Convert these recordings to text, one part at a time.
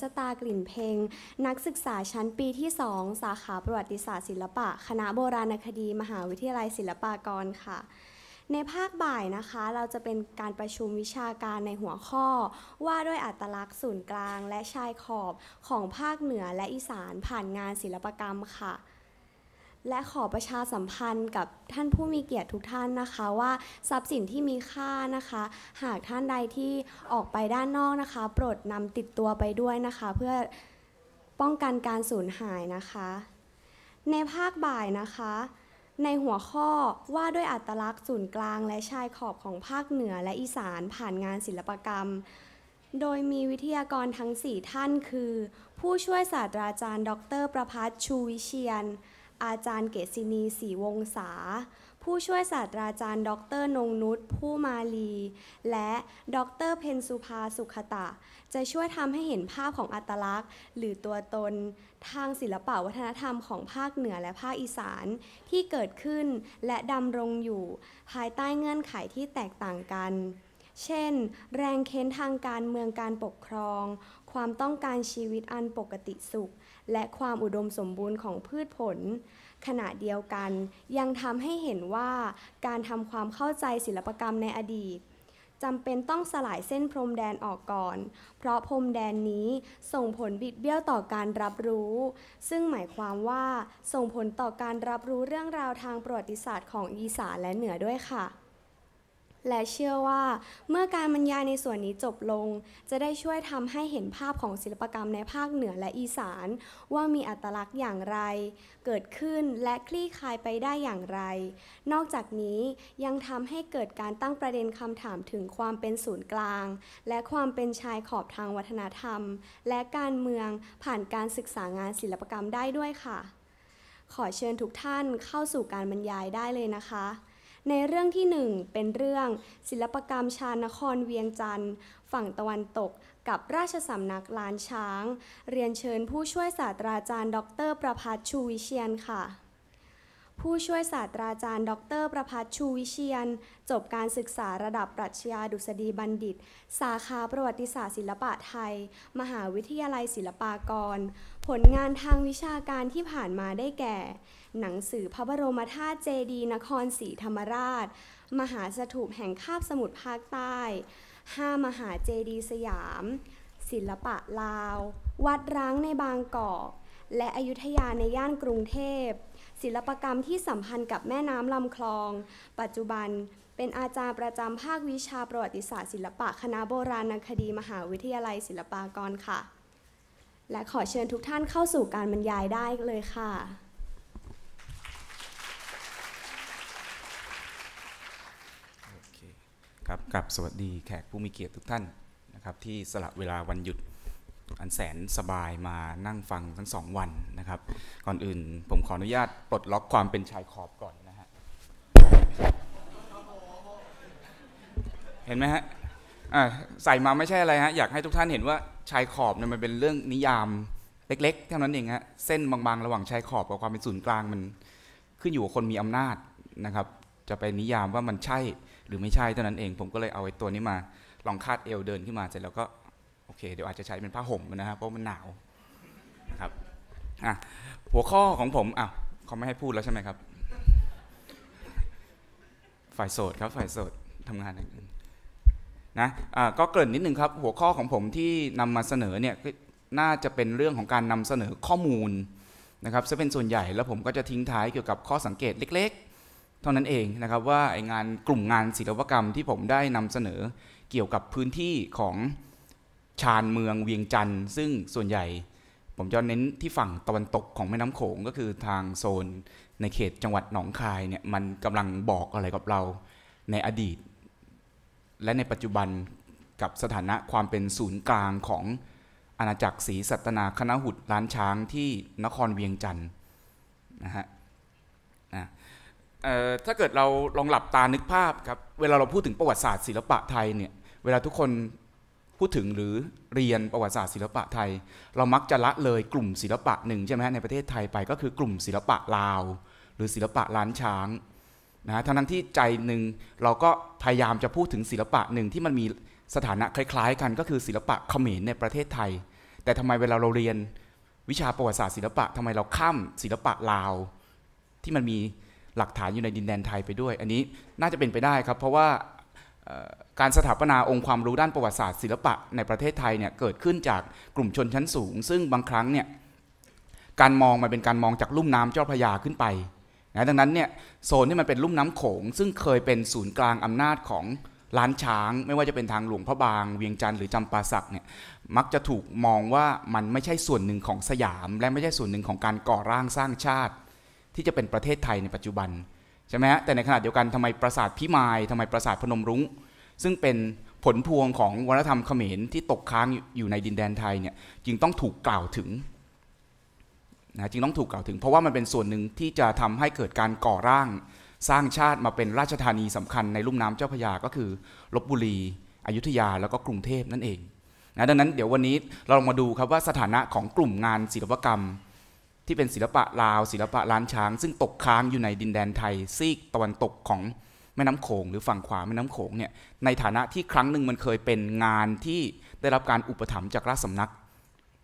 สตากลิ่นเพลง นักศึกษาชั้นปีที่ 2 สาขาประวัติศาสตร์ศิลปะ คณะโบราณคดีมหาวิทยาลัยศิลปากรค่ะ ในภาคบ่ายนะคะ เราจะเป็นการประชุมวิชาการในหัวข้อ ว่าด้วยอัตลักษณ์ศูนย์กลาง และชายขอบของภาคเหนือและอีสานผ่านงานศิลปกรรมค่ะและขอประชาสัมพันธ์กับท่านผู้มีเกียรติทุกท่านนะคะว่าทรัพย์สินที่มีค่านะคะ หากท่านใดที่ออกไปด้านนอกนะคะโปรดนำติดตัวไปด้วยนะคะเพื่อป้องกันการสูญหายนะคะ ในภาคบ่ายนะคะ ในหัวข้อว่าด้วยอัตลักษณ์ศูนย์กลางและชายขอบของภาคเหนือและอีสานผ่านงานศิลปกรรม โดยมีวิทยากรทั้ง 4 ท่านคือ ผู้ช่วยศาสตราจารย์ ดร ประพัฒชูวิเชียนอาจารย์เกษินีศรีวงศา ผู้ช่วยศาสตราจารย์ ดรนงนุชผู้มาลี และดรเพนสุภาสุขตะ จะช่วยทำให้เห็นภาพของอัตลักษณ์ หรือตัวตนทางศิลปวัฒนธรรมของภาคเหนือและภาคอีสานที่เกิดขึ้นและดำรงอยู่ ภายใต้เงื่อนไขที่แตกต่างกัน เช่น แรงเค้นทางการเมืองการปกครอง ความต้องการชีวิตอันปกติสุขและความอุดมสมบูรณ์ของพืชผล ขณะเดียวกันยังทำให้เห็นว่า การทำความเข้าใจศิลปกรรมในอดีตจำเป็นต้องสลายเส้นพรมแดนออกก่อน เพราะพรมแดนนี้ส่งผลบิดเบี้ยวต่อการรับรู้ ซึ่งหมายความว่าส่งผลต่อการรับรู้เรื่องราวทางประวัติศาสตร์ของอีสานและเหนือด้วยค่ะและเชื่อว่า เมื่อการบรรยายในส่วนนี้จบลง จะได้ช่วยทำให้เห็นภาพของศิลปกรรมในภาคเหนือและอีสาน ว่ามีอัตลักษณ์อย่างไร เกิดขึ้นและคลี่คลายไปได้อย่างไร นอกจากนี้ยังทำให้เกิดการตั้งประเด็นคำถามถึงความเป็นศูนย์กลาง และความเป็นชายขอบทางวัฒนธรรม และการเมืองผ่านการศึกษางานศิลปกรรมได้ด้วยค่ะ ขอเชิญทุกท่านเข้าสู่การบรรยายได้เลยนะคะในเรื่องที่1เป็นเรื่องศิลปกรรมชานครเวียงจันทร์ฝั่งตะวันตกกับราชสำนักล้านช้าง เรียนเชิญผู้ช่วยศาสตราจารย์ ดรประพัฒชูวิเชียนค่ะ ผู้ช่วยศาสตราจารย์ดรประพัฒชูวิเชียนจบการศึกษาระดับปรัชญาดุษฎีบัณฑิต สาขาประวัติศาสตร์ศิลปะไทย มหาวิทยาลัยศิลปากร ผลงานทางวิชาการที่ผ่านมาได้แก่หนังสือพระบรมธาตุเจดีนครศรีธรรมราช มหาสถูปแห่งคาบสมุทรภาคใต้ห้ามหาเจดีสยาม ศิลปะลาว วัดร้างในบางกอกและอยุธยาในย่านกรุงเทพ ศิลปกรรมที่สัมพันธ์กับแม่น้ำลำคลอง ปัจจุบันเป็นอาจารย์ประจำภาควิชาประวัติศาสตร์ ศิลปะคณะโบราณคดีมหาวิทยาลัยศิลปากรค่ะ และขอเชิญทุกท่านเข้าสู่การบรรยายได้เลยค่ะครับกับสวัสดีแขกผู้มีเกียรติทุกท่านนะครับที่สละเวลาวันหยุด อันแสนสบายมานั่งฟังทั้งสองวันนะครับ ก่อนอื่นผมขออนุญาตปลดล็อกความเป็นชายขอบก่อนนะฮะเห็นไหมฮะใส่มาไม่ใช่อะไรฮะอยากให้ทุกท่านเห็นว่าชายขอบเนี่ยมันเป็นเรื่องนิยามเล็กๆเท่านั้นเองฮะเส้นบางๆ ระหว่างชายขอบกับความเป็นศูนย์กลางมัน ขึ้นอยู่กับคนมีอำนาจนะครับจะไปนิยามว่ามันใช่หรือไม่ใช่เท่านั้นเองผมก็เลยเอาไอ้ตัวนี้มา ลองคาดเอวเดินขึ้นมาเสร็จแล้วก็โอเคเดี๋ยวอาจจะใช้เป็นผ้าห่มนะครับเพราะมันหนาวนะครับอ่ะหัวข้อของผมอ้าวเขาไม่ให้พูดแล้วใช่ไหมครับฝ่ายโสดครับฝ่ายโสดทำงานอะไรนะาก็เกริ่นนิดนึงครับหัวข้อของผมที่นำมาเสนอเนี่ยน่าจะเป็นเรื่องของการนำเสนอข้อมูลนะครับจะเป็นส่วนใหญ่แล้วผมก็จะทิ้งท้ายเกี่ยวกับข้อสังเกตเล็กเท่านั้นเองนะครับว่าไองานกลุ่มงานศิลปกรรมที่ผมได้นำเสนอเกี่ยวกับพื้นที่ของชานเมืองเวียงจันทร์ซึ่งส่วนใหญ่ ผมจะเน้นที่ฝั่งตะวันตกของแม่น้ำโขงก็คือทางโซนในเขตจังหวัดหนองคายเนี่ยมันกำลังบอกอะไรกับเราในอดีต และในปัจจุบันกับสถานะความเป็นศูนย์กลางของอาณาจักรศรีสัตนาคณะหุดล้านช้างที่นครเวียงจันทร์นะฮะถ้าเกิดเราลองหลับตานึกภาพครับเวลาเราพูดถึงประวัติศาสตร์ศิลปะไทยเนี่ยเวลาทุกคนพูดถึงหรือเรียนประวัติศาสตร์ศิลปะไทย เรามักจะละเลยกลุ่มศิลปะหนึ่งใช่ไหมในประเทศไทยไปก็คือกลุ่มศิลปะลาว หรือศิลปะล้านช้างนะทั้งที่ใจหนึ่งเราก็พยายามจะพูดถึงศิลปะหนึ่งที่มันมีสถานะคล้ายๆ กัน ก็คือศิลปะเขมรในประเทศไทย แต่ทำไมเวลาเราเรียนวิชาประวัติศาสตร์ศิลปะ ทำไมเราข้ามศิลปะลาวที่มันมีหลักฐานอยู่ในดินแดนไทยไปด้วย อันนี้น่าจะเป็นไปได้ครับ เพราะว่าการสถาปนาองค์ความรู้ด้านประวัติศาสตร์ศิลปะในประเทศไทยเนี่ยเกิดขึ้นจากกลุ่มชนชั้นสูง ซึ่งบางครั้งเนี่ยการมองมันเป็นการมองจากลุ่มน้ำเจ้าพระยาขึ้นไปนะดังนั้นเนี่ยโซนที่มันเป็นลุ่มน้ำโขง ซึ่งเคยเป็นศูนย์กลางอำนาจของล้านช้าง ไม่ว่าจะเป็นทางหลวงพระบาง เวียงจันทร์หรือจำปาสักเนี่ยมักจะถูกมองว่ามันไม่ใช่ส่วนหนึ่งของสยาม และไม่ใช่ส่วนหนึ่งของการก่อร่างสร้างชาติที่จะเป็นประเทศไทยในปัจจุบันใช่ไหมฮะแต่ในขณะเดียวกันทำไมปราสาทพิมาย ทำไมปราสาทพนมรุง้ง ซึ่งเป็นผลพวงของวัฒนธรรมเขมรที่ตกค้างอยู่ในดินแดนไทยเนี่ย จึงต้องถูกกล่าวถึงนะ จึงต้องถูกกล่าวถึง เพราะว่ามันเป็นส่วนหนึ่งที่จะทำให้เกิดการก่อร่าง สร้างชาติมาเป็นราชธานีสำคัญในลุ่มน้ำเจ้าพระยาก็คือลบบุรี อยุธยาแล้วก็กรุงเทพนั่นเองนะ ดังนั้นเดี๋ยววันนี้เราลองมาดูครับว่าสถานะของกลุ่มงานศิลปกรรมที่เป็นศิลปะลาวศิลปะล้านช้าง ซึ่งตกค้างอยู่ในดินแดนไทยซีกตะวันตกของแม่น้ำโขงหรือฝั่งขวาแม่น้ำโขงเนี่ยในฐานะที่ครั้งหนึ่งมันเคยเป็นงานที่ได้รับการอุปถัมภ์จากราชสำนัก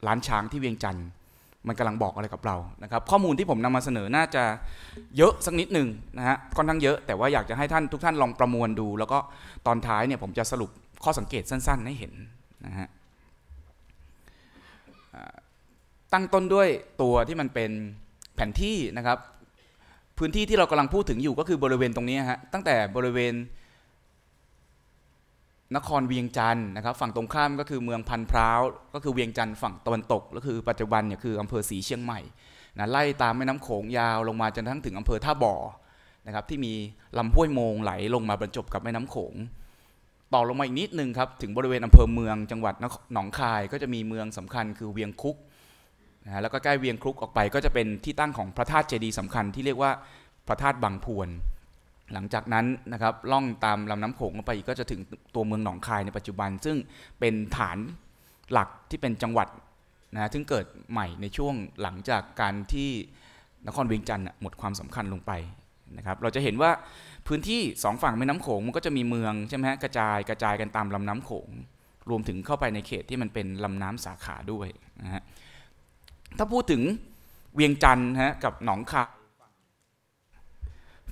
ล้านช้างที่เวียงจันทร์มันกำลังบอกอะไรกับเรานะครับข้อมูลที่ผมนำมาเสนอน่าจะเยอะสักนิดหนึ่งนะฮะก่อน้งเยอะแต่ว่าอยากจะให้ท่านทุกท่านลองประมวลดู แล้วก็ตอนท้ายเนี่ยผมจะสรุปข้อสังเกตสั้นๆ ให้เห็นนะฮะตั้งต้นด้วยตัวที่มันเป็นแผนที่นะครับ พื้นที่ที่เรากำลังพูดถึงอยู่ก็คือบริเวณตรงนี้ฮะตั้งแต่บริเวณนครเวียงจันทร์นะครับฝั่งตรงข้ามก็คือเมืองพันพร้าวก็คือเวียงจันทร์ฝั่งตะวันตกก็คือปัจจุบันเนี่ยคืออำเภอสีเชียงใหม่นะไล่ตามแม่น้ำโขงยาวลงมาจนทั้งถึงอำเภอท่าบ่อนะครับที่มีลำห้วยโมงไหลลงมาบรรจบกับแม่น้ำโขง ต่อลงมาอีกนิดนึงครับถึงบริเวณอำเภอเมืองจังหวัดหนองคายก็จะมีเมืองสำคัญคือเวียงคุกนะฮะแล้วก็ใกล้เวียงคลุกออกไปก็จะเป็นที่ตั้งของพระธาตุเจดีย์สำคัญ ที่เรียกว่าพระธาตุบางพวน หลังจากนั้นนะครับล่องตามลำน้ำโขงไปก็จะถึงตัวเมืองหนองคายในปัจจุบัน ซึ่งเป็นฐานหลักที่เป็นจังหวัดนะซึ่งเกิดใหม่ในช่วงหลังจากการที่นครเวียงจันทร์หมดความสำคัญลงไปนะครับ เราจะเห็นว่าพื้นที่สองฝั่งแม่น้ำโขงมันก็จะมีเมืองใช่ไหมฮะกระจายกระจายกันตามลำน้ำโขงรวมถึงเข้าไปในเขตที่มันเป็นลำน้ำสาขาด้วยนะฮะถ้าพูดถึงเวียงจันทร์ฮะกับหนองคาย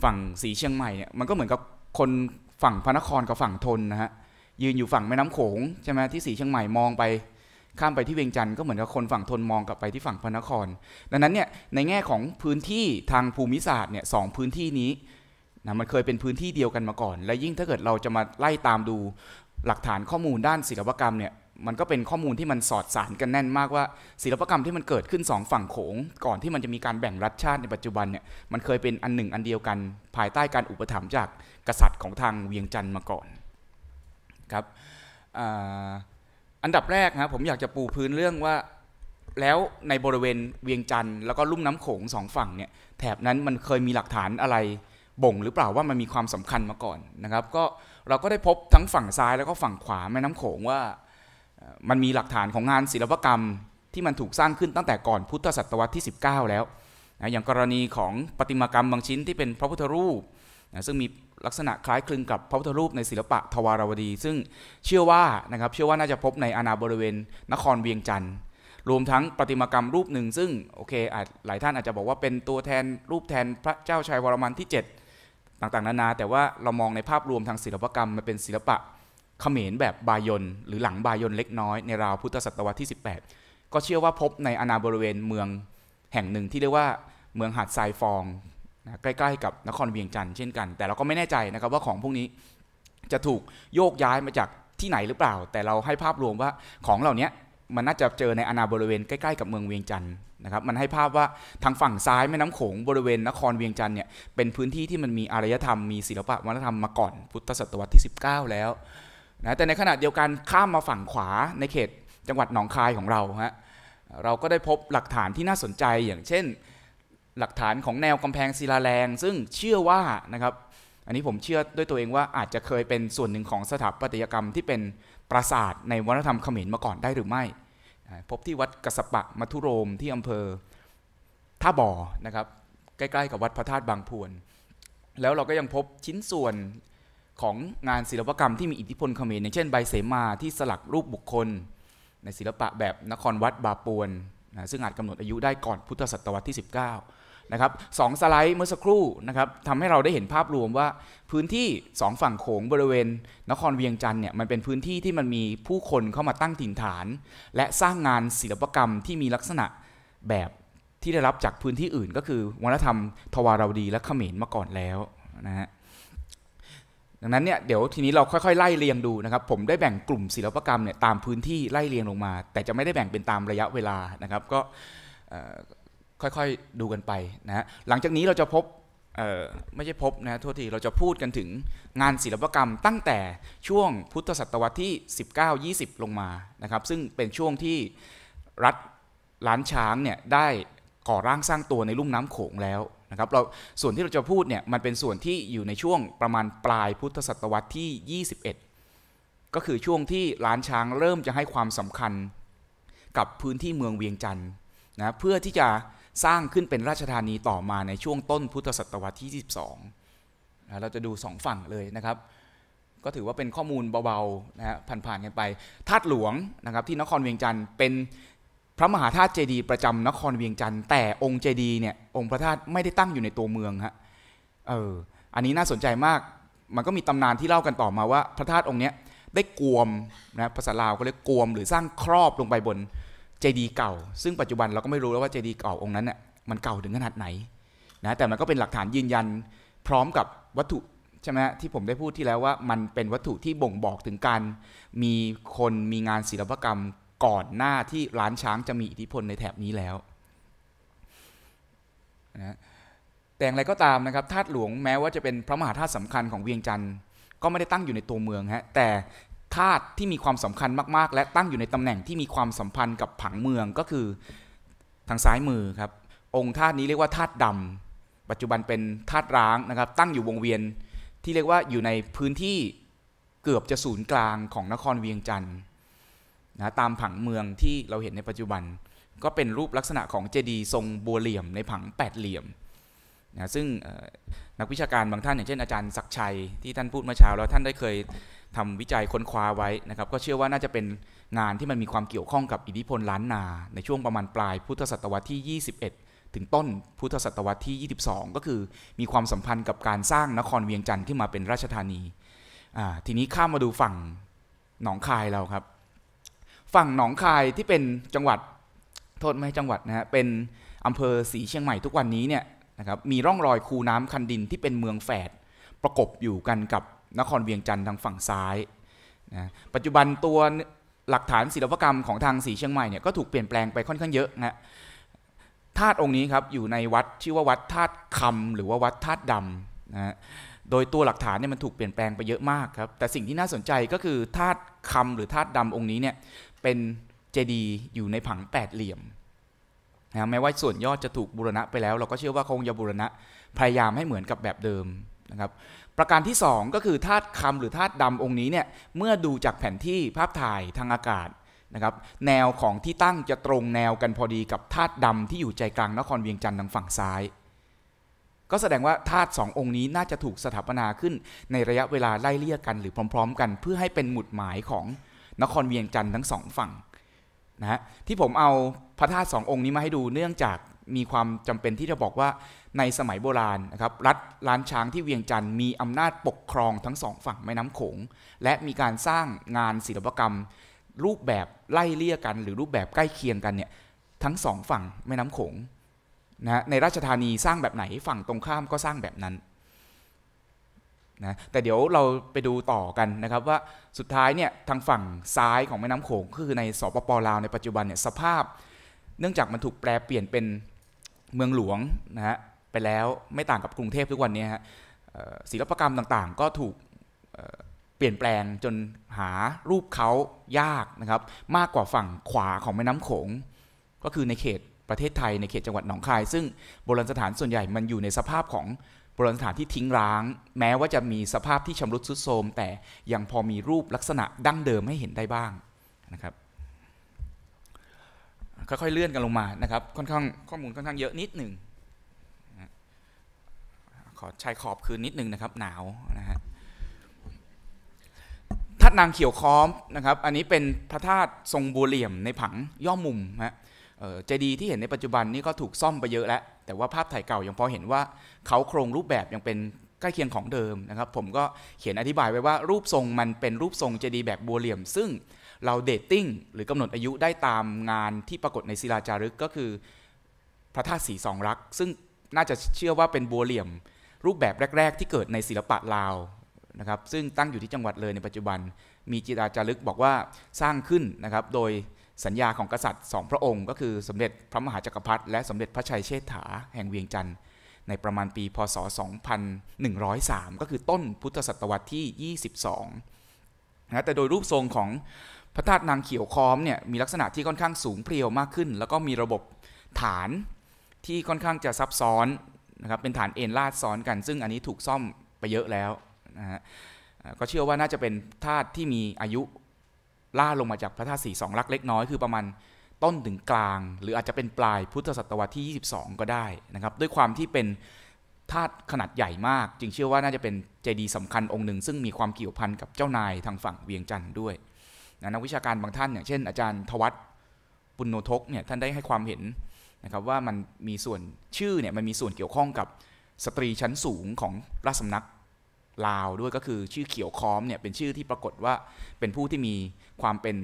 ฝั่งสีเชียงใหม่เนี่ยมันก็เหมือนกับคนฝั่งพระนครกับฝั่งทนนะฮะยืนอยู่ฝั่งแม่น้ำโขงใช่ไหมที่สีเชียงใหม่มองไป ข้ามไปที่เวียงจันทร์ก็เหมือนกับคนฝั่งทนมองกลับไปที่ฝั่งพระนคร ดังนั้นเนี่ยในแง่ของพื้นที่ทางภูมิศาสตร์เนี่ยสองพื้นที่นี้นะมันเคยเป็นพื้นที่เดียวกันมาก่อน และยิ่งถ้าเกิดเราจะมาไล่ตามดูหลักฐานข้อมูลด้านศิลปกรรมเนี่ยมันก็เป็นข้อมูลที่มันสอดสารกันแน่นมากว่า ศิลปกรรมที่มันเกิดขึ้น 2 ฝั่งโขง ก่อนที่มันจะมีการแบ่งรัฐชาติในปัจจุบันเนี่ยมันเคยเป็นอันหนึ่งอันเดียวกัน ภายใต้การอุปถัมภ์จากกษัตริย์ของทางเวียงจันทร์มาก่อนครับอันดับแรกนะผมอยากจะปูพื้นเรื่องว่า แล้วในบริเวณเวียงจันทร์แล้วก็ลุ่มน้ำโขงสองฝั่งเนี่ยแถบนั้นมันเคยมีหลักฐานอะไรบ่งหรือเปล่าว่ามันมีความสำคัญมาก่อนนะครับก็เราก็ได้พบทั้งฝั่งซ้ายแล้วก็ฝั่งขวาแม่น้ำโขงว่ามันมีหลักฐานของงานศิลปกรรมที่มันถูกสร้างขึ้นตั้งแต่ก่อนพุทธศตวรรษที่ 19 แล้วนะอย่างกรณีของปฏิมากรรมบางชิ้นที่เป็นพระพุทธรูปนะซึ่งมีลักษณะคล้ายคลึงกับพระพุทธรูปในศิลปะทวารวดี ซึ่งเชื่อว่านะครับเชื่อว่าน่าจะพบในอาณาบริเวณนครเวียงจันทร์รวมทั้งประติมากรรมรูปหนึ่งซึ่งโอเคอาจหลายท่านอาจจะบอกว่าเป็นตัวแทนรูปแทนพระเจ้าชายวรมันที่ 7 ต่างๆนานาแต่ว่าเรามองในภาพรวมทางศิลปกรรมมันเป็นศิลปะเขมรแบบบายนหรือหลังบายนเล็กน้อยในราวพุทธศตวรรษที่ 18 ก็เชื่อว่าพบในอาณาบริเวณเมืองแห่งหนึ่งที่เรียกว่าเมืองหาดทรายฟองนะใกล้ๆกับนครเวียงจันทร์เช่นกัน แต่เราก็ไม่แน่ใจนะครับว่าของพวกนี้จะถูกโยกย้ายมาจากที่ไหนหรือเปล่า แต่เราให้ภาพรวมว่าของเหล่านี้มันน่าจะเจอในอาณาบริเวณ ใกล้ ๆ กับเมืองเวียงจันทร์นะครับ มันให้ภาพว่าทางฝั่งซ้ายแม่น้ำโขงบริเวณนครเวียงจันทร์เนี่ยเป็นพื้นที่ที่มันมีอารยธรรมมีศิลปะวัฒนธรรมมาก่อน พุทธศตวรรษที่19 แล้วนะแต่ในขณะเดียวกันข้ามมาฝั่งขวาในเขตจังหวัดหนองคายของเราฮะเราก็ได้พบหลักฐานที่น่าสนใจอย่างเช่นหลักฐานของแนวกำแพงศิลาแรงซึ่งเชื่อว่านะครับอันนี้ผมเชื่อด้วยตัวเองว่าอาจจะเคยเป็นส่วนหนึ่งของสถาปัตยกรรมที่เป็นปราสาทในวัฒนธรรมเขมรมาก่อนได้หรือไม่ พบที่วัดกสปะมัทุโรมที่อำเภอท่าบ่อนะครับใกล้ๆ กับวัดพระธาตุบางพวนแล้วเราก็ยังพบชิ้นส่วนของงานศิลปกรรมที่มีอิทธิพลเขมรอย่างเช่นใบเสมาที่สลักรูปบุคคล ในศิลปะแบบนครวัดบาปวนนะซึ่งอาจกำหนดอายุได้ก่อนพุทธศตวรรษที่ 19 นะครับสองสไลด์เมื่อสักครู่นะครับทำให้เราได้เห็นภาพรวมว่าพื้นที่2ฝั่งโขงบริเวณ นครเวียงจันทร์เนี่ยมันเป็นพื้นที่ที่มันมีผู้คนเข้ามาตั้งถิ่นฐาน และสร้างงานศิลปกรรมที่มีลักษณะแบบที่ได้รับจากพื้นที่อื่น ก็คือ วัฒนธรรมทวาราวดี และเขมรมาก่อนแล้วนะฮะดังนั้นเนี่ย เดี๋ยวทีนี้เราค่อย ๆไล่เรียงดูนะครับ ผมได้แบ่งกลุ่มศิลปกรรมเนี่ยตามพื้นที่ไล่เรียงลงมา แต่จะไม่ได้แบ่งเป็นตามระยะเวลานะครับ ก็ค่อยๆดูกันไปนะฮะหลังจากนี้เราจะพบไม่ใช่พบนะโทษทีเราจะพูดกันถึงงานศิลปกรรม ตั้งแต่ช่วงพุทธศตวรรษที่ 19-20 ลงมานะครับซึ่งเป็นช่วงที่รัฐล้านช้างเนี่ยได้ก่อร่างสร้างตัวในลุ่มน้ำโขงแล้วนะครับเราส่วนที่เราจะพูดเนี่ยมันเป็นส่วนที่อยู่ในช่วงประมาณปลายพุทธศตวรรษที่ 21 ก็คือช่วงที่ล้านช้างเริ่มจะให้ความสำคัญกับพื้นที่เมืองเวียงจันทร์นะเพื่อที่จะสร้างขึ้นเป็นราชธานีต่อมาในช่วงต้นพุทธศตวรรษที่ 22นะเราจะดู2ฝั่งเลยนะครับก็ถือว่าเป็นข้อมูลเบาๆนะฮะผ่านๆกันไปธาตุหลวงนะครับที่นครเวียงจันทร์เป็นพระมหาธาตุเจดีย์ประจำนครเวียงจันทร์แต่องค์เจดีย์เนี่ย องค์พระธาตุไม่ได้ตั้งอยู่ในตัวเมืองฮะเอออันนี้น่าสนใจมากมันก็มีตำนานที่เล่ากันต่อมาว่า พระธาตุองค์เนี้ยได้กวมนะภาษาลาว ก็เรียกกวมหรือสร้างครอบลงไปบนเจดีย์เก่าซึ่งปัจจุบันเราก็ไม่รู้แล้วว่าเจดีย์เก่าองค์นั้นน่ยมันเก่าถึงขนาดไหนนะแต่มันก็เป็นหลักฐานยืนยัน พร้อมกับวัตถุ ใช่ไหมที่ผมได้พูดที่แล้วว่ามันเป็นวัตถุที่บ่งบอกถึงการมีคนมีงานศิลปกรรมก่อนหน้าที่ร้านช้างจะมีอิทธิพลในแถบนี้แล้วนะแต่อย่างไรก็ตามนะครับธาตุหลวงแม้ว่าจะเป็นพระมหาธาตุสำคัญของเวียงจันทร์ก็ไม่ได้ตั้งอยู่ในตัวเมืองฮะแต่ธาตุที่มีความสำคัญมากๆ และตั้งอยู่ในตำแหน่งที่มีความสัมพันธ์กับผังเมืองก็คือทางซ้ายมือครับองค์ธาตุนี้เรียกว่าธาตุดาปัจจุบันเป็นธาตุร้างนะครับตั้งอยู่วงเวียนที่เรียกว่าอยู่ในพื้นที่เกือบจะศูนย์กลางของนครเวียงจันทร์นะตามผังเมืองที่เราเห็นในปัจจุบัน ก็เป็นรูปลักษณะของเจดีย์ทรงบัวเหลี่ยมในผังแปดเหลี่ยมนะซึ่งนักวิชาการบางท่านอย่างเช่นอาจารย์ศักชัยที่ท่านพูดเมื่อเช้าแล้วท่านได้เคยทำวิจัยค้นคว้าไว้นะครับ ก็เชื่อว่าน่าจะเป็นงานที่มันมีความเกี่ยวข้องกับอิทธิพลล้านนา ในช่วงประมาณปลายพุทธศตวรรษที่ 21 ถึงต้นพุทธศตวรรษที่ 22 ก็คือมีความสัมพันธ์กับการสร้างนครเวียงจันทร์ขึ้นมาเป็นราชธานีทีนี้ข้ามมาดูฝั่งหนองคายเราครับฝั่งหนองคายที่เป็นจังหวัดโทษไม่ใช่จังหวัดนะฮะเป็นอำเภอสีเชียงใหม่ทุกวันนี้เนี่ยนะครับมีร่องรอยคูน้ำคันดินที่เป็นเมืองแฝด ประกบอยู่กันกับนครเวียงจันทร์ทางฝั่งซ้ายนะปัจจุบันตัวหลักฐานศิลปกรรมของทางสีเชียงใหม่เนี่ยก็ถูกเปลี่ยนแปลงไปค่อนข้างเยอะนะธาตุองค์นี้ครับอยู่ในวัดชื่อว่าวัดธาตุคำหรือว่าวัดธาตุดำนะโดยตัวหลักฐานเนี่ยมันถูกเปลี่ยนแปลงไปเยอะมากครับแต่สิ่งที่น่าสนใจก็คือธาตุคำหรือธาตุดำองค์นี้เนี่ยเป็นเจดีย์อยู่ในผังแปดเหลี่ยมนะแม้ว่าส่วนยอด จะถูกบูรณะ ไปแล้ว เราก็เชื่อว่า คงจะบูรณะ พยายามให้เหมือนกับแบบเดิมนะครับประการที่ 2 ก็คือธาตุคำหรือธาตุดำองค์ นี้เนี่ยเมื่อดูจากแผนที่ภาพถ่ายทางอากาศนะครับแนวของที่ตั้งจะตรงแนวกันพอดีกับธาตุดำที่อยู่ใจกลางนครเวียงจันทร์ทางฝั่งซ้าย ก็แสดงว่าธาตุสององค์นี้ น่าจะถูกสถาปนาขึ้นในระยะเวลาไล่เลี่ยกัน หรือพร้อม ๆ กันเพื่อให้เป็นหมุดหมายของนครเวียงจันทร์ทั้งสองฝั่งนะฮะที่ผมเอาพระธาตุสององค์นี้มาให้ดูเนื่องจากมีความจำเป็นที่จะบอกว่าในสมัยโบราณนะครับ รัฐล้านช้างที่เวียงจันทร์มี อำนาจปกครองทั้งสองฝั่งแม่น้ำโขง และมีการสร้างงานศิลปกรรม รูปแบบไล่เลี่ยกัน หรือรูปแบบใกล้เคียงกันเนี่ยทั้งสองฝั่งแม่น้ำโขงนะในราชธานีสร้างแบบไหนฝั่งตรงข้ามก็สร้างแบบนั้นนะแต่เดี๋ยวเราไปดูต่อกันนะครับว่าสุดท้ายเนี่ยทางฝั่งซ้ายของแม่น้ำโขงคือในสปปลาวในปัจจุบันเนี่ยสภาพ เนื่องจากมันถูกแปลเปลี่ยนเป็นเมืองหลวงนะฮะไปแล้วไม่ต่างกับกรุงเทพทุกวันนี้ฮะศิลปกรรมต่างๆ ก็ถูกเปลี่ยนแปลงจนหารูปเขายากนะครับมากกว่าฝั่งขวาของแม่น้ำโขง ก็คือในเขตประเทศไทยในเขตจังหวัดหนองคาย ซึ่งโบราณสถานส่วนใหญ่มันอยู่ในสภาพของโบราณสถานที่ทิ้งร้าง แม้ว่าจะมีสภาพที่ชำรุดทรุดโทรม แต่ยังพอมีรูปลักษณะดั้งเดิม ให้เห็นได้บ้างนะครับค่อยๆ เลื่อนกันลงมานะครับค่อนข้างข้อมูลค่อนข้างเยอะนิดหนึ่งขอชายขอบคืนนิดหนึ่งนะครับหนาวนะฮะธาตุนางเขียวค้อมนะครับอันนี้เป็นพระธาตุทรงบัวเหลี่ยมในผังย่อมุมฮะเจดีที่เห็นในปัจจุบันนี้ก็ถูกซ่อมไปเยอะแล้วแต่ว่าภาพถ่ายเก่ายังพอเห็นว่าเขาโครงรูปแบบยังเป็นใกล้เคียงของเดิมนะครับ ผมก็เขียนอธิบายไว้ว่า รูปทรงมันเป็นรูปทรงเจดีย์แบบบัวเหลี่ยม ซึ่งเราเดตติ้งหรือกำหนดอายุได้ตามงานที่ปรากฏในศิลาจารึกก็คือพระธาตุสีสองรักซึ่งน่าจะเชื่อว่าเป็นบัวเหลี่ยม รูปแบบแรกๆ ที่เกิดในศิลปะลาวนะครับ ซึ่งตั้งอยู่ที่จังหวัดเลยในปัจจุบันมีจิตอาจารึกบอกว่าสร้างขึ้นนะครับ โดยสัญญาของกษัตริย์สองพระองค์ก็คือสมเด็จพระมหาจักรพรรดิและสมเด็จพระชัยเชษฐาแห่งเวียงจันทร์ในประมาณปีพศ 2103 ก็คือต้นพุทธศตวรรษที่ 22 นะ แต่โดยรูปทรงของพระธาตุนางเขียวค้อมเนี่ย มีลักษณะที่ค่อนข้างสูงเพรียวมากขึ้นแล้วก็มีระบบฐานที่ค่อนข้างจะซับซ้อนนะครับเป็นฐานเอ็นลาดซ้อนกัน ซึ่งอันนี้ถูกซ่อมไปเยอะแล้วนะฮะก็เชื่อว่าน่าจะเป็นธาตุที่มีอายุล่าลงมาจากพระธาตุสีสองลักเล็กน้อยคือประมาณต้นถึงกลาง หรืออาจจะเป็นปลายพุทธศตวรรษที่ 22 ก็ได้นะครับ ด้วยความที่เป็นธาตุขนาดใหญ่มาก จึงเชื่อว่าน่าจะเป็นเจดีย์สำคัญองค์หนึ่ง ซึ่งมีความเกี่ยวพันกับเจ้านายทางฝั่งเวียงจันทร์ด้วยนะนักวิชาการบางท่านอย่างเช่นอาจารย์ทวัตปุณโนทกเนี่ยท่านได้ให้ความเห็นนะครับว่ามันมีส่วนชื่อเนี่ยมันมีส่วนเกี่ยวข้องกับสตรีชั้นสูงของราชสำนักลาวด้วยก็คือชื่อเขียวค้อมเนี่ยเป็นชื่อที่ปรากฏว่าเป็นผู้ที่มีความเป็น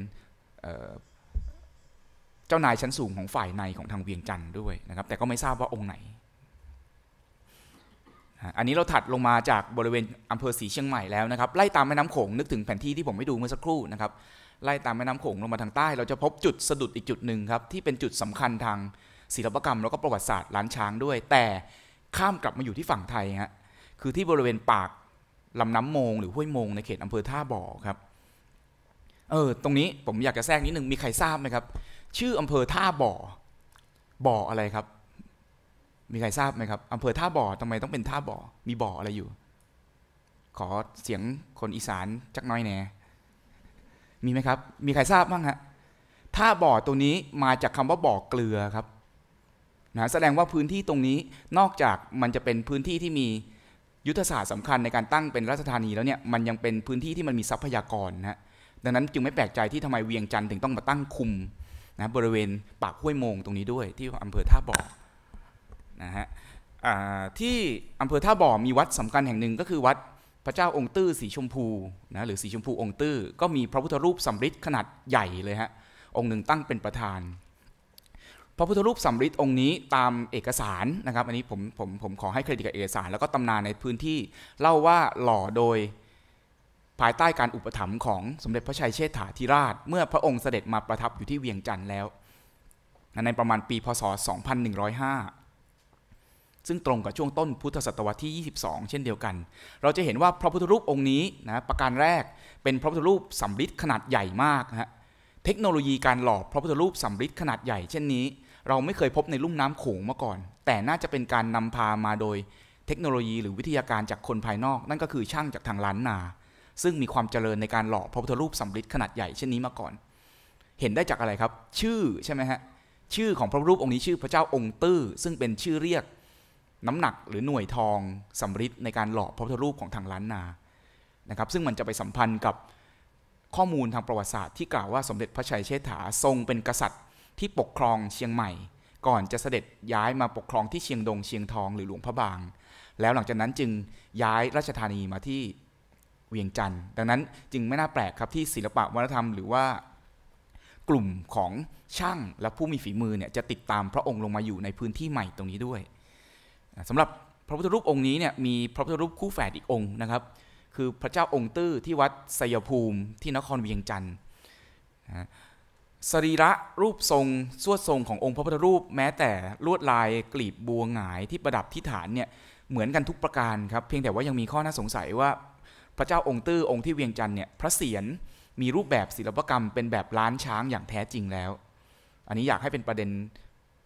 เจ้านายชั้นสูงของฝ่ายในของทางเวียงจันทร์ด้วยนะครับ แต่ก็ไม่ทราบว่าองค์ไหนอันนี้เราถัดลงมาจากบริเวณอำเภอศรีเชียงใหม่แล้วนะครับไล่ตามแม่น้ำโขงนึกถึงแผนที่ที่ผมไม่ดูเมื่อสักครู่นะครับไล่ตามแม่น้ำโขงลงมาทางใต้เราจะพบจุดสะดุดอีกจุดหนึ่งครับที่เป็นจุดสำคัญทางศิลปกรรม แล้วก็ประวัติศาสตร์ล้านช้างด้วย แต่ข้ามกลับมาอยู่ที่ฝั่งไทยฮะคือที่บริเวณปากลำน้ำโมงหรือห้วยโมงในเขตอำเภอท่าบ่อครับเออ ตรงนี้ผมอยากจะแทรกนิดนึงมีใครทราบไหมครับ ชื่ออำเภอท่าบ่อ บ่ออะไรครับ มีใครทราบไหมครับ อำเภอท่าบ่อทำไม ต้องเป็นท่าบ่อ มีบ่ออะไรอยู่ ขอเสียงคนอีสานจักน้อยแหน่มีไหมครับ มีใครทราบบ้างฮะท่าบ่อตัวนี้มาจากคำว่าบ่อเกลือครับนะแสดงว่าพื้นที่ตรงนี้ นอกจากมันจะเป็นพื้นที่ที่มี ยุทธศาสตร์สำคัญในการตั้งเป็นรัฐธานีแล้วเนี่ยมันยังเป็นพื้นที่ที่มันมีทรัพยากรนะฮะดังนั้นจึงไม่แปลกใจที่ทำไมเวียงจันทร์ถึงต้องมาตั้งคุมนะบริเวณปากห้วยโมงตรงนี้ด้วย ที่อำเภอท่าบ่อนะฮะที่อำเภอท่าบ่อมีวัดสำคัญแห่งหนึ่งก็คือวัดพระเจ้าองค์ตื้อ สีชมพูนะหรือสีชมพูองค์ตื้อ ก็มีพระพุทธรูปสำริดขนาดใหญ่เลยฮะองค์หนึ่งตั้งเป็นประธาน พระพุทธรูปสำริดองค์นี้ตามเอกสารนะครับอันนี้ผมผมผมขอให้เครดิตกับเอกสารแล้วก็ตำนานในพื้นที่เล่าว่าหล่อโดยภายใต้การอุปถัมภ์ของสมเด็จพระชัยเชษฐาธิราช เมื่อพระองค์เสด็จมาประทับอยู่ที่เวียงจันทร์แล้ว ในประมาณปีพศ 2105 ซึ่งตรงกับช่วงต้นพุทธศตวรรษที่ 22 เช่นเดียวกัน เราจะเห็นว่าพระพุทธรูปองค์นี้นะ ประการแรกเป็นพระพุทธรูปสำริดขนาดใหญ่มากนะฮะ เทคโนโลยีการหล่อพระพุทธรูปสำริดขนาดใหญ่เช่นนี้ เราไม่เคยพบในลุ่มน้ำโขงมาก่อน แต่น่าจะเป็นการนำพามาโดยเทคโนโลยีหรือวิทยาการจากคนภายนอก นั่นก็คือช่างจากทางล้านนาซึ่งมีความเจริญในการหล่อพระพุทธรูปสำริดขนาดใหญ่เช่นนี้มาก่อน เห็นได้จากอะไรครับ ชื่อ ใช่ไหมฮะ ชื่อของพระรูปองค์นี้ชื่อพระเจ้าองค์ตื้อ ซึ่งเป็นชื่อเรียกน้ำหนักหรือหน่วยทองสำริดในการหล่อพระพุทธรูปของทางล้านนา นะครับ ซึ่งมันจะไปสัมพันธ์กับข้อมูลทางประวัติศาสตร์ ที่กล่าวว่าสมเด็จพระชัยเชษฐาทรงเป็นกษัตริย์ที่ปกครองเชียงใหม่ ก่อนจะเสด็จย้ายมาปกครองที่เชียงดงเชียงทองหรือหลวงพระบาง แล้วหลังจากนั้นจึงย้ายราชธานีมาที่วียงจันทร์ดังนั้นจึงไม่น่าแปลกครับที่ศิลปะวัฒนธรรมหรือว่ากลุ่มของช่าง และผู้มีฝีมือเนี่ยจะติดตามพระองค์ลงมาอยู่ในพื้นที่ใหม่ตรงนี้ด้วยสำหรับพระพุทธรูปองค์นี้เนี่ยมีพระพุทธรูปคู่แฝดอีกองค์นะครับคือพระเจ้าองค์ตื้อที่วัดสยภูมิ ที่นครเวียงจันทร์สรีระรูปทรงสวดทรงขององค์พระพุทธรูปแม้แต่ลวดลายกลีบบัวหงายที่ประดับที่ฐานเนี่ยเหมือนกันทุกประการครับเพียงแต่ว่ายังมีข้อน่าสงสัยว่าพระเจ้าองค์ตื้อองค์ที่เวียงจันทร์เนี่ยพระเศียรมีรูปแบบศิลปกรรมเป็นแบบล้านช้างอย่างแท้จริงแล้ว อันนี้อยากให้เป็นประเด็น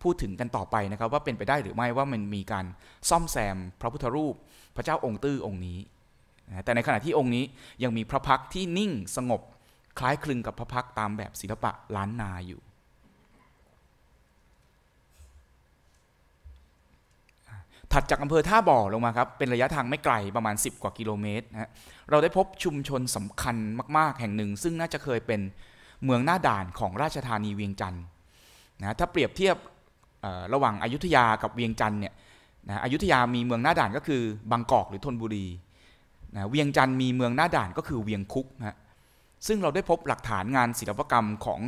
พูดถึงกันต่อไปนะครับว่าเป็นไปได้หรือไม่ว่ามันมีการซ่อมแซมพระพุทธรูปพระเจ้าองค์ตื้อองค์นี้แต่ในขณะที่องค์นี้ยังมีพระพักที่นิ่งสงบคล้ายคลึงกับพระพักตามแบบศิลปะล้านนาอยู่ถัดจากอำเภอท่าบ่อลงมาครับเป็นระยะทางไม่ไกลประมาณ 10 กว่ากิโลเมตรนะเราได้พบชุมชนสำคัญมากๆแห่งหนึ่ง ซึ่งน่าจะเคยเป็นเมืองหน้าด่านของราชธานีเวียงจันทร์นะถ้าเปรียบเทียบระหว่างอายุทยากับเวียงจันทร์เนี่ยนะอายุทยามีเมืองหน้าด่านก็คือบางกอกหรือธนบุรีนะเวียงจันทร์มีเมืองหน้าด่านก็คือเวียงคุกนะซึ่งเราได้พบหลักฐานงานศิลปกรรมของ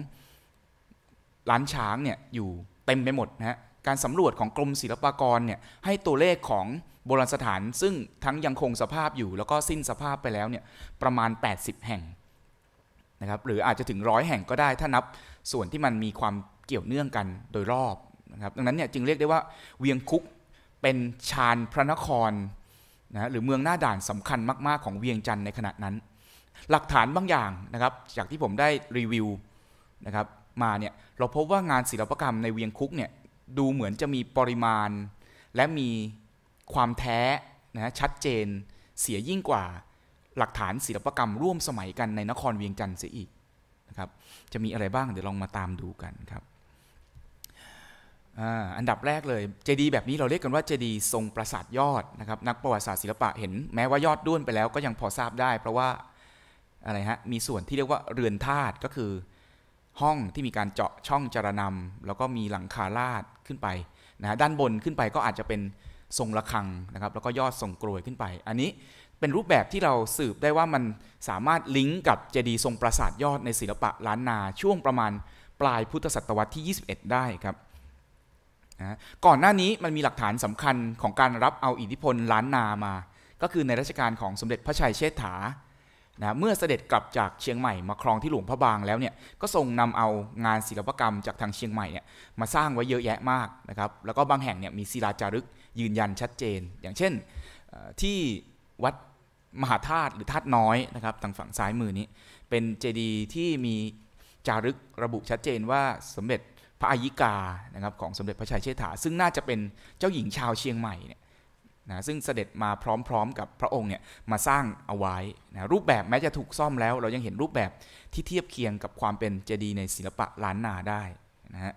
ล้านช้างเนี่ยอยู่เต็มไปหมดนะฮะการสำรวจของกรมศิลปากรเนี่ยให้ตัวเลขของโบราณสถานซึ่งทั้งยังคงสภาพอยู่แล้วก็สิ้นสภาพไปแล้วเนี่ยประมาณ 80 แห่งนะครับหรืออาจจะถึงร้อยแห่งก็ได้ถ้านับส่วนที่มันมีความเกี่ยวเนื่องกันโดยรอบนะครับดังนั้นเนี่ยจึงเรียกได้ว่าเวียงคุกเป็นชานพระนครนะหรือเมืองหน้าด่านสำคัญมากๆ ของเวียงจันทร์ในขณะนั้น หลักฐานบางอย่างนะครับจากที่ผมได้รีวิวนะครับมาเนี่ยเราพบว่างานศิลปกรรมในเวียงคุกเนี่ยดูเหมือนจะมีปริมาณและมีความแท้นะชัดเจนเสียยิ่งกว่าหลักฐานศิลปกรรมร่วมสมัยกันในนครเวียงจันทร์เสียอีกนะครับจะมีอะไรบ้างเดี๋ยวลองมาตามดูกันครับอันดับแรกเลยเจดีแบบนี้เราเรียกกันว่าเจดีทรงปราสาทยอดนะครับ นักประวัติศาสตร์ศิลปะเห็นแม้ว่ายอดด้วนไปแล้วก็ยังพอทราบได้เพราะว่าอะไรฮะมีส่วนที่เรียกว่าเรือนธาตุก็คือห้องที่มีการเจาะช่องจารนำแล้วก็มีหลังคาลาดึ้นไปนะด้านบนขึ้นไปก็อาจจะเป็นทรงระฆังนะครับแล้วก็ยอดทรงกรวยขึ้นไป อันนี้เป็นรูปแบบที่เราสืบได้ว่ามันสามารถลิงก์กับเจดีย์ทรงปราสาทยอดในศิลปะล้านนา ช่วงประมาณปลายพุทธศตวรรษที่ 21 ได้ครับนะก่อนหน้านี้มันมีหลักฐานสำคัญของการรับเอาอิทธิพลล้านนามาก็คือในรัชกาลของสมเด็จพระชัยเชษฐานะเมื่อเสด็จกลับจากเชียงใหม่มาครองที่หลวงพระบางแล้วเนี่ยก็ทรงนำเอางานศิลปกรรมจากทางเชียงใหม่เนี่ยมาสร้างไว้เยอะแยะมากนะครับแล้วก็บางแห่งเนี่ยมีศิลาจารึกยืนยันชัดเจนอย่างเช่นที่วัดมหาธาตุหรือธาตุน้อยนะครับทางฝั่งซ้ายมือนี้เป็นเจดีย์ที่มีจารึกระบุชัดเจนว่าสมเด็จพระอายิกานะครับของสมเด็จพระชัยเชษฐา ซึ่งน่าจะเป็นเจ้าหญิงชาวเชียงใหม่เนี่ยนะซึ่งเสด็จมาพร้อมๆกับพระองค์เนี่ยมาสร้างเอาไว้นะรูปแบบแม้จะถูกซ่อมแล้ว เรายังเห็นรูปแบบที่เทียบเคียงกับความเป็นเจดีย์ในศิลปะล้านนาได้นะฮะ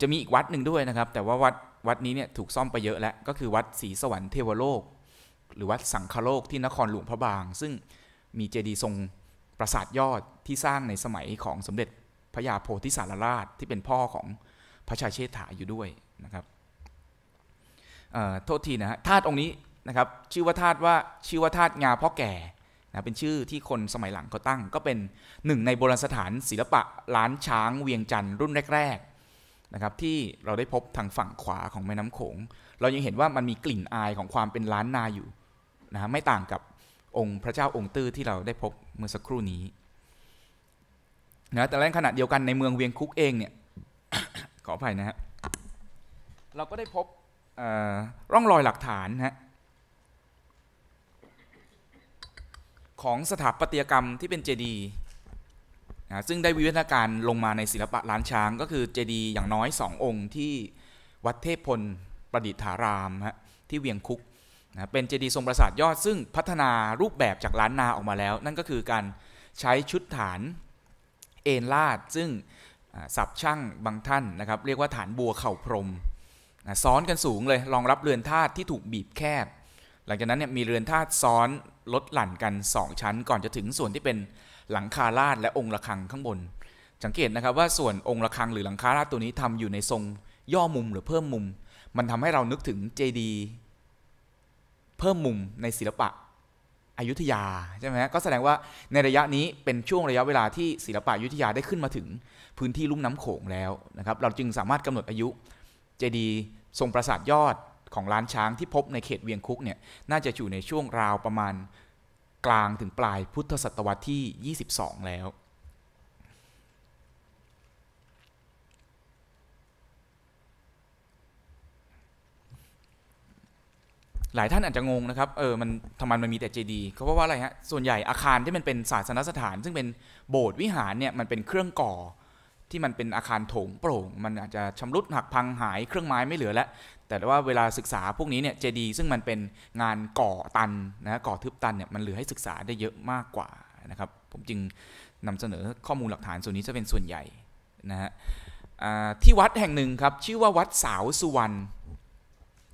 จะมีอีกวัดหนึ่งด้วยนะครับ แต่ว่าวัดวัดนี้เนี่ยถูกซ่อมไปเยอะ แล้วก็คือ วัดศรีสวรรค์เทวโลก หรือวัดสังคโลกที่นครหลวงพระบางซึ่งมีเจดีย์ทรงปราสาทยอดที่สร้างในสมัยของสมเด็จพระยาโพธิสารราชที่เป็นพ่อของพระชาเชษฐาอยู่ด้วยนะครับโทษที นะฮะธาตุองค์นี้ นะครับ ชื่อ ว่าธาตุว่าชื่อว่าธาตุงาพ่อแก่นะเป็นชื่อที่คนสมัยหลังเขาตั้ง ก็เป็นหนึ่ง ในโบราณสถานศิลปะ ล้านช้าง เวียงจันทร์รุ่นแรกๆนะครับที่เราได้พบทางฝั่งขวาของแม่น้ำโขง เรายังเห็นว่ามันมีกลิ่นอายของความเป็นล้านนาอยู่นะไม่ต่างกับองค์พระเจ้าองค์ตื้อที่เราได้พบเมื่อสักครู่นี้นะแต่ในขณะเดียวกันในเมืองเวียงคุกเองเนี่ยขออภัยนะฮะเราก็ได้พบร่องรอยหลักฐาน ฮะ ของสถาปัตยกรรมที่เป็นเจดีนะซึ่งได้วิวัฒนาการลงมาในศิลปะล้านช้างก็คือเจดีอย่างน้อยสององค์ ที่วัดเทพพลประดิษฐาราม ฮะ ที่เวียงคุกนะเป็นเจดีทรงประสาท ยอด ซึ่งพัฒนารูปแบบจากล้านนาออกมาแล้ว นั่นก็คือการใช้ชุดฐานเอนลาดซึ่งสับช่างบางท่านนะครับเรียกว่าฐานบัวเข่าพรมซ้อนกันสูงเลยรองรับเรือนธาตุที่ถูกบีบแคบ หลังจากนั้นเนี่ยมีเรือนธาตุซ้อนลดหลั่นกัน 2 ชั้น ก่อนจะถึงส่วนที่เป็นหลังคาลาดและองค์ระฆังข้างบนสังเกต นะ ครับ ว่าส่วนองค์ระฆังหรือหลังคาลาดตัวนี้ทำอยู่ในทรงย่อมุมหรือเพิ่มมุม มันทำให้เรานึกถึงเจดีเพิ่มมุมในศิลปะอยุธยาใช่ไหมก็แสดงว่าในระยะนี้เป็นช่วงระยะเวลาที่ศิลปะอยุธยาได้ขึ้นมาถึง พื้นที่ลุ่มน้ำโขงแล้วนะครับเราจึงสามารถกำหนดอายุจดีย์ทรงปราสาทยอดของล้านช้างที่พบในเขตเวียงคุกเนี่ย น่าจะอยู่ในช่วงราวประมาณกลางถึงปลายพุทธศตวรรษที่ 22 แล้ว หลายท่านอาจจะงงนะครับ เออมันทำไมมันมีแต่เจดีย์เขาเพราะว่าอะไรฮะ ส่วนใหญ่อาคารที่มันเป็นศาสนสถานซึ่งเป็นโบสถ์วิหารเนี่ย มันเป็นเครื่องก่อที่มันเป็นอาคารโถงโปร่ง มันอาจจะชำรุดหักพังหายเครื่องไม้ไม่เหลือแล้ว แต่ว่าเวลาศึกษาพวกนี้เนี่ยเจดีซึ่งมันเป็นงานก่อตันนะก่อทึบตันเนี่ยมันเหลือให้ศึกษาได้เยอะมากกว่านะครับผมจึงนำเสนอข้อมูลหลักฐานส่วนนี้จะเป็นส่วนใหญ่นะฮะที่วัดแห่งหนึ่งครับชื่อว่าวัดสาวสุวรรณ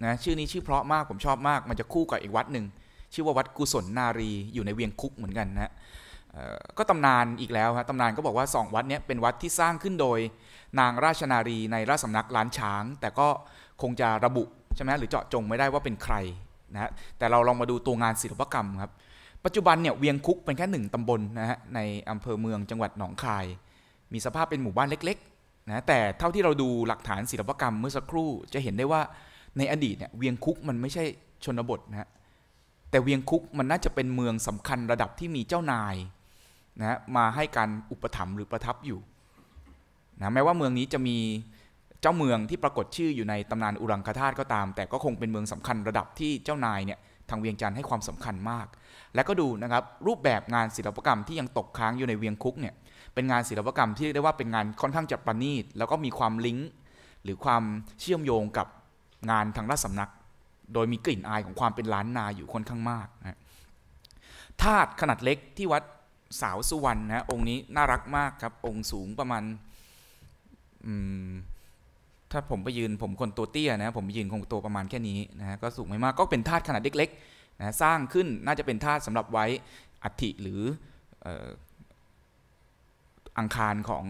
นะชื่อนี้ชื่อเพราะมากผมชอบมาก มันจะคู่กับอีกวัดหนึ่งชื่อว่าวัดกุศลนารี อยู่ในเวียงคุกเหมือนกันนะก็ตำนานอีกแล้วฮะตำนานก็บอกว่าสองวัดนี้เป็นวัดที่สร้างขึ้นโดย นางราชนารีในราชสำนักล้านช้าง แต่ก็คงจะระบุใช่ไหมหรือเจาะจงไม่ได้ว่าเป็นใครนะฮะแต่เราลองมาดูตัวงานศิลปกรรมครับ ปัจจุบันเนี่ยเวียงคุกเป็นแค่หนึ่งตำบลนะฮะในอำเภอเมืองจังหวัดหนองคาย มีสภาพเป็นหมู่บ้านเล็กๆนะแต่เท่าที่เราดูหลักฐานศิลปกรรมเมื่อสักครู่ จะเห็นได้ว่าในอดีตเนี่ยเวียงคุกมันไม่ใช่ชนบทนะฮะแต่เวียงคุกมันน่าจะเป็นเมืองสำคัญระดับที่มีเจ้านายนะมาให้การอุปถัมภ์หรือประทับอยู่นะแม้ว่าเมืองนี้จะมีเจ้าเมืองที่ปรากฏชื่ออยู่ในตำนานอุรังคธาตุก็ตาม แต่ก็คงเป็นเมืองสำคัญระดับที่เจ้านายเนี่ยทางเวียงจันทร์ให้ความสำคัญมาก และก็ดูนะครับรูปแบบงานศิลปกรรมที่ยังตกค้างอยู่ในเวียงคุกเนี่ย เป็นงานศิลปกรรมที่เรียกได้ว่าเป็นงานค่อนข้างจะประณีตแล้วก็มีความลิงก์ หรือความเชื่อมโยงกับงานทางราชสำนัก โดยมีกลิ่นอายของความเป็นล้านนาอยู่ค่อนข้างมากนะธาตุขนาดเล็กที่วัดสาวสุวรรณนะองค์นี้น่ารักมากครับองค์สูงประมาณถ้าผมไปยืน ผมคนตัวเตี้ยนะผมยืนคงตัวประมาณแค่นี้นะก็สูงไม่มากก็เป็นธาตุขนาดเล็กๆนะสร้างขึ้นน่าจะเป็นธาตุสำหรับไว้อัฐิหรืออังคารของ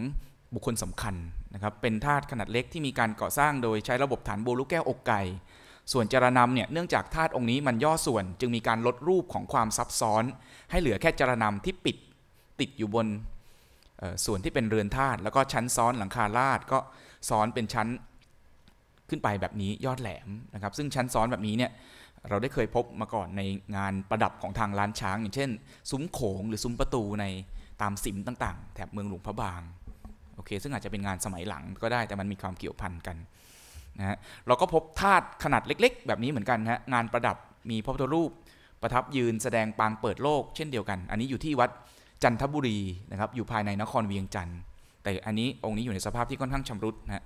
บุคคลสำคัญนะครับเป็นธาตุขนาดเล็กที่มีการก่อสร้าง โดยใช้ระบบฐานโบลูกแก้วอกไก่ ส่วนจารนำเนี่ยเนื่องจากธาตุองค์นี้มันย่อส่วน จึงมีการลดรูปของความซับซ้อนให้เหลือแค่จารนำที่ปิดติดอยู่บนส่วนที่เป็นเรือนธาตุแล้วก็ชั้นซ้อนหลังคาลาดก็ ซ้อนเป็นชั้นขึ้นไปแบบนี้ยอดแหลม นะครับ ซึ่งชั้นซ้อนแบบนี้ เนี่ยเราได้เคยพบมาก่อนในงานประดับของทางร้านช้าง อย่างเช่นซุ้มโขงหรือซุ้มประตูในตามสิมต่าง ๆ แถบเมืองหลวงพระบางโอเคซึ่งอาจจะเป็นงานสมัยหลังก็ได้แต่มันมีความเกี่ยวพันกันนะฮะเราก็พบธาตุขนาดเล็ก ๆ แบบนี้เหมือนกันฮะงานประดับมีพระพุทธรูป ประทับยืนแสดงปางเปิดโลกเช่นเดียวกัน อันนี้อยู่ที่วัดจันทบุรีนะครับอยู่ภายในนครเวียงจันทร์ แต่อันนี้องค์นี้อยู่ในสภาพที่ค่อนข้างชำรุดนะ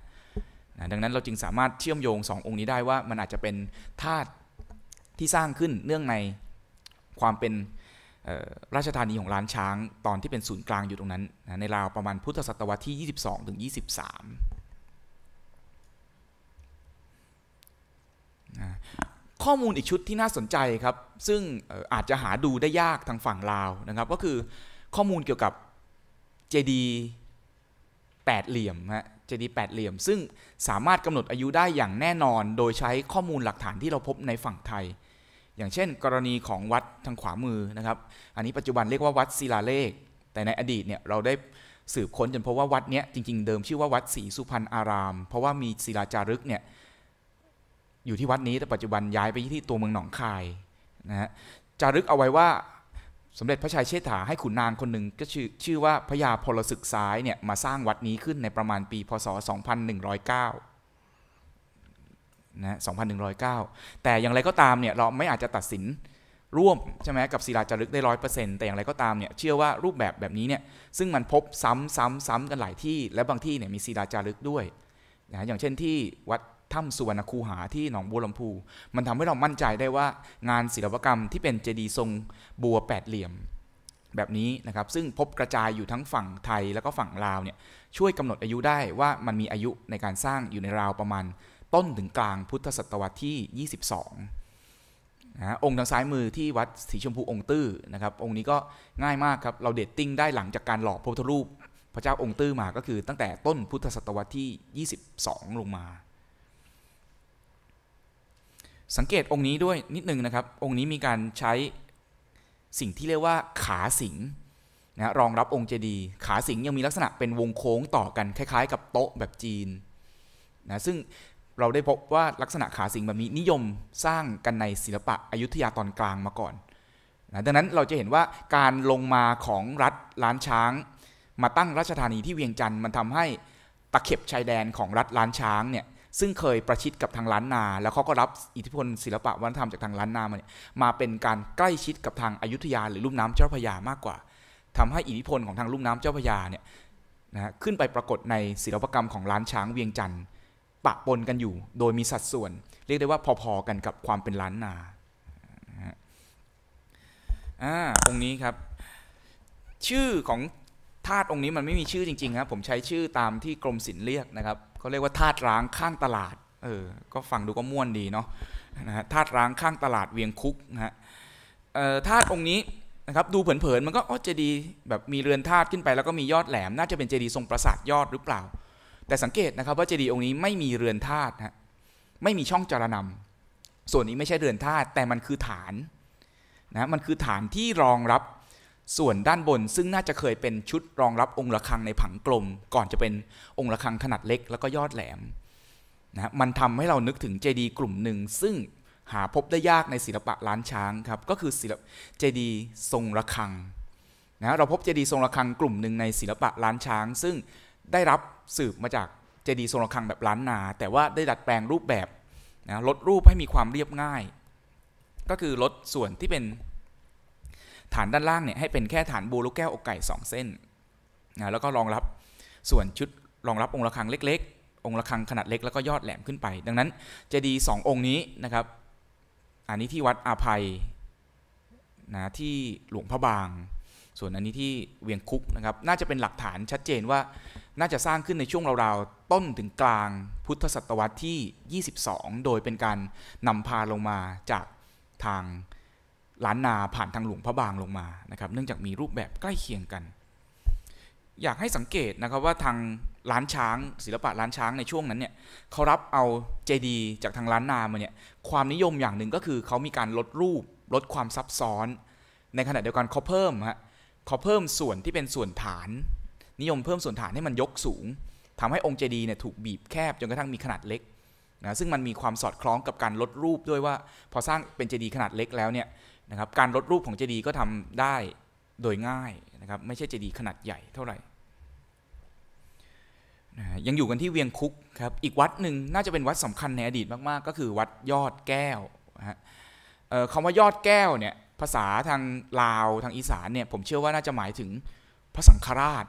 นะดังนั้นเราจึงสามารถเชื่อมโยงสององค์นี้ได้ว่า มันอาจจะเป็นธาตุที่สร้างขึ้นเนื่องในความเป็นราชธานีของล้านช้าง ตอนที่เป็นศูนย์กลางอยู่ตรงนั้นนะในราวประมาณพุทธศตวรรษที่ 22ถึง23นะข้อมูลอีกชุดที่น่าสนใจครับซึ่งอาจจะหาดูได้ยากทางฝั่งลาวนะครับก็คือข้อมูลเกี่ยวกับเจดีแปดเหลี่ยมฮะเจดีแปดเหลี่ยม ซึ่งสามารถกำหนดอายุได้อย่างแน่นอนโดยใช้ข้อมูลหลักฐานที่เราพบในฝั่งไทย อย่างเช่นกรณีของวัดทางขวามือนะครับอันนี้ปัจจุบันเรียกว่าวัดศิลาเลข แต่ในอดีตเนี่ย เราได้สืบค้นจนพบว่าวัดเนี้ยจริงๆ เดิมชื่อว่าวัดศรีสุพรรณอารามเพราะว่ามีศิลาจารึกเนี่ยอยู่ที่วัดนี้แต่ปัจจุบันย้ายไปที่ตัวเมืองหนองคายนะฮะจารึกเอาไว้ว่าสมเด็จพระชายเชษฐาให้ขุนนางคนหนึ่งก็ชื่อชื่อว่าพระยาพลศึกซ้ายเนี่ยมาสร้างวัดนี้ขึ้นในประมาณปี พศ 2109นะ2109แต่อย่างไรก็ตามเนี่ย เราไม่อาจจะตัดสินร่วมใช่ไหมกับศิลาจารึกได้ร้อยเปอร์เซ็นต์แต่อย่างไรก็ตามเนี่ยเชื่อว่ารูปแบบแบบนี้เนี่ย ซึ่งมันพบซ้ำซ้ำซ้ำกันหลายที่ และบางที่เนี่ยมีศิลาจารึกด้วยนะอย่างเช่นที่วัดถ้ำสุวรรณคูหาที่หนองบัวลำพู มันทำให้เรามั่นใจได้ว่างานศิลปกรรมที่เป็นเจดีย์ทรงบัวแปดเหลี่ยม แบบนี้ นะ ครับ ซึ่งพบกระจายอยู่ทั้งฝั่งไทยแล้ว ก็ฝั่งลาว เนี่ย ช่วยกำหนดอายุได้ว่ามันมีอายุในการสร้างอยู่ใน ราวประมาณ ต้นถึงกลางพุทธศตวรรษที่ 22นะองค์ทางซ้ายมือที่วัดสีชมพูองค์ตื้อนะครับ องค์นี้ก็ง่ายมากครับ เราเดตติ้งได้หลังจากการหล่อพระพุทธรูป พระเจ้าองค์ตื้อมาก็คือตั้งแต่ต้นพุทธศตวรรษที่ 22 ลงมาสังเกตองค์นี้ ด้วยนิด นึง นะ ครับองค์นี้มีการใช้สิ่งที่เรียกว่าขาสิงนะรองรับองค์เจดีย์ขาสิงยังมีลักษณะเป็นวงโค้งต่อกันคล้าย ๆ กับโต๊ะแบบจีน นะ ซึ่งเราได้พบว่าลักษณะขาสิงแบบ นี้ นิยมสร้างกันในศิลปะอยุธยาตอนกลางมาก่อนนะดังนั้นเราจะเห็นว่าการลงมาของรัฐล้านช้าง มาตั้งราชธานีที่เวียงจันทร์มันทำให้ตะเข็บชายแดนของรัฐล้านช้างเนี่ยซึ่งเคยประชิดกับทางล้านนา แล้วเขาก็รับอิทธิพลศิลปะวัฒนธรรมจากทางล้านนามาเนี่ยมาเป็นการใกล้ชิดกับทางอายุทยา หรือลุ่มน้ำเจ้าพยามากกว่า ทำให้อิทธิพลของทางลุ่มน้ำเจ้าพยาเนี่ยนะขึ้นไปปรากฏในศิลปกรรมของล้านช้างเวียงจันทร์ปะปนกันอยู่โดยมีสัดส่วน เรียกได้ว่าพอๆกันกับความเป็นล้านนาอ่าองนี้ครับ ชื่อของธาตุองค์นี้มันไม่มีชื่อจริงๆครับผมใช้ชื่อตามที่กรมศิลป์เรียกนะครับเขาเรียกว่าธาตุร้างข้างตลาด เออ ก็ฟังดูก็ม่วนดีเนาะนะฮะธาตุร้างข้างตลาดเวียงคุกนะฮะธาตุองค์นี้นะครับดูเผินๆมันก็อ๋อเจดีแบบมีเรือนธาตุขึ้นไป แล้วก็มียอดแหลม น่าจะเป็นเจดีทรงปราสาทยอดหรือเปล่า แต่สังเกตนะครับว่าเจดีองค์นี้ไม่มีเรือนธาตุฮะไม่มีช่องจารนำส่วนนี้ไม่ใช่เรือนธาตุแต่มันคือฐานนะ มันคือฐานที่รองรับส่วนด้านบนซึ่งน่าจะเคยเป็นชุดรองรับองค์ระฆังในผังกลมก่อนจะเป็นองค์ระฆังขนาดเล็ก แล้วก็ยอดแหลมนะมันทำให้เรานึกถึงเจดีกลุ่มหนึ่งซึ่งหาพบได้ยากในศิลปะล้านช้างครับก็คือศิลปเจดีทรงระฆังนะเราพบเจดีทรงระฆังกลุ่มหนึ่งในศิลปะล้านช้าง ซึ่งได้รับสืบมาจากเจดีทรงระฆังแบบล้านนา แต่ว่าได้ดัดแปลงรูปแบบนะลดรูปให้มีความเรียบง่าย ก็คือลดส่วนที่เป็นฐานด้านล่างเนี่ยให้เป็นแค่ฐานบูลูกแก้วอกไก่ 2 เส้นนะแล้วก็รองรับส่วนชุดรองรับองค์ระฆังเล็กๆ องค์ระฆังขนาดเล็ก แล้วก็ยอดแหลมขึ้นไป ดังนั้นจะดี2สององค์นี้นะครับ อันนี้ที่วัดอาภัยนะที่หลวงพระบาง ส่วนอันนี้ที่เวียงคุกนะครับ น่าจะเป็นหลักฐานชัดเจนว่า น่าจะสร้างขึ้นในช่วงราวๆต้นถึงกลางพุทธศตวรรษที่ 22 โดยเป็นการนำพาลงมาจากทางล้านนาผ่านทางหลวงพระบางลงมา นะครับ เนื่องจากมีรูปแบบใกล้เคียงกัน อยากให้สังเกตนะครับว่าทางล้านช้าง ศิลปะล้านช้างในช่วงนั้นเนี่ยเขารับเอาเจดีจากทางล้านนามาเนี่ย ความนิยมอย่างหนึ่งก็คือเขามีการลดรูป ลดความซับซ้อน ในขณะเดียวกันเขาเพิ่มฮะเขาเพิ่มส่วนที่เป็นส่วนฐาน นิยมเพิ่มส่วนฐานให้มันยกสูง ทำให้องค์เจดีเนี่ยถูกบีบแคบจนกระทั่งมีขนาดเล็กนะ ซึ่งมันมีความสอดคล้องกับการลดรูปด้วยว่า พอสร้างเป็นเจดีขนาดเล็กแล้วเนี่ยนะครับ การลดรูปของเจดีย์ก็ทำได้โดยง่าย นะครับ ไม่ใช่เจดีย์ขนาดใหญ่เท่าไหร่ยังอยู่ กันที่เวียงคุก ครับ อีกวัดหนึ่งน่าจะเป็นวัดสำคัญ ใน อดีต มากๆ ก็คือวัดยอดแก้วนะคำว่ายอดแก้ว เนี่ย ภาษาทางลาวทางอีสานเนี่ย ผมเชื่อว่าน่าจะหมายถึงพระสังฆราช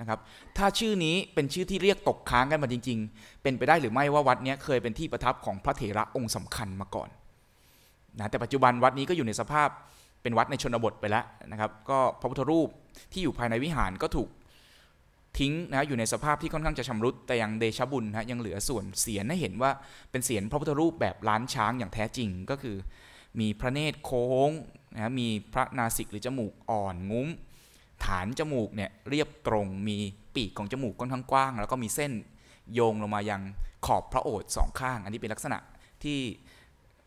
นะครับถ้าชื่อนี้เป็นชื่อที่เรียกตกค้างกันมาจริง ๆ เป็นไปได้หรือไม่ว่าวัดนี้เคยเป็นที่ประทับของพระเถระองค์สำคัญมาก่อนนะแต่ปัจจุบันวัดนี้ก็อยู่ในสภาพเป็นวัดในชนบทไปแล้วนะครับก็พระพุทธรูปที่อยู่ภายในวิหารก็ถูกทิ้งนะอยู่ในสภาพที่ค่อนข้างจะชำรุดแต่ยังเดชบุญนะยังเหลือส่วนเสียนให้เห็นว่า เป็นเสียนพระพุทธรูปแบบล้านช้างอย่างแท้จริงก็คือ มีพระเนตรโค้งนะมีพระนาสิกหรือจมูกอ่อนงุ้ม ฐานจมูกเนี่ยเรียบตรงมีปีกของจมูกค่อนข้างกว้าง แล้วก็มีเส้นโยงลงมายังขอบพระโอษฐ์สองข้าง อันนี้เป็นลักษณะที่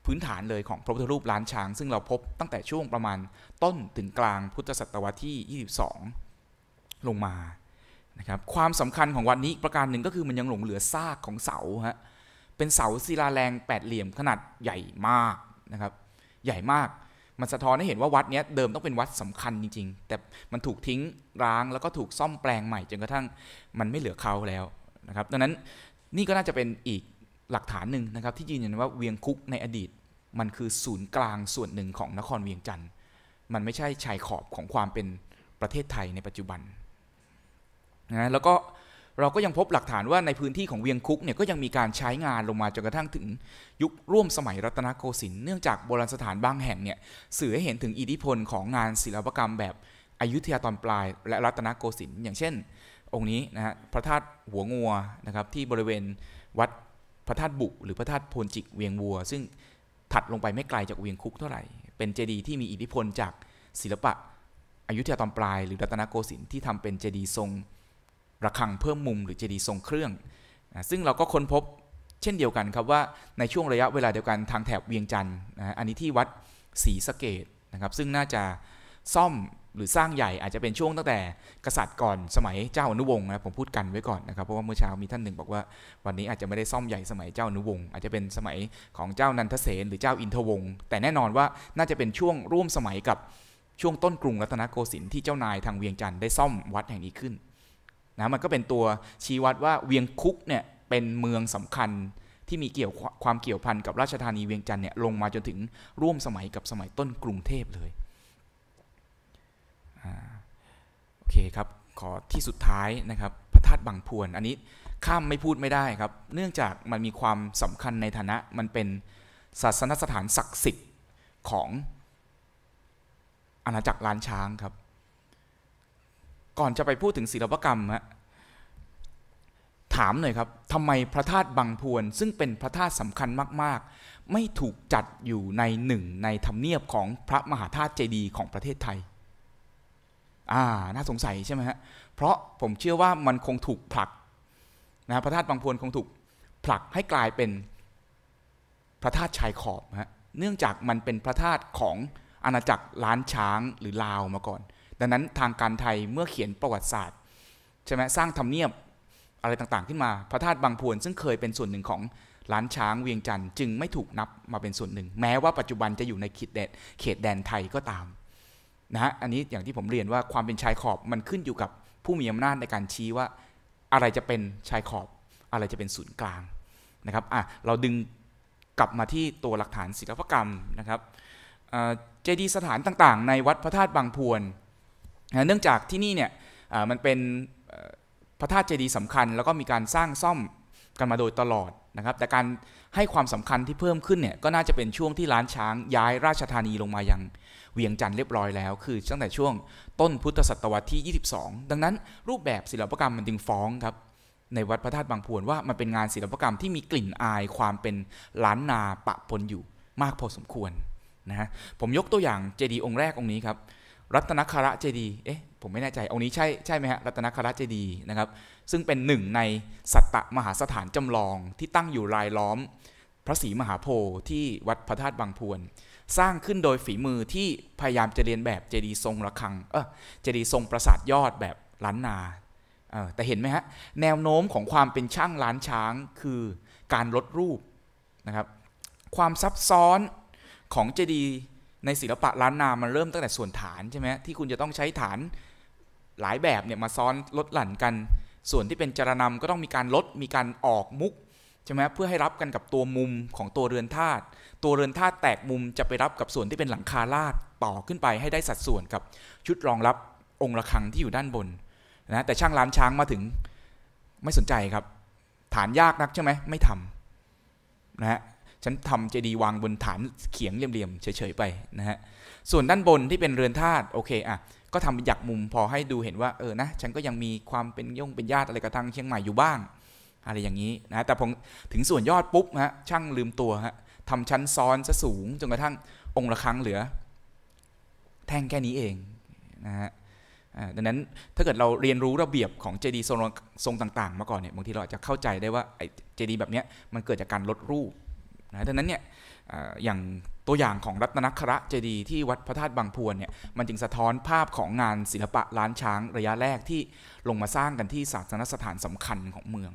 พื้นฐานเลยของพระพุทธรูปล้านช้างซึ่งเราพบตั้งแต่ช่วงประมาณต้นถึงกลางพุทธศตวรรษที่ 22 ลงมา นะครับ ความสำคัญของวันนี้ประการหนึ่งก็คือมันยังหลงเหลือซากของเสาฮะ เป็นเสาศิลาแรงแปดเหลี่ยมขนาดใหญ่มากนะครับ ใหญ่มากมันสะท้อนให้เห็นว่าวัดนี้เดิมต้องเป็นวัดสำคัญจริงๆ แต่มันถูกทิ้งร้างแล้วก็ถูกซ่อมแปลงใหม่จนกระทั่งมันไม่เหลือเขาแล้วนะครับ ดังนั้นนี่ก็น่าจะเป็นอีกหลักฐานหนึ่งนะครับที่ยืนยันว่าเวียงคุกในอดีตมันคือศูนย์กลางส่วนหนึ่งของนครเวียงจันทร์มันไม่ใช่ชายขอบของความเป็นประเทศไทยในปัจจุบันนะแล้วก็ เราก็ยังพบหลักฐานว่าในพื้นที่ของเวียงคุกเนี่ยก็ยังมีการใช้งานลงมาจนกระทั่งถึงยุคร่วมสมัยรัตนโกสินทร์เนื่องจากโบราณสถานบางแห่งเนี่ยสื่อให้เห็นถึงอิทธิพลของงานศิลปกรรมแบบอายุทยาตอนปลายและรัตนโกสินทร์อย่างเช่น องค์นี้นะฮะพระธาตุหัวงัวนะครับที่บริเวณวัดพระธาตุบุหรือพระธาตุโพนจิกเวียงวัว ซึ่งถัดลงไปไม่ไกลจากเวียงคุกเท่า ไหร่ เป็นเจดีย์ที่มีอิทธิพล จากศิลปะอายุทยาตอนปลาย หรือรัตนโกสินทร์ที่ทำเป็นเจดีย์ทรงระฆังเพิ่ม มุมหรือเจดีย์ทรงเครื่อง ซึ่งเราก็ค้นพบเช่นเดียวกันครับว่าในช่วงระยะเวลาเดียวกันทางแถบเวียงจันทร์นะอันนี้ที่วัดศรีสะเกดนะครับซึ่งน่าจะซ่อมหรือสร้างใหญ่อาจจะเป็นช่วงตั้งแต่ กษัตริย์ก่อนสมัยเจ้าอนุวงศ์นะผมพูดกันไว้ก่อนนะครับเพราะว่าเมื่อเช้ามีท่านหนึ่งบอกว่าวันนี้อาจจะไม่ได้ซ่อมใหญ่สมัยเจ้าอนุวงศ์อาจจะเป็นสมัยของเจ้านันทเสนหรือเจ้าอินทวงศ์แต่แน่นอนว่าน่าจะเป็นช่วงร่วมสมัยกับช่วงต้นกรุงรัตนโกสินทร์ที่เจ้านายทางเวียงจันทร์ได้ซ่อมวัดแห่งนี้ขึ้นนะมันก็เป็นตัวชี้วัดว่าเวียงคุกเนี่ยเป็นเมืองสำคัญที่มีเกี่ยวความเกี่ยวพันกับราชธานีเวียงจันทร์เนี่ยลงมาจนถึงร่วมสมัยกับสมัยต้นกรุงเทพเลยครับขอที่สุดท้ายนะครับพระธาตุบางพวนอันนี้ข้ามไม่พูดไม่ได้ครับเนื่องจากมันมีความสำคัญในฐานะมันเป็นศาสนสถานศักดิ์สิทธิ์ของอาณาจักร ล้านช้างครับ ก่อนจะไปพูดถึงศิลปกรรมฮะถามหน่อยครับทำไมพระธาตุบางพวน ซึ่งเป็นพระธาตุสำคัญมากๆ ไม่ถูกจัดอยู่ในหนึ่งในธรรมเนียบของพระมหาธาตุเจดีย์ของประเทศไทยอ่าน่าสงสัยใช่ไหมฮะ เพราะผมเชื่อว่ามันคงถูกผลักนะพระธาตุบางพวนคงถูกผลักให้กลายเป็นพระธาตุชายขอบฮะ เนื่องจากมันเป็นพระธาตุของอาณาจักรล้านช้างหรือลาวมาก่อน ดังนั้นทางการไทยเมื่อเขียนประวัติศาสตร์ใช่ไหมสร้างธรรมเนียบอะไรต่างๆขึ้นมาพระธาตุบางพวนซึ่งเคยเป็นส่วนหนึ่งของล้านช้างเวียงจันทร์จึงไม่ถูกนับมาเป็นส่วนหนึ่ง แม้ว่าปัจจุบันจะอยู่ในเขตแดนเขตแดนไทยก็ตามนะฮะอันนี้อย่างที่ผมเรียนว่าความเป็นชายขอบมันขึ้นอยู่กับผู้มีอำนาจในการชี้ว่าอะไรจะเป็นชายขอบ อะไรจะเป็นศูนย์กลางนะครับอ่ะเราดึงกลับมาที่ตัวหลักฐานศิลปกรรมนะครับเจดีย์สถานต่างๆ ในวัดพระธาตุบางพวนเนื่องจากที่นี่เนี่ยมันเป็นพระธาตุเจดีย์สำคัญแล้วก็มีการสร้างซ่อมกันมาโดยตลอดนะครับแต่การให้ความสำคัญที่เพิ่มขึ้นเนี่ยก็น่าจะเป็นช่วงที่ล้านช้างย้ายราชธานีลงมายังเวียงจันทร์เรียบร้อยแล้วคือตั้งแต่ช่วงต้นพุทธศตวรรษที่ 22 ดังนั้นรูปแบบศิลปกรรมมันจึงฟ้องครับ ในวัดพระธาตุบางพวน ว่ามันเป็นงานศิลปกรรมที่มีกลิ่นอายความเป็นล้านนาปะปนอยู่มากพอสมควรนะฮะผมยกตัวอย่างเจดีย์องค์แรกองค์นี้ครับรัตนคระเจดีย์เอ๊ะผมไม่แน่ใจองค์นี้ใช่ใช่ไหมฮะรัตนคระเจดีย์นะครับซึ่งเป็นหนึ่งในสัตตมหาสถานจำลอง ที่ตั้งอยู่รายล้อมพระศรีมหาโพธิ์ที่วัดพระธาตุบางพวนสร้างขึ้นโดยฝีมือที่พยายามจะเรียนแบบ เจดีย์ทรงระฆัง เออ เจดีย์ทรงปราสาทยอดแบบล้านนา เออ แต่เห็นไหมฮะ แนวโน้มของความเป็นช่างล้านช้างคือการลดรูป นะครับ ความซับซ้อนของ เจดีย์ในศิลปะล้านนา มัน เริ่มตั้งแต่ส่วนฐานใช่ไหมที่ คุณจะต้องใช้ฐานหลายแบบเนี่ยมาซ้อนลดหลั่นกัน ส่วนที่เป็นจารนำก็ต้องมีการลดมีการออกมุกใช่ไหมเพื่อให้รับกันกับตัวมุมของตัวเรือนธาตุตัวเรือนธาตุแตกมุมจะไปรับกับส่วนที่เป็นหลังคาลาดต่อขึ้นไปให้ได้สัดส่วนกับชุดรองรับองค์ระฆังที่อยู่ด้านบนนะแต่ช่างล้านช้างมาถึงไม่สนใจครับฐานยากนักใช่ไหมไม่ทำนะฮะฉันทำเจดีวางบนฐานเขียงเรียมๆเฉยๆไปนะฮะส่วนด้านบนที่เป็นเรือนธาตุโอเคอ่ะก็ทำหยักมุมพอให้ดูเห็นว่าเออนะฉันก็ยังมีความเป็นย่งเป็นญาติอะไรกับทางเชียงใหม่อยู่บ้างอะไรอย่างนี้นะ แต่พอถึงส่วนยอดปุ๊บฮะ ช่างลืมตัวฮะทำชั้นซ้อนซะสูง จนกระทั่งองค์ละครั้งเหลือแท่งแค่นี้เองนะฮะดังนั้นถ้าเกิดเราเรียนรู้ระเบียบของเจดีทรงทรงต่างๆ มาก่อนเนี่ย บางทีเราอาจจะเข้าใจได้ว่าเจดีย์แบบนี้มันเกิดจากการลดรูปนะดังนั้นเนี่ยอย่างตัวอย่างของรัตนคระเจดีย์ที่วัดพระธาตุบางพวนเนี่ย มันจึงสะท้อนภาพของงานศิลปะล้านช้างระยะแรกที่ลงมาสร้างกันที่ศาสนสถานสำคัญของเมือง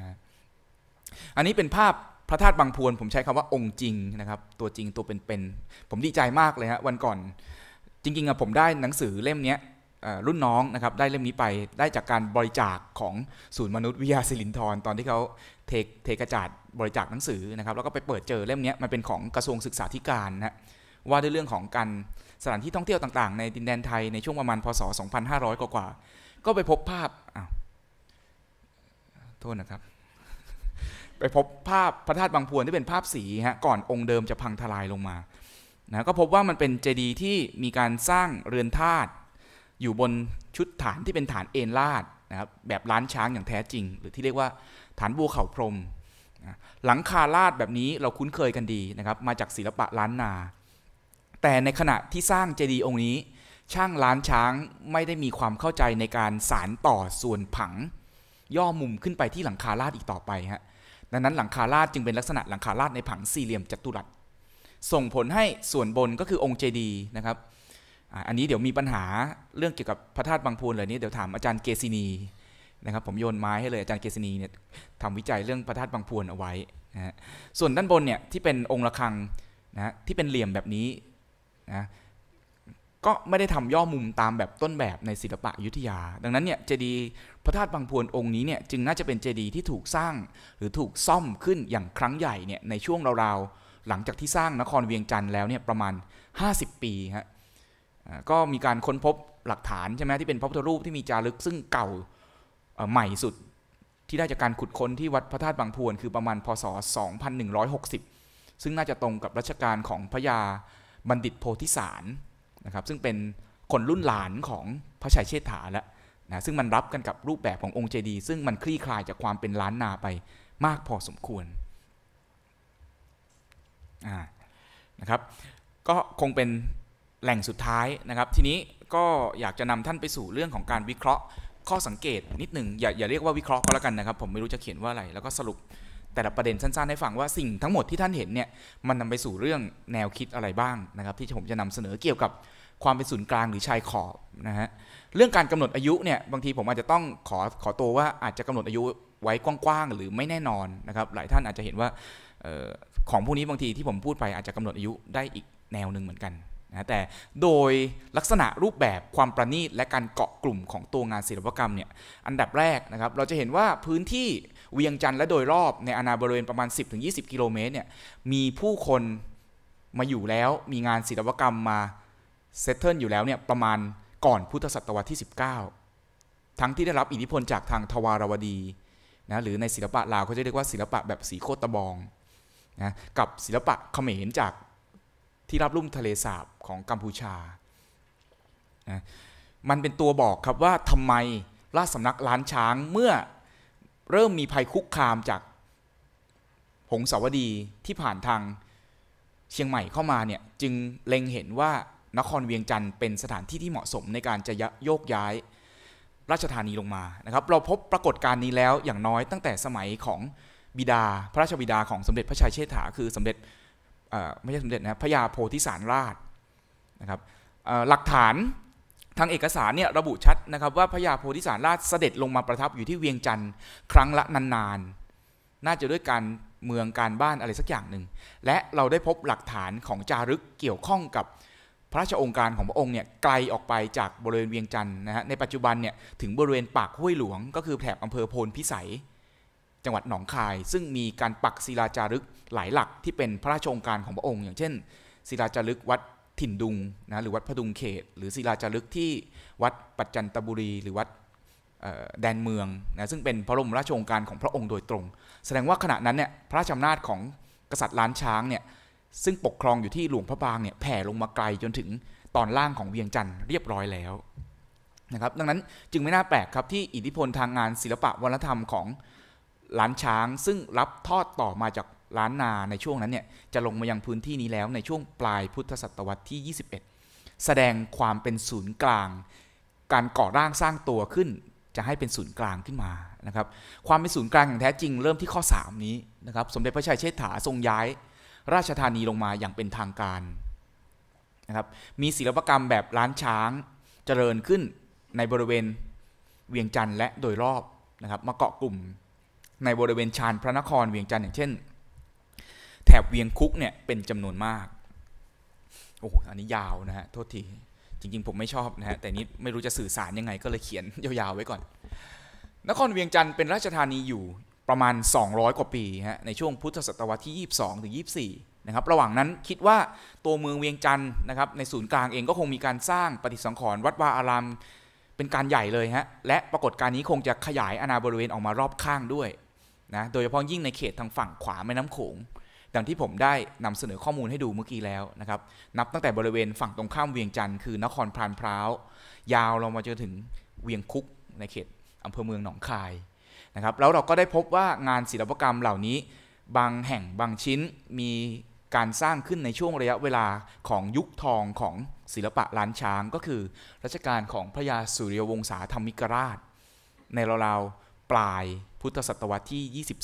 ะอันนี้เป็นภาพพระธาตุบางพวน ผมใช้คำว่าองค์จริงนะครับตัวจริงตัวเป็นๆผมดีใจมากเลยฮะวันก่อนจริงๆอะผมได้หนังสือเล่มนี้รุ่นน้องนะครับได้เล่มนี้ไปได้จากการบริจาคของศูนย์มนุษย์วิทยาศิลินทรตอนที่เขาเทเทกระจาดบริจาคหนังสือนะครับแล้วก็ไปเปิดเจอเล่มนี้มันเป็นของ กระทรวงศึกษาธิการนะว่าด้วยเรื่องของการสถานที่ท่องเที่ยวต่างๆ ในดินแดนไทยในช่วงประมาณพศ2500กว่าก็ไปพบภาพอ้าวโทษนะครับไปพบภาพพระธาตุบางพวนที่เป็นภาพสีฮะก่อนองค์เดิมจะพังทลายลงมานะก็พบว่ามันเป็นเจดีย์ที่มีการสร้างเรือนธาตุอยู่บนชุดฐานที่เป็นฐานเอ็นลาดนะครับแบบล้านช้างอย่างแท้จริง หรือที่เรียกว่าฐานบัวเขาพรมนะหลังคาลาดแบบนี้เราคุ้นเคยกันดีนะครับมาจากศิลปะล้านนา แต่ในขณะที่สร้างเจดีย์องค์นี้ ช่างล้านช้างไม่ได้มีความเข้าใจในการสารต่อส่วนผังย่อมุมขึ้นไปที่หลังคาลาดอีกต่อไปฮะ ดังนั้น หลังคาลาด จึงเป็นลักษณะหลังคาลาด ในผังสี่เหลี่ยมจัตุรัส ส่งผลให้ส่วนบนก็คือองค์เจดีนะครับ อันนี้เดี๋ยวมีปัญหาเรื่องเกี่ยวกับ พระธาตุบางพูนเลยนี้เดี๋ยวถามอาจารย์เกษินี นะครับ ผมโยนไม้ให้เลยอาจารย์เกษินีเนี่ยทำวิจัยเรื่องพระธาตุบางพูนเอาไว้นะส่วนด้านบนเนี่ยที่เป็นองค์ระฆังนะที่เป็นเหลี่ยมแบบนี้นะก็ไม่ได้ทำย่อมุมตามแบบต้นแบบในศิลปะยุทธยา ดังนั้นเนี่ยเจดีย์พระธาตุบางพวนองค์นี้เนี่ย จึงน่าจะเป็นเจดีย์ที่ถูกสร้างหรือถูกซ่อมขึ้นอย่างครั้งใหญ่เนี่ย ในช่วงราวๆ หลังจากที่สร้างนครเวียงจันทร์แล้วเนี่ย ประมาณ 50 ปีฮะก็มีการค้นพบหลักฐานใช่ไหมที่เป็นพระพุทธรูปที่มีจารึกซึ่งเก่าใหม่สุด ที่ได้จากการขุดค้นที่วัดพระธาตุบางพวนคือประมาณพศ 2160 ซึ่งน่าจะตรงกับรัชกาลของพระยาบัณฑิตโพธิสารนะครับ ซึ่งเป็นคนรุ่นหลานของพระชัยเชษฐาแล้วนะซึ่งมันรับกันกับรูปแบบของ องค์เจดีซึ่งมันคลี่คลาย จาก ความเป็นล้านนาไปมากพอสมควรนะครับ ก็คงเป็นแหล่งสุดท้าย นะครับ ทีนี้ก็อยากจะนำท่านไปสู่เรื่องของการวิเคราะห์ข้อสังเกต นิดหนึ่งอย่าอย่าเรียกว่าวิเคราะห์ก็แล้วกันนะครับ ผมไม่รู้จะเขียนว่าอะไรแล้วก็สรุปแต่ละประเด็นสั้นๆให้ฟังว่าสิ่งทั้งหมดที่ท่านเห็นเนี่ยมันนำไปสู่เรื่องแนวคิดอะไรบ้างนะครับที่ผมจะนำเสนอเกี่ยวกับความเป็นศูนย์กลางหรือชายขอบนะฮะ เรื่องการกำหนดอายุเนี่ยบางทีผมอาจจะต้องขอขอตัวว่าอาจจะกำหนดอายุไว้กว้างๆหรือไม่แน่นอนนะครับหลายท่านอาจจะเห็นว่าของพวกนี้บางทีที่ผมพูดไปอาจจะกำหนดอายุได้อีกแนวหนึ่งเหมือนกันนะแต่โดยลักษณะรูปแบบความประณีตและการเกาะกลุ่มของตัวงานศิลปกรรมเนี่ยอันดับแรกนะครับ เราจะเห็นว่าพื้นที่เวียงจันทร์และโดยรอบในอนาบริเวณประมาณ 10-20 กิโลเมตรเนี่ยมีผู้คนมาอยู่แล้วมีงานศิลปกรรมมาเซตเทิลอยู่แล้วเนี่ยประมาณก่อนพุทธศตวรรษที่ 19 ทั้งที่ได้รับอิทธิพลจากทางทวารวดีนะหรือในศิลปะลาวเขาจะเรียกว่าศิลปะแบบสีโคตะบองนะกับศิลปะเขมรจากที่รับลุ่มทะเลสาบของกัมพูชานะมันเป็นตัวบอกครับว่าทำไมราชสำนักล้านช้างเมื่อเริ่มมีภัยคุกคามจากหงสาวดีที่ผ่านทางเชียงใหม่เข้ามาเนี่ยจึงเล็งเห็นว่านครเวียงจันทร์เป็นสถานที่ที่เหมาะสมในการจะโยกย้ายราชธานีลงมา นะครับ เราพบปรากฏการณ์นี้แล้วอย่างน้อยตั้งแต่สมัยของบิดาพระราชบิดาของสมเด็จพระชัยเชษฐาคือสมเด็จไม่ใช่สมเด็จนะพระยาโพธิสารราชนะครับหลักฐานทางเอกสารเนี่ยระบุชัดนะครับ ว่าพระยาโพธิสารราชเสด็จลงมาประทับอยู่ที่เวียงจันทร์ครั้งละนานๆนนน่าจะด้วยการเมืองการบ้านอะไรสักอย่างหนึ่ง และเราได้พบหลักฐานของจารึกเกี่ยวข้องกับพระราชองค์การของพระองค์เนี่ยไกลออกไปจากบริเวณเวียงจันทร์นะฮะในปัจจุบันเนี่ยถึงบริเวณปากห้วยหลวง ก็คือแถบอำเภอโพนพิสัย จังหวัดหนองคาย ซึ่งมีการปักศิลาจารึกหลายหลักที่เป็นพระราชองค์การของพระองค์ อย่างเช่น ศิลาจารึกวัดถิ่นดุงนะหรือวัดพดุงเขต หรือศิลาจารึกที่วัดปัจจันตบุรี หรือวัดแดนเมืองนะซึ่งเป็นพระบรมราชโองการของพระองค์โดยตรงแสดงว่าขณะนั้นเนี่ยพระราชอำนาจของกษัตริย์ล้านช้างเนี่ยซึ่งปกครองอยู่ที่หลวงพระบางเนี่ยแผ่ลงมาไกลจนถึงตอนล่างของเวียงจันทร์เรียบร้อยแล้วนะครับดังนั้นจึงไม่น่าแปลกครับที่อิทธิพลทางงานศิลปะวัฒนธรรมของล้านช้างซึ่งรับทอดต่อมาจากล้านนาในช่วงนั้นเนี่ยจะลงมายังพื้นที่นี้แล้วในช่วงปลายพุทธศตวรรษที่ 21 แสดงความเป็นศูนย์กลางการก่อร่างสร้างตัวขึ้นจะให้เป็นศูนย์กลางขึ้นมานะครับความเป็นศูนย์กลางอย่างแท้จริงเริ่มที่ข้อ 3 นี้นะครับสมเด็จพระชัยเชษฐาทรงย้ายราชธานีลงมาอย่างเป็นทางการ นะครับ มีศิลปกรรมแบบ ล้านช้างเจริญขึ้นในบริเวณเวียงจันทร์และโดยรอบนะครับ มาเกาะกลุ่มในบริเวณ ชานพระนคร เวียงจันทร์อย่าง เช่น แถบเวียงคุก เนี่ย เป็นจำนวนมากโอ้อันนี้ยาว นะ ฮะโทษที จริงๆ ผมไม่ชอบ นะฮะแต่นี้ไม่รู้จะสื่อสารยังไง ก็เลยเขียนยาวๆไว้ก่อน นครเวียงจันทร์เป็นราชธานีอยู่ประมาณ 200 กว่าปีฮะ ในช่วงพุทธศตวรรษที่ 22 ถึง 24 นะครับ ระหว่างนั้นคิดว่าตัวเมืองเวียงจันทร์นะครับ ในศูนย์กลางเองก็คงมีการสร้างปฏิสังขรณ์วัดวาอารามเป็นการใหญ่เลยฮะ และปรากฏการณ์นี้คงจะขยายอาณาบริเวณออกมารอบข้างด้วยนะ โดยเฉพาะยิ่งในเขตทางฝั่งขวาแม่น้ำโขง ดังที่ผมได้นำเสนอข้อมูลให้ดูเมื่อกี้แล้วนะครับ นับตั้งแต่บริเวณฝั่งตรงข้ามเวียงจันทร์คือ นครพานพร้าว ยาวลงมาจนถึงเวียงคุกในเขตอำเภอเมืองหนองคายนะครับ แล้วเราก็ได้พบว่างานศิลปกรรมเหล่านี้บางแห่งบางชิ้นมีการสร้างขึ้นในช่วงระยะเวลาของยุคทองของศิลปะล้านช้างก็คือ รัชกาลของพระยาสุริยวงศาธรรมิกราช ในราวๆปลายพุทธศตวรรษที่ 23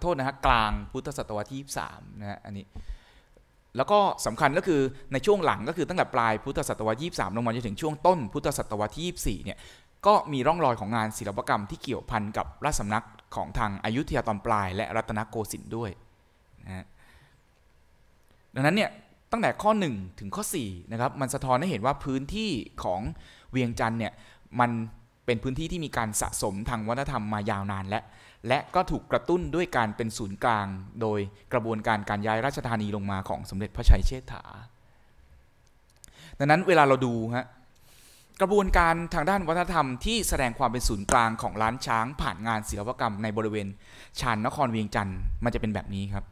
โทษนะฮะกลางพุทธศตวรรษที่ 23 นะฮะอันนี้แล้วก็สำคัญก็คือในช่วงหลังก็คือตั้งแต่ปลายพุทธศตวรรษที่ 23 ลงมาจนถึงช่วงต้นพุทธศตวรรษที่ 24 เนี่ยก็มีร่องรอยของงานศิลปกรรมที่เกี่ยวพันกับราชสำนักของทางอายุทยาตอนปลายและรัตนโกสินทร์ด้วยนะดังนั้นเนี่ยตั้งแต่ข้อ1 ถึงข้อ4นะครับมันสะท้อนให้เห็นว่าพื้นที่ของเวียงจันทร์เนี่ยมันเป็นพื้นที่ที่มีการสะสมทางวัฒนธรรมมายาวนานและและก็ถูกกระตุ้นด้วยการเป็นศูนย์กลางโดยกระบวนการการย้ายราชธานีลงมาของสมเด็จพระชัยเชษฐา ดังนั้นเวลาเราดูฮะกระบวนการทางด้านวัฒนธรรมที่แสดงความเป็นศูนย์กลางของล้านช้างผ่านงานศิลปกรรมในบริเวณชานนครเวียงจันทร์มันจะเป็นแบบนี้ครับ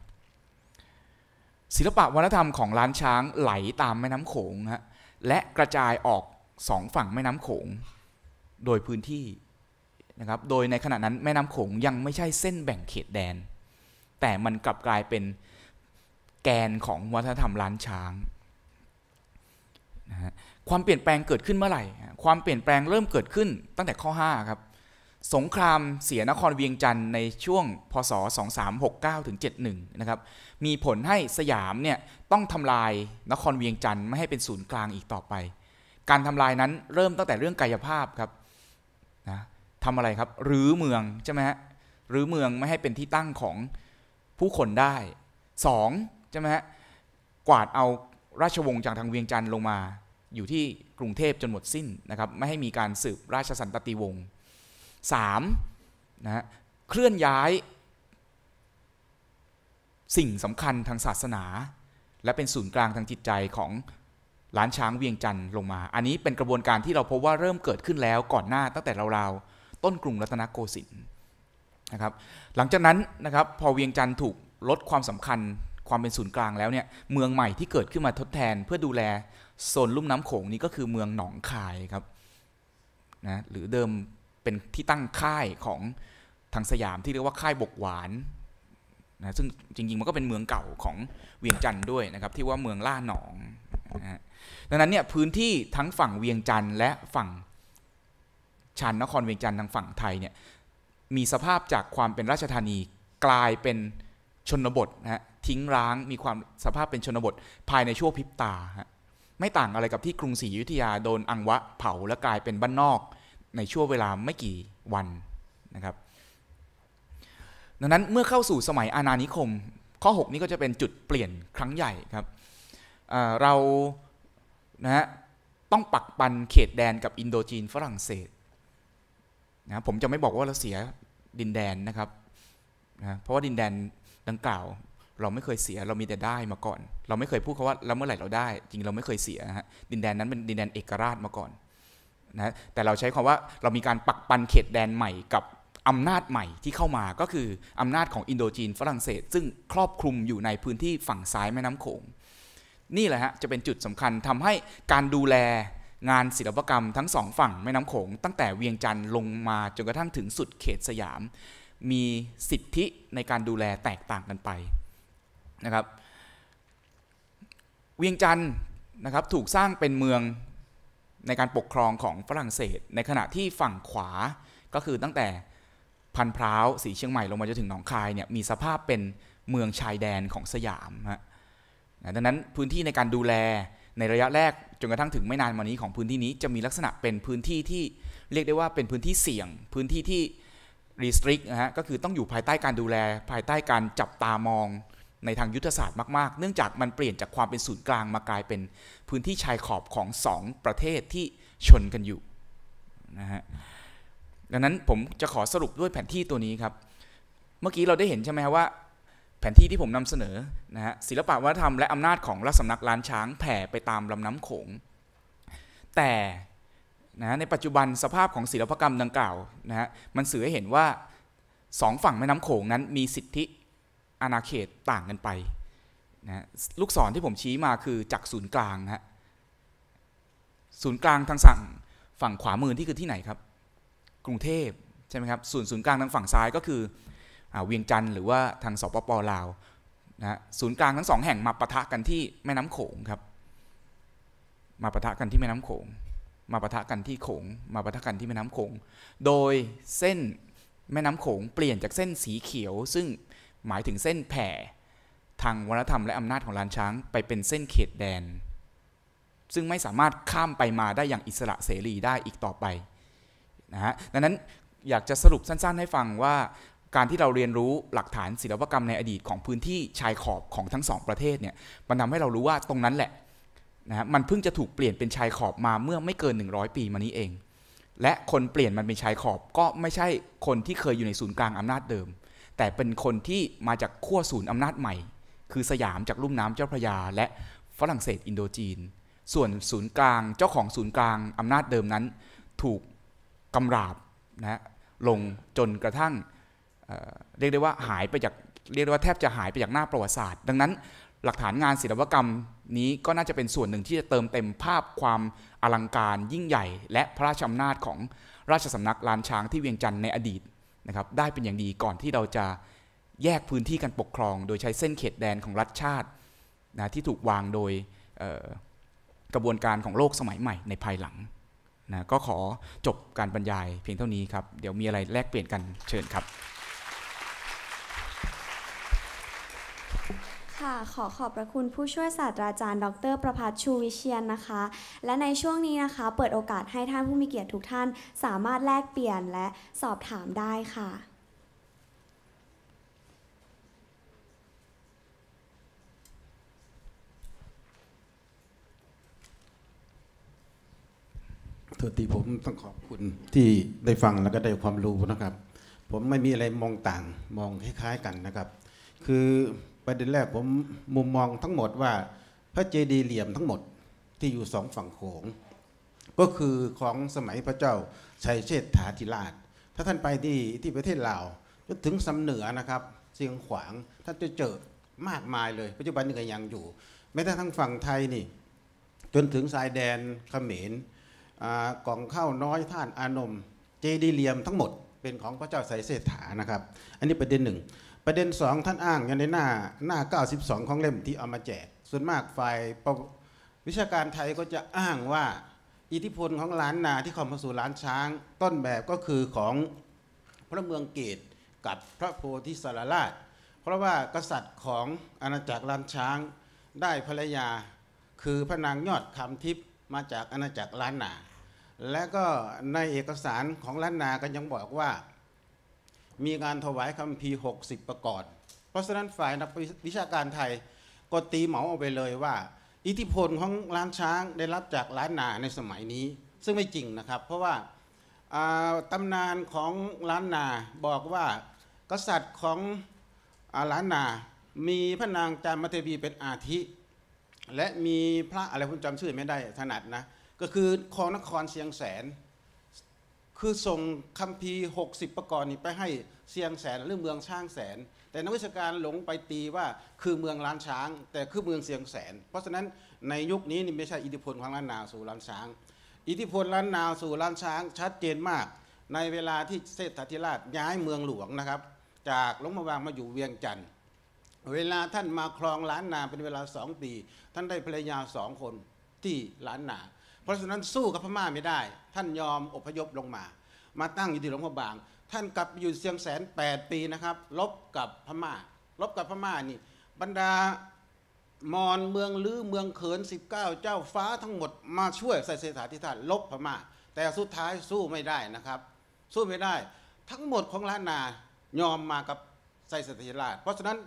ศิลปะวัฒนธรรมของล้านช้างไหลตามแม่น้ำโขงฮะและกระจายออกสองฝั่งแม่น้ำโขงโดยพื้นที่นะครับ โดยในขณะนั้นแม่น้ำโขงยังไม่ใช่เส้นแบ่งเขตแดน แต่มันกลับกลายเป็นแกนของวัฒนธรรมล้านช้างนะฮะความเปลี่ยนแปลงเกิดขึ้นเมื่อไหร่ความเปลี่ยนแปลงเริ่มเกิดขึ้นตั้งแต่ข้อ5ครับ สงครามเสียนครเวียงจันทร์ในช่วงพศ2369ถึง71นะครับ มีผลให้สยาม เนี่ย ต้องทำลายนครเวียงจันทร์ไม่ให้เป็นศูนย์กลางอีกต่อไป การทำลายนั้นเริ่มตั้งแต่เรื่องกายภาพครับนะทำอะไรครับ รื้อเมืองใช่ไหมฮะ รื้อเมืองไม่ให้เป็นที่ตั้งของผู้คนได้2ใช่ไหมฮะ กวาดเอาราชวงศ์จากทางเวียงจันทร์ลงมาอยู่ที่กรุงเทพจนหมดสิ้นนะครับ ไม่ให้มีการสืบราชสันตติวงศ์ 3. นะฮะเคลื่อนย้ายสิ่งสำคัญทางศาสนา และเป็นศูนย์กลางทางจิตใจของล้านช้างเวียงจันทร์ลงมา อันนี้เป็นกระบวนการที่เราพบว่าเริ่มเกิดขึ้นแล้วก่อนหน้าตั้งแต่เราๆต้นกรุงรัตนโกสินทร์นะครับ หลังจากนั้นนะครับพอเวียงจันทร์ถูกลดความสำคัญความเป็นศูนย์กลางแล้วเนี่ยเมืองใหม่ที่เกิดขึ้นมาทดแทนเพื่อดูแลโซนลุ่มน้ำโขงนี้ก็คือเมืองหนองคายครับนะหรือเดิมเป็นที่ตั้งค่ายของทางสยามที่เรียกว่าค่ายบกหวานนะซึ่งจริงๆมันก็เป็นเมืองเก่าของเวียงจันทร์ด้วยนะครับที่ว่าเมืองล่าหนองนะดังนั้นเนี่ยพื้นที่ทั้งฝั่งเวียงจันทร์และฝั่งชานนครเวียงจันทร์ทางฝั่งไทยเนี่ยมีสภาพจากความเป็นราชธานีกลายเป็นชนบทนะฮะทิ้งร้างมีความสภาพเป็นชนบทภายในช่วงพิบตาฮะไม่ต่างอะไรกับที่กรุงศรีอยุธยาโดนอังวะเผาและกลายเป็นบ้านนอกในช่วงเวลาไม่กี่วันนะครับ ดังนั้นเมื่อเข้าสู่สมัยอาณานิคม ข้อ 6 นี้ก็จะเป็นจุดเปลี่ยนครั้งใหญ่ครับเเรานะฮะต้องปักปันเขตแดนกับอินโดจีนฝรั่งเศสนะผมจะไม่บอกว่าเราเสียดินแดนนะครับนะเพราะว่าดินแดนดังกล่าวเราไม่เคยเสีย เรามีแต่ได้มาก่อน เราไม่เคยพูดคาว่าเราเมื่อไหร่เราได้ จริงเราไม่เคยเสียฮะดินแดนนั้นเป็นดินแดนเอกราชมาก่อนนะ แต่เราใช้คำว่า เรามีการปักปันเขตแดนใหม่กับอำนาจใหม่ที่เข้ามาก็คืออำนาจของอินโดจีนฝรั่งเศส ซึ่งครอบคลุมอยู่ในพื้นที่ฝั่งซ้ายแม่น้ำโขง นี่แหละฮะ จะเป็นจุดสำคัญทำให้การดูแลงานศิลปกรรมทั้งสองฝั่งแม่น้ำโขงตั้งแต่เวียงจันทร์ลงมาจนกระทั่งถึงสุดเขตสยามมีสิทธิในการดูแลแตกต่างกันไปนะครับเวียงจันทร์นะครับถูกสร้างเป็นเมืองในการปกครองของฝรั่งเศส ในขณะที่ฝั่งขวาก็คือตั้งแต่พันพร้าวสีเชียงใหม่ลงมาจนถึงหนองคายเนี่ยมีสภาพเป็นเมืองชายแดนของสยามฮะดังนั้นพื้นที่ในการดูแลในระยะแรกจนกระทั่งถึงไม่นานมานี้ของพื้นที่นี้จะมีลักษณะเป็นพื้นที่ที่เรียกได้ว่าเป็นพื้นที่เสี่ยงพื้นที่ที่รีสตริกนะฮะก็คือต้องอยู่ภายใต้การดูแลภายใต้การจับตามองในทางยุทธศาสตร์มากๆ เนื่องจากมันเปลี่ยนจากความเป็นศูนย์กลางมากลายเป็นพื้นที่ชายขอบของ 2 ประเทศที่ชนกันอยู่นะฮะดังนั้นผมจะขอสรุปด้วยแผนที่ตัวนี้ครับเมื่อกี้เราได้เห็นใช่ไหมว่า แผนที่ที่ผมนำเสนอนะฮะศิลปะวัฒนธรรมและอำนาจของรัฐสำนักล้านช้างแผ่ไปตามลำน้ำโขง แต่นะในปัจจุบันสภาพของศิลปกรรมดังกล่าวนะฮะมันสื่อให้เห็นว่าสองฝั่งแม่น้ำโขงนั้นมีสิทธิอาณาเขตต่างกันไปนะ ลูกศรที่ผมชี้มาคือจากศูนย์กลางฮะ ศูนย์กลางทางสั่งฝั่งขวามือที่คือที่ไหนครับ กรุงเทพใช่ไหมครับส่วนศูนย์กลางทางฝั่งซ้ายก็คือเวียงจันทร์หรือว่าทางสปปลาวนะศูนย์กลางทั้งสองแห่ง มาปะทะกันที่แม่น้ำโขงครับ มาปะทะกันที่แม่น้ำโขง มาปะทะกันที่โขง มาปะทะกันที่แม่น้ำโขง โดยเส้นแม่น้ำโขงเปลี่ยนจากเส้นสีเขียวซึ่งหมายถึงเส้นแผ่ทางวัฒนธรรมและอำนาจของล้านช้างไปเป็นเส้นเขตแดน ซึ่งไม่สามารถข้ามไปมาได้อย่างอิสระเสรีได้อีกต่อไปนะฮะดังนั้นอยากจะสรุปสั้นๆให้ฟังว่าการที่เราเรียนรู้หลักฐานศิลปกรรมในอดีตของพื้นที่ชายขอบของทั้งสองประเทศเนี่ยมันทำให้เรารู้ว่าตรงนั้นแหละนะฮะมันเพิ่งจะถูกเปลี่ยนเป็นชายขอบมาเมื่อไม่เกิน 100 ปีมานี้เอง และคนเปลี่ยนมันเป็นชายขอบก็ไม่ใช่คนที่เคยอยู่ในศูนย์กลางอำนาจเดิมแต่เป็นคนที่มาจากขั้วศูนย์อำนาจใหม่ คือสยามจากลุ่มน้ำเจ้าพระยาและฝรั่งเศสอินโดจีน ส่วนศูนย์กลางเจ้าของศูนย์กลางอำนาจเดิมนั้น ถูกกำราบนะลงจนกระทั่งเเรียกได้ว่าหายไปจากเรียกได้ว่าแทบจะหายไปจากหน้าประวัติศาสตร์ ดังนั้น หลักฐานงานศิลปกรรมนี้ก็น่าจะเป็นส่วนหนึ่งที่จะเติมเต็มภาพความอลังการยิ่งใหญ่ และพระราชอำนาจของราชสำนักลานช้างที่เวียงจันทร์ในอดีตนะครับได้เป็นอย่างดีก่อนที่เราจะแยกพื้นที่การปกครองโดยใช้เส้นเขตแดนของรัฐชาตินะที่ถูกวางโดยกระบวนการของโลกสมัยใหม่ในภายหลังนะก็ขอจบการบรรยายเพียงเท่านี้ครับ เดี๋ยวมีอะไรแลกเปลี่ยนกันเชิญครับค่ะขอขอบพระคุณผู้ช่วยศาสตราจารย์ ดร ประภัสชูวิเชียนนะคะ และในช่วงนี้นะคะเปิดโอกาสให้ท่านผู้มีเกียรติทุกท่านสามารถแลกเปลี่ยนและสอบถามได้ค่ะทษทีผมต้องขอบคุณที่ได้ฟังแล้วก็ได้ความรู้นะครับ ผมไม่มีอะไรมองต่างมองคล้าย ๆ กันนะครับ คือประเด็นแรกผมมุมมองทั้งหมดว่าพระเจดีย์เหลี่ยมทั้งหมดที่อยู่สองฝั่งโขง ก็คือของสมัยพระเจ้าชัยเชษฐาธิราช ถ้าท่านไปที่ที่ประเทศลาวจนถึงสำเหนือนะครับเสียงขวางท่านจะเจอมากมายเลยปัจจุบันนี้ก็ยังอยู่แม้แต่ทั้งฝั่งไทยนี่จนถึงสายแดนเขมรกล่องข้าวน้อยท่านอานมเจดีเหลี่ยมทั้งหมดเป็นของพระเจ้าไสเสถานะครับอันนี้ประเด็นหนึ่งประเด็นสองท่านอ้างกันในหน้าหน้า 92 ของเล่มที่เอามาแจกส่วนมากฝ่ายวิชาการไทยก็จะอ้างว่าอิทธิพลของล้านนาที่เข้ามาสู่ล้านช้าง ต้นแบบก็คือของพระเมืองเกตกับพระโพธิสารราช เพราะว่ากษัตริย์ของอาณาจักรล้านช้างได้ภรรยาคือพระนางยอดคำทิพย์มาจากอาณาจักรล้านนา และก็ในเอกสารของล้านนาก็ยังบอกว่ามีการถวายคำพีหกสิบประกอบเพราะฉะนั้นฝ่ายนักวิชาการไทยก็ตีเหมาเอาไปเลยว่า อิทธิพลของล้านช้างได้รับจากล้านนาในสมัยนี้ ซึ่งไม่จริงนะครับ เพราะว่าตำนานของล้านนาบอกว่ากษัตริย์ของล้านนา มีพระนางจามเทวีเป็นอาทิ และมีพระอะไรผมจำชื่อไม่ได้ถนัดนะก็คือครองนครเชียงแสนคือส่งคำพีีกสิบประกรณ์นี้ไปให้เซียงแสนหรือเมืองช่างแสน แต่นักวิชาการหลงไปตีว่าคือเมืองล้านช้าง แต่คือเมืองเซียงแสน เพราะฉะนั้นในยุคนี้นี่ไม่ใช่อิทธิพลของล้านนาสู่ล้านช้าง อิทธิพลล้านนาสู่ล้านช้างชัดเจนมาก ในเวลาที่เศรษฐิราชย้ายเมืองหลวงนะครับ จากลงมาวางมาอยู่เวียงจันทร์เวลาท่านมาครองล้านนาเป็นเวลาสองปี ท่านได้ภรรยาสองคนที่ล้านนาเพราะฉะนั้นสู้กับพม่าไม่ได้ ท่านยอมอพยพลงมา มาตั้งอยู่ที่หลวงพ่อบาง ท่านกลับอยู่เสียงแสนแปดปีนะครับ ลบกับพม่า ลบกับพม่านี่บรรดามอนเมืองลือเมืองเขิน 19 เจ้าฟ้าทั้งหมดมาช่วยใส่เสถาธิ่านลบพม่า แต่สุดท้ายสู้ไม่ได้นะครับ สู้ไม่ได้ ทั้งหมดของล้านนายอมมากับไซสถิราช เพราะฉะนั้น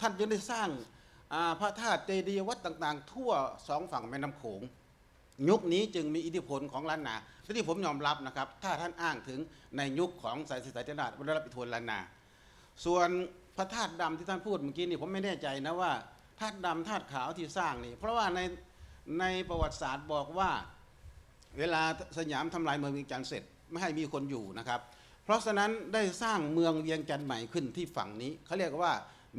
ท่านจึงได้สร้างพระธาตุเจดีย์วัดต่างๆ ทั่วสองฝั่งแม่น้ำโขงยุคนี้จึงมีอิทธิพลของล้านนาและที่ผมยอมรับนะครับถ้าท่านอ้างถึงในยุคของสายสื่อสายจนาดไดรับอิทธิพลล้านนา ส่วนพระธาตุดำที่ท่านพูดเมื่อกี้นี่ผมไม่แน่ใจนะว่าธาตุดำธาตุขาวที่สร้างนี่เพราะว่าในในประวัติศาสตร์บอกว่าเวลาสยามทำลายเมืองเวียงจันทร์เสร็จไม่ให้มีคนอยู่นะครับเพราะฉะนั้นได้สร้างเมืองเวียงจันทร์ใหม่ขึ้นที่ฝั่งนี้เขาเรียกว่า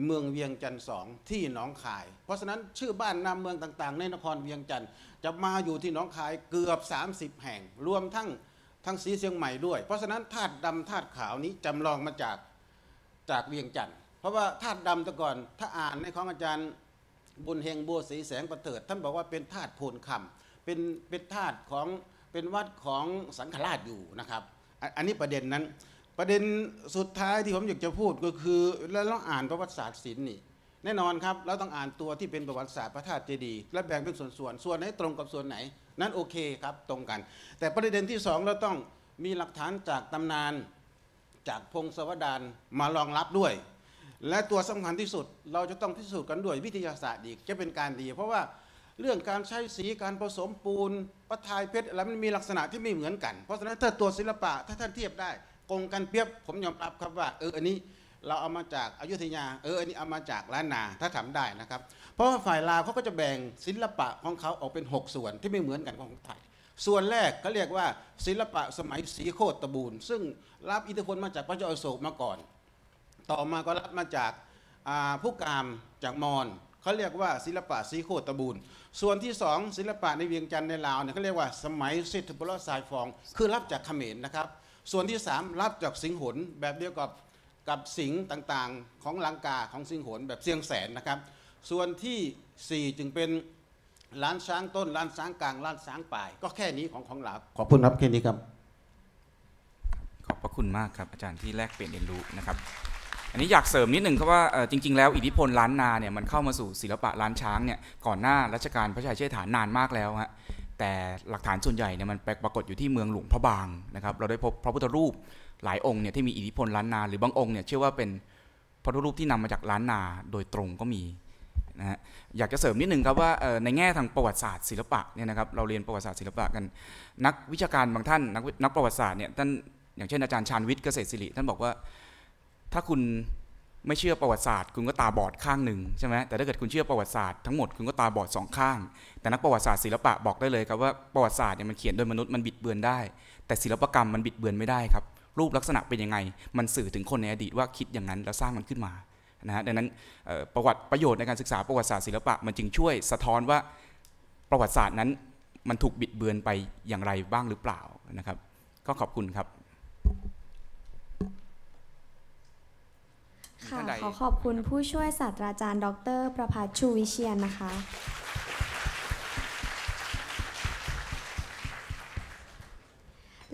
เมืองเวียงจันทร์สองที่หนองคาย เพราะฉะนั้นชื่อบ้านนามเมืองต่างๆ ในนครเวียงจันทร์จะมาอยู่ที่หนองคายเกือบ 30 แห่ง รวมทั้งทั้งสีเชียงใหม่ด้วย เพราะฉะนั้นธาตุดำธาตุขาวนี้จำลองมาจากจากเวียงจันทร์เพราะว่าธาตุดำแต่ก่อนถ้าอ่านในของอาจารย์บุญเฮงบัวสีแสงประเถิดท่านบอกว่าเป็นธาตุโพนคำเป็นเป็นธาตุของเป็นวัดของสังฆราชอยู่นะครับ อันนี้ประเด็นนั้นประเด็นสุดท้ายที่ผมอยากจะพูดก็คือแล้วเราอ่านประวัติศาสตร์ศิลป์นี่แน่นอนครับ เราต้องอ่านตัวที่เป็นประวัติศาสตร์พระธาตุเจดีย์และแบ่งเป็นส่วนๆสส่วนไหนตรงกับส่วนไหน นั้นโอเคครับตรงกัน แต่ประเด็นที่ 2 เราต้องมีหลักฐานจาก ตำนาน จากพงศวดานมารองรับด้วย และตัวสำคัญที่สุดเราจะต้องพิสูจน์กันด้วยวิทยาศาสตร์อีกจะเป็นการดี เพราะว่าเรื่องการใช้สีการผสมปูนประทายเพชรอะไรมันมีลักษณะที่ไม่เหมือนกัน เพราะฉะนั้นถ้าตัวศิลปะถ้าท่านเทียบได้กงกันเปรียบผมยอมรับครับว่า เอออันนี้เราเอามาจากอายุทยา เออ อันนี้เอามาจากล้านนา ถ้าทำได้นะครับ เพราะว่าฝ่ายลาวเขาก็จะแบ่งศิลปะของเขาออกเป็น 6 ส่วนที่ไม่เหมือนกันของไทย ส่วนแรกก็เรียกว่าศิลปะสมัยสีโคตบูรณ์ซึ่งรับอิทธิพลมาจากพระเจ้าอโศกมาก่อน ต่อมาก็รับมาจากผู้กามจากมอญเขาเรียกว่าศิลปะสีโคตบูรณ์ส่วนที่ 2 ศิลปะในเวียงจันทร์ในลาวเนี่ยเขาเรียกว่าสมัยเซตุิบุรสายฟอง คือรับจากเขมรนะครับ ส่วนที่ 3 รับจากสิงหนแบบเดียวกับกับสิงต่างๆของลังกาของสิงโหนแบบเสียงแสนนะครับ ส่วนที่4จึงเป็นล้านช้างต้นล้านช้างกลาง ล้านช้างปลายก็แค่นี้ของของหลาขอบคุณครับแค่นี้ครับ ขอบพระคุณมากครับ อาจารย์ที่แลกเปลี่ยนเรียนรู้นะครับ อันนี้อยากเสริมนิดหนึ่งครับว่าจริงๆแล้วอิทธิพลล้านนาเนี่ยมันเข้ามาสู่ศิลปะล้านช้างเนี่ยก่อนหน้ารัชกาลพระชายเชษฐานนานมากแล้วฮะแต่หลักฐานส่วนใหญ่เนี่ยมันปรากฏอยู่ที่เมืองหลวงพระบางนะครับ เราได้พบพระพุทธรูปหลายองค์เนี่ยที่มีอิทธิพลล้านนาหรือบางองค์เนี่ยเชื่อว่าเป็น พระรูปที่นำมาจากล้านนาโดยตรงก็มีนะฮะอยากจะเสริมนิดนึงครับว่าในแง่ทางประวัติศาสตร์ศิลปะเนี่ยนะครับเราเรียนประวัติศาสตร์ศิลปะกัน นักวิชาการบางท่านนักนักประวัติศาสตร์เนี่ยท่านอย่างเช่นอาจารย์ชานวิทย์เกษตรศิริท่านบอกว่า ถ้าคุณไม่เชื่อประวัติศาสตร์คุณก็ตาบอดข้างหนึ่งใช่ไหมแต่ถ้าเกิดคุณเชื่อประวัติศาสตร์ทั้งหมดคุณก็ตาบอดสองข้าง แต่นักประวัติศาสตร์ศิลปะบอกได้เลยครับว่าประวัติศาสตร์เนี่ยมันเขียนโดยมนุษย์มันบิดเบือนได้ แต่ศิลปกรรมมันบิดเบือนไม่ได้ครับรูปลักษณะเป็นยังไง มันสื่อถึงคนในอดีตว่าคิดอย่างนั้นแล้วสร้างมันขึ้นมานะฮะดังนั้นประวัติประโยชน์ในการศึกษาประวัติศาสตร์ศิลปะ มันจึงช่วยสะท้อนว่าประวัติศาสตร์นั้นมันถูกบิดเบือนไปอย่างไรบ้างหรือเปล่านะครับ ก็ขอบคุณครับ ค่ะ ขอขอบคุณผู้ช่วยศาสตราจารย์ ดร ประภัสชูวิเชียนนะคะ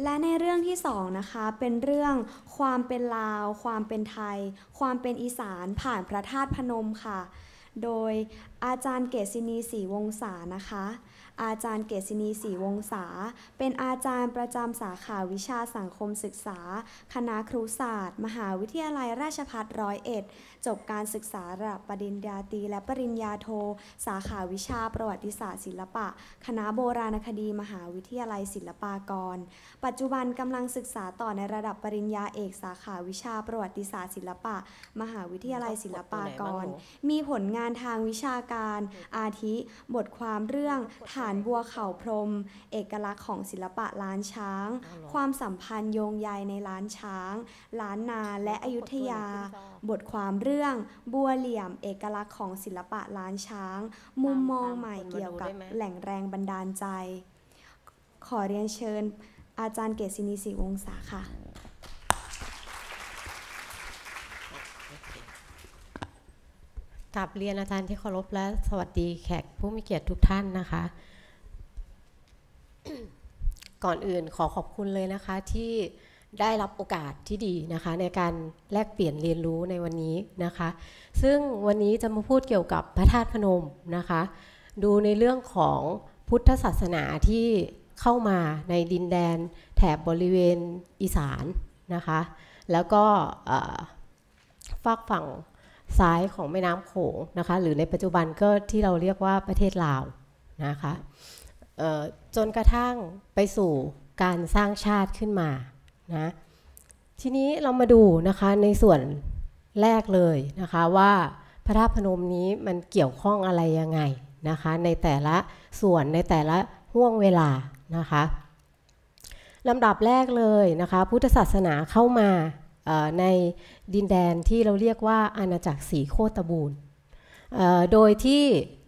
และในเรื่องที่2นะคะเป็นเรื่องความเป็นลาว ความเป็นไทย ความเป็นอีสานผ่านพระธาตุพนมค่ะ โดยอาจารย์เกษินีศรีวงศานะคะ อาจารย์เกษินีศรีวงศา เป็นอาจารย์ประจำสาขาวิชาสังคมศึกษา คณะครุศาสตร์ มหาวิทยาลัยราชภัฏร้อยเอ็ดจบการศึกษาระดับปริญญาตรีและปริญญาโท สาขาวิชาประวัติศาสตร์ ศิลปะ คณะโบราณคดี มหาวิทยาลัยศิลปากร ปัจจุบันกำลังศึกษาต่อในระดับปริญญาเอกสาขาวิชาประวัติศาสตร์ศิลปะ มหาวิทยาลัยศิลปากร มีผลงานทางวิชาการ อาทิ บทความเรื่อง ฐานบัวเข่าพรมเอกลักษณ์ของศิลปะล้านช้าง ความสัมพันธ์โยงใยในล้านช้าง ล้านนาและอยุธยาบทความเรื่องบัวเหลี่ยมเอกลักษณ์ของศิลปะล้านช้าง มุมมองใหม่เกี่ยวกับแหล่งแรงบันดาลใจ ขอเรียนเชิญอาจารย์เกษินีศรีวงศาค่ะกลับเรียนอาจารย์ที่เคารพและสวัสดีแขกผู้มีเกียรติทุกท่านนะคะ ก่อนอื่นขอขอบคุณเลยนะคะที่ได้รับโอกาสที่ดีนะคะในการแลกเปลี่ยนเรียนรู้ในวันนี้นะคะซึ่งวันนี้จะมาพูดเกี่ยวกับพระธาตุพนมนะคะดูในเรื่องของพุทธศาสนาที่เข้ามาในดินแดนแถบบริเวณอีสานนะคะแล้วก็ฝากฝั่งซ้ายของแม่น้ำโขงนะคะหรือในปัจจุบันก็ที่เราเรียกว่าประเทศลาวนะคะจนกระทั่งไปสู่การสร้างชาติขึ้นมานะทีนี้เรามาดูนะคะในส่วนแรกเลยนะคะว่าพระธาตุพนมนี้มันเกี่ยวข้องอะไรยังไงนะคะในแต่ละส่วนในแต่ละห่วงเวลานะคะลำดับแรกเลยนะคะพุทธศาสนาเข้ามาในดินแดนที่เราเรียกว่าอาณาจักรสีโคตบูรณ์โดยที่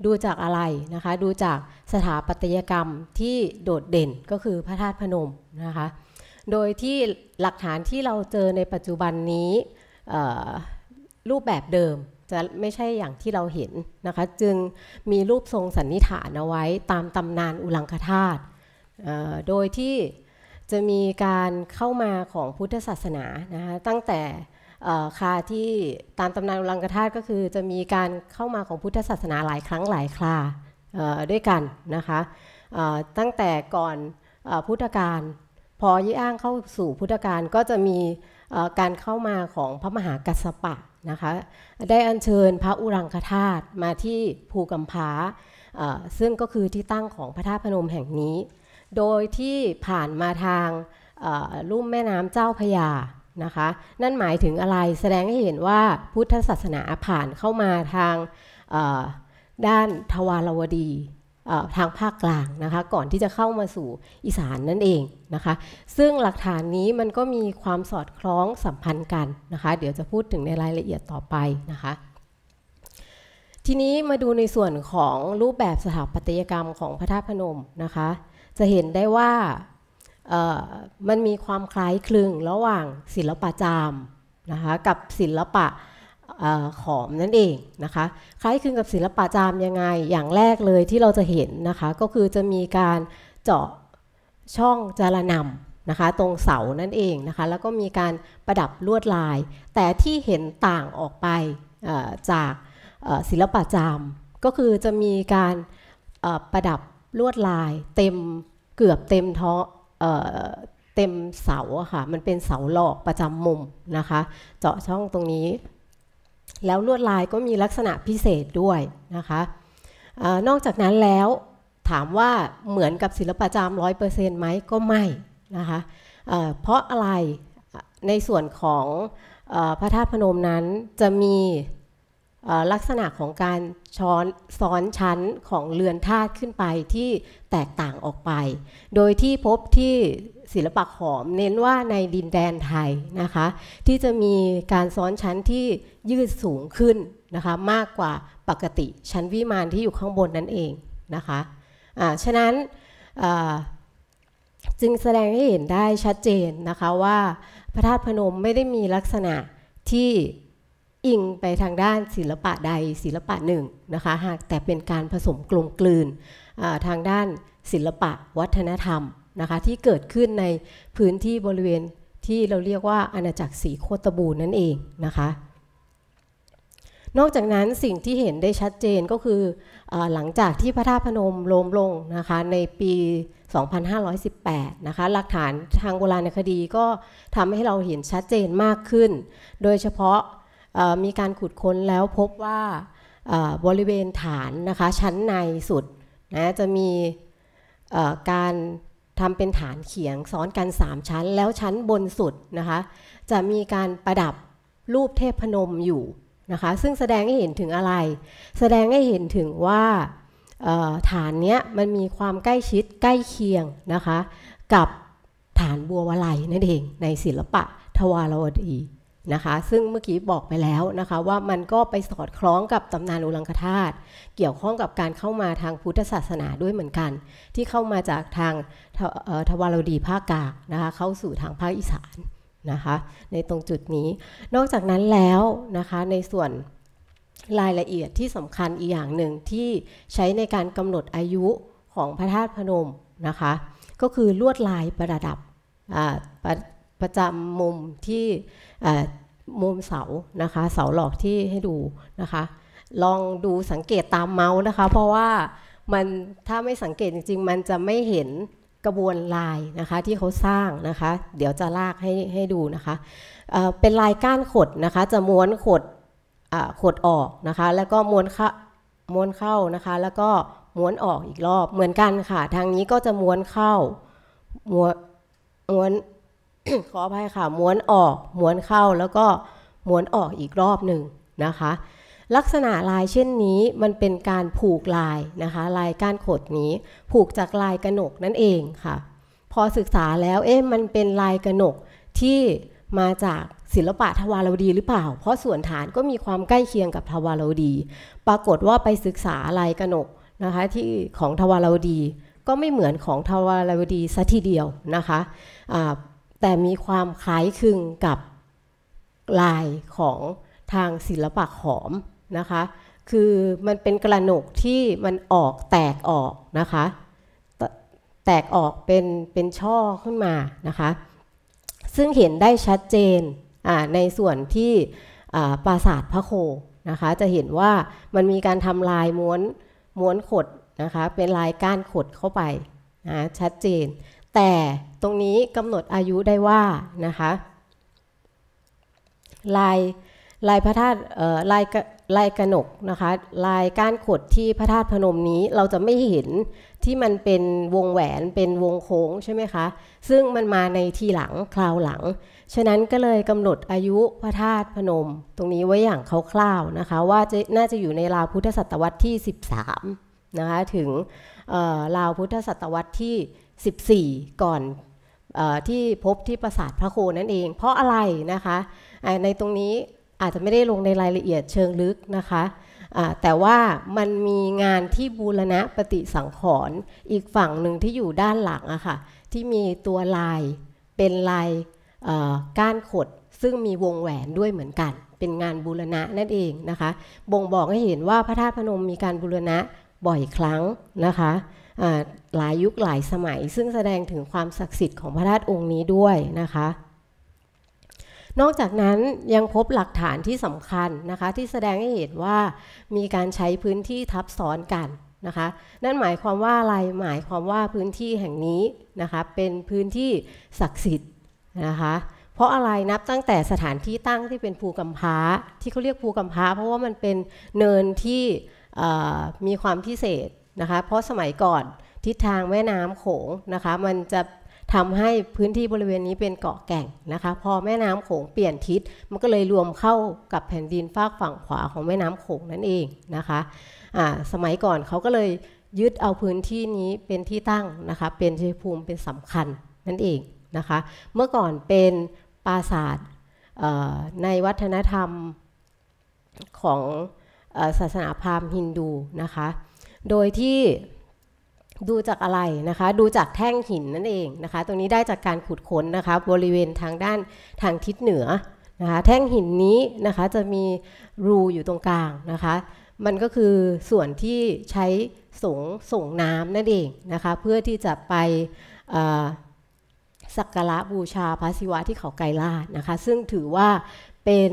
ดูจากอะไรนะคะดูจากสถาปัตยกรรมที่โดดเด่นก็คือพระธาตุพนมนะคะโดยที่หลักฐานที่เราเจอในปัจจุบันนี้รูปแบบเดิมจะไม่ใช่อย่างที่เราเห็นนะคะจึงมีรูปทรงสันนิษฐานเอาไว้ตามตำนานอุลังคธาตุโดยที่จะมีการเข้ามาของพุทธศาสนานะคะตั้งแต่คาที่ตามตำนานอุลังคธาตุก็คือ จะมีการเข้ามาของพุทธศาสนาหลายครั้งหลายคราด้วยกันนะคะตั้งแต่ก่อนพุทธกาลพอยี่อ้างเข้าสู่พุทธการก็จะมีการเข้ามาของพระมหากัสปะ นะคะ ได้อัญเชิญพระอุรังคธาตุมาที่ภูกำมพาซึ่งก็คือที่ตั้งของพระธาตุพนมแห่งนี้ โดยที่ผ่านมาทางลุ่มแม่น้ำเจ้าพยานะคะนั่นหมายถึงอะไรแสดงให้เห็นว่าพุทธศาสนาผ่านเข้ามาทางด้านทวารวดีทางภาคกลางนะคะก่อนที่จะเข้ามาสู่อีสานนั่นเองนะคะซึ่งหลักฐานนี้มันก็มีความสอดคล้องสัมพันธ์กันนะคะเดี๋ยวจะพูดถึงในรายละเอียดต่อไปนะคะทีนี้มาดูในส่วนของรูปแบบสถาปัตยกรรมของพระธาตุพนมนะคะจะเห็นได้ว่ามันมีความคล้ายคลึงระหว่างศิลปะจามนะคะกับศิลปะขอมนั่นเองนะคะคล้ายคลึงกับศิลปะจามยังไงอย่างแรกเลยที่เราจะเห็นนะคะ ก็คือจะมีการเจาะช่องจารนำนะคะ ตรงเสานั่นเองนะคะแล้วก็มีการประดับลวดลาย แต่ที่เห็นต่างออกไปจากศิลปะจาม ก็คือจะมีการประดับลวดลาย เต็มเกือบเต็มท้อเต็มเสาค่ะมันเป็นเสาหลอกประจำมุมนะคะ เจาะช่องตรงนี้แล้วลวดลายก็มีลักษณะพิเศษด้วยนะคะอนอกจากนั้นแล้วถามว่าเหมือนกับศิลปะจามร้อยเปอร์เซ็นต์ไหมก็ไม่นะคะเเพราะอะไร ในส่วนของอพระธาตุพนมนั้นจะมีลักษณะของการช้อนซ้อนชั้นของเรือนธาตุขึ้นไปที่แตกต่างออกไป โดยที่พบที่ศิลปะหอม เน้นว่าในดินแดนไทยนะคะที่จะมีการซ้อนชั้นที่ยืดสูงขึ้นนะคะมากกว่าปกติชั้นวิมานที่อยู่ข้างบนนั่นเองนะคะะฉะนั้นจึงแสดงให้เห็นได้ชัดเจนนะคะว่าพระธาตุพนมไม่ได้มีลักษณะที่อิงไปทางด้านศิลปะใดศิลปะหนึ่งนะคะหากแต่เป็นการผสมกลมกลืนทางด้านศิลปะวัฒนธรรมนะคะที่เกิดขึ้นในพื้นที่บริเวณที่เราเรียกว่าอาณาจักรสีโคตบูนนั่นเองนะคะนอกจากนั้นสิ่งที่เห็นได้ชัดเจนก็คืออหลังจากที่พระธาตุพนมล้มลงนะคะในปี 2518นะคะหลักฐานทางโบราณคดีก็ทำให้เราเห็นชัดเจนมากขึ้น โดยเฉพาะมีการขุดค้นแล้วพบว่าบริเวณฐานนะคะชั้นในสุดนะจะมีการทำเป็นฐานเขียง ซ้อนกัน 3 ชั้น แล้วชั้นบนสุดนะคะจะมีการประดับรูปเทพพนมอยู่นะคะซึ่งแสดงให้เห็นถึงอะไร แสดงให้เห็นถึงว่าฐานเนี้ยมันมีความใกล้ชิดใกล้เคียงนะคะกับฐานบัววลัยนั่นเองในศิลปะทวารวดีนะคะซึ่งเมื่อกี้บอกไปแล้วนะคะว่ามันก็ไปสอดคล้องกับตำนานอุลังคธาตุเกี่ยวข้องกับการเข้ามาทางพุทธศาสนาด้วยเหมือนกัน ที่เข้ามาจากทางทวารวดีภาคกลางนะคะเข้าสู่ทางภาคอีสานนะคะในตรงจุดนี้ นอกจากนั้นแล้วนะคะในส่วนรายละเอียดที่สำคัญอีกอย่างหนึ่งที่ใช้ในการกำหนดอายุของพระธาตุพนมนะคะก็คือลวดลายประดับประประจำมุมที่มุมเสานะคะเสาหลอกที่ให้ดูนะคะ ลองดูสังเกตตามเมาส์นะคะ เพราะว่ามันถ้าไม่สังเกตจริงๆ มันจะไม่เห็นกระบวนลายนะคะที่เขาสร้างนะคะ เดี๋ยวจะลากให้ให้ดูนะคะเเป็นลายก้านขดนะคะ จะม้วนขดขดออกนะคะ แล้วก็ม้วนเข้าม้วนเข้านะคะ แล้วก็ม้วนออกอีกรอบเหมือนกันค่ะ ทางนี้ก็จะม้วนเข้าม้วนม้วนขออภัยค่ะม้วนออกม้วนเข้าแล้วก็ม้วนออกอีกรอบหนึ่งนะคะ ลักษณะลายเช่นนี้มันเป็นการผูกลายนะคะลายก้านขดนี้ผูกจากลายกระหนกนั่นเองค่ะ พอศึกษาแล้วเอ๊ะมันเป็นลายกระหนกที่มาจากศิลปะทวารวดีหรือเปล่าเพราะส่วนฐานก็มีความใกล้เคียงกับทวารวดี ปรากฏว่าไปศึกษาลายกระหนกนะคะที่ของทวารวดี ก็ไม่เหมือนของทวารวดีซะทีเดียวนะคะแต่มีความคล้ายคลึงกับลายของทางศิลปะหอมนะคะ คือมันเป็นกระหนกที่มันออกแตกออกนะคะ แตกออกเป็นเป็นช่อขึ้นมานะคะ ซึ่งเห็นได้ชัดเจนในส่วนที่ปราสาทพระโคนะคะ จะเห็นว่ามันมีการทำลายม้วนม้วนขดนะคะ เป็นลายก้านขดเข้าไปนะชัดเจนแต่ตรงนี้กำหนดอายุได้ว่านะคะลายลายพระธาตุลายลายกระหนกนะคะลายก้านขดที่พระธาตุพนมนี้เราจะไม่เห็นที่มันเป็นวงแหวนเป็นวงโค้งใช่ไหมคะซึ่งมันมาในทีหลังคราวหลัง ฉะนั้น ก็เลยกำหนดอายุพระธาตุพนมตรงนี้ไว้อย่างคร่าวๆนะคะว่าจะน่าจะอยู่ในราวพุทธศตวรรษที่ 13นะคะถึงราวพุทธศตวรรษที่14 ก่อนที่พบที่ปราสาทพระโคนั่นเอง เพราะอะไรนะคะในตรงนี้อาจจะไม่ได้ลงในรายละเอียดเชิงลึกนะคะแต่ว่ามันมีงานที่บูรณะปฏิสังขรณ์อีกฝั่งหนึ่งที่อยู่ด้านหลังอะคะ่ะที่มีตัวลายเป็นลายก้านขดซึ่งมีวงแหวนด้วยเหมือนกันเป็นงานบูรณะนั่นเองนะคะ บ่งบอกให้เห็นว่าพระธาตุพนมมีการบูรณะบ่อยครั้งนะคะหลายยุคหลายสมัยซึ่งแสดงถึงความศักดิ์สิทธิ์ของพระราชองค์นี้ด้วยนะคะ นอกจากนั้นยังพบหลักฐานที่สำคัญนะคะที่แสดงให้เห็นว่ามีการใช้พื้นที่ทับซ้อนกันนะคะนั่นหมายความว่าอะไรหมายความว่าพื้นที่แห่งนี้นะคะเป็นพื้นที่ศักดิ์สิทธิ์นะคะเพราะอะไรนับตั้งแต่สถานที่ตั้งที่เป็นภูกำพาที่เขาเรียกภูกำพาเพราะว่ามันเป็นเนินที่มีความพิเศษนะคะเพราะสมัยก่อนทิศทางแม่น้ำโขงนะคะมันจะทำให้พื้นที่บริเวณนี้เป็นเกาะแก่งนะคะพอแม่น้ำโขงเปลี่ยนทิศมันก็เลยรวมเข้ากับแผ่นดินฝากฝั่งขวาของแม่น้ำโขงนั่นเองนะคะะสมัยก่อนเขาก็เลยยึดเอาพื้นที่นี้เป็นที่ตั้งนะคะเป็นชัยภูมิเป็นสำคัญนั่นเองนะคะเมื่อก่อนเป็นปราสาทในวัฒนธรรมของศาสนาพราหมณ์ฮินดูนะคะ โดยที่ดูจากอะไรนะคะดูจากแท่งหินนั่นเองนะคะตรงนี้ได้จากการขุดค้นนะคะบริเวณทางด้านทางทิศเหนือนะคะแท่งหินนี้นะคะจะมีรูอยู่ตรงกลางนะคะมันก็คือส่วนที่ใช้ส่งส่งน้ำนั่นเองนะคะเพื่อที่จะไปสักการะบูชาพระศิวะที่เขาไกรลาดนะคะซึ่งถือว่าเป็น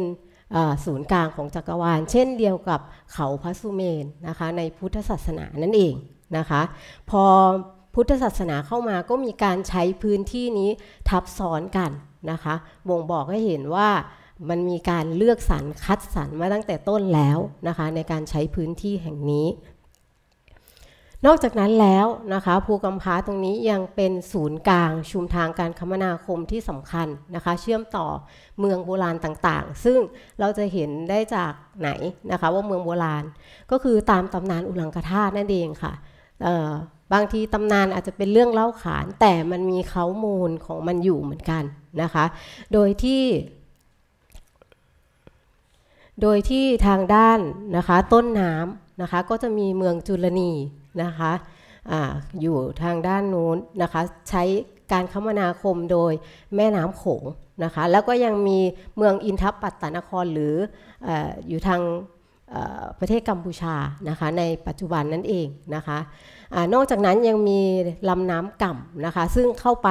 ศูนย์กลางของจักรวาล เช่นเดียวกับเขาพระสุเมนนะคะในพุทธศาสนานั่นเองนะคะพอพุทธศาสนาเข้ามาก็มีการใช้พื้นที่นี้ทับซ้อนกันนะคะบ่งบอกให้เห็นว่ามันมีการเลือกสรรคัดสรรมาตั้งแต่ต้นแล้วนะคะในการใช้พื้นที่แห่งนี้ นอกจากนั้นแล้วนะคะภูกำพ้าตรงนี้ยังเป็นศูนย์กลาง ชุมทางการคมนาคมที่สำคัญนะคะเชื่อมต่อเมืองโบราณต่างๆ ซึ่งเราจะเห็นได้จากไหนนะคะว่าเมืองโบราณก็คือตามตำนานอุลังกธาตุนั่นเองค่ะบางทีตำนานอาจจะเป็นเรื่องเล่าขานแต่มันมีเขามูลของมันอยู่เหมือนกันนะคะโดยที่ โดยที่ทางด้านนะคะต้นน้ำนะคะก็จะมีเมืองจุลนีนะคะออยู่ทางด้านนู้นนะคะใช้การคมนาคมโดยแม่น้ำโขงนะคะแล้วก็ยังมีเมืองอินทปัตตานครหรือออยู่ทางประเทศกัมพูชา นะคะ ในปัจจุบันนั่นเองนะคะอนอกจากนั้นยังมี ลำน้ำก่ำนะคะ ซึ่งเข้าไป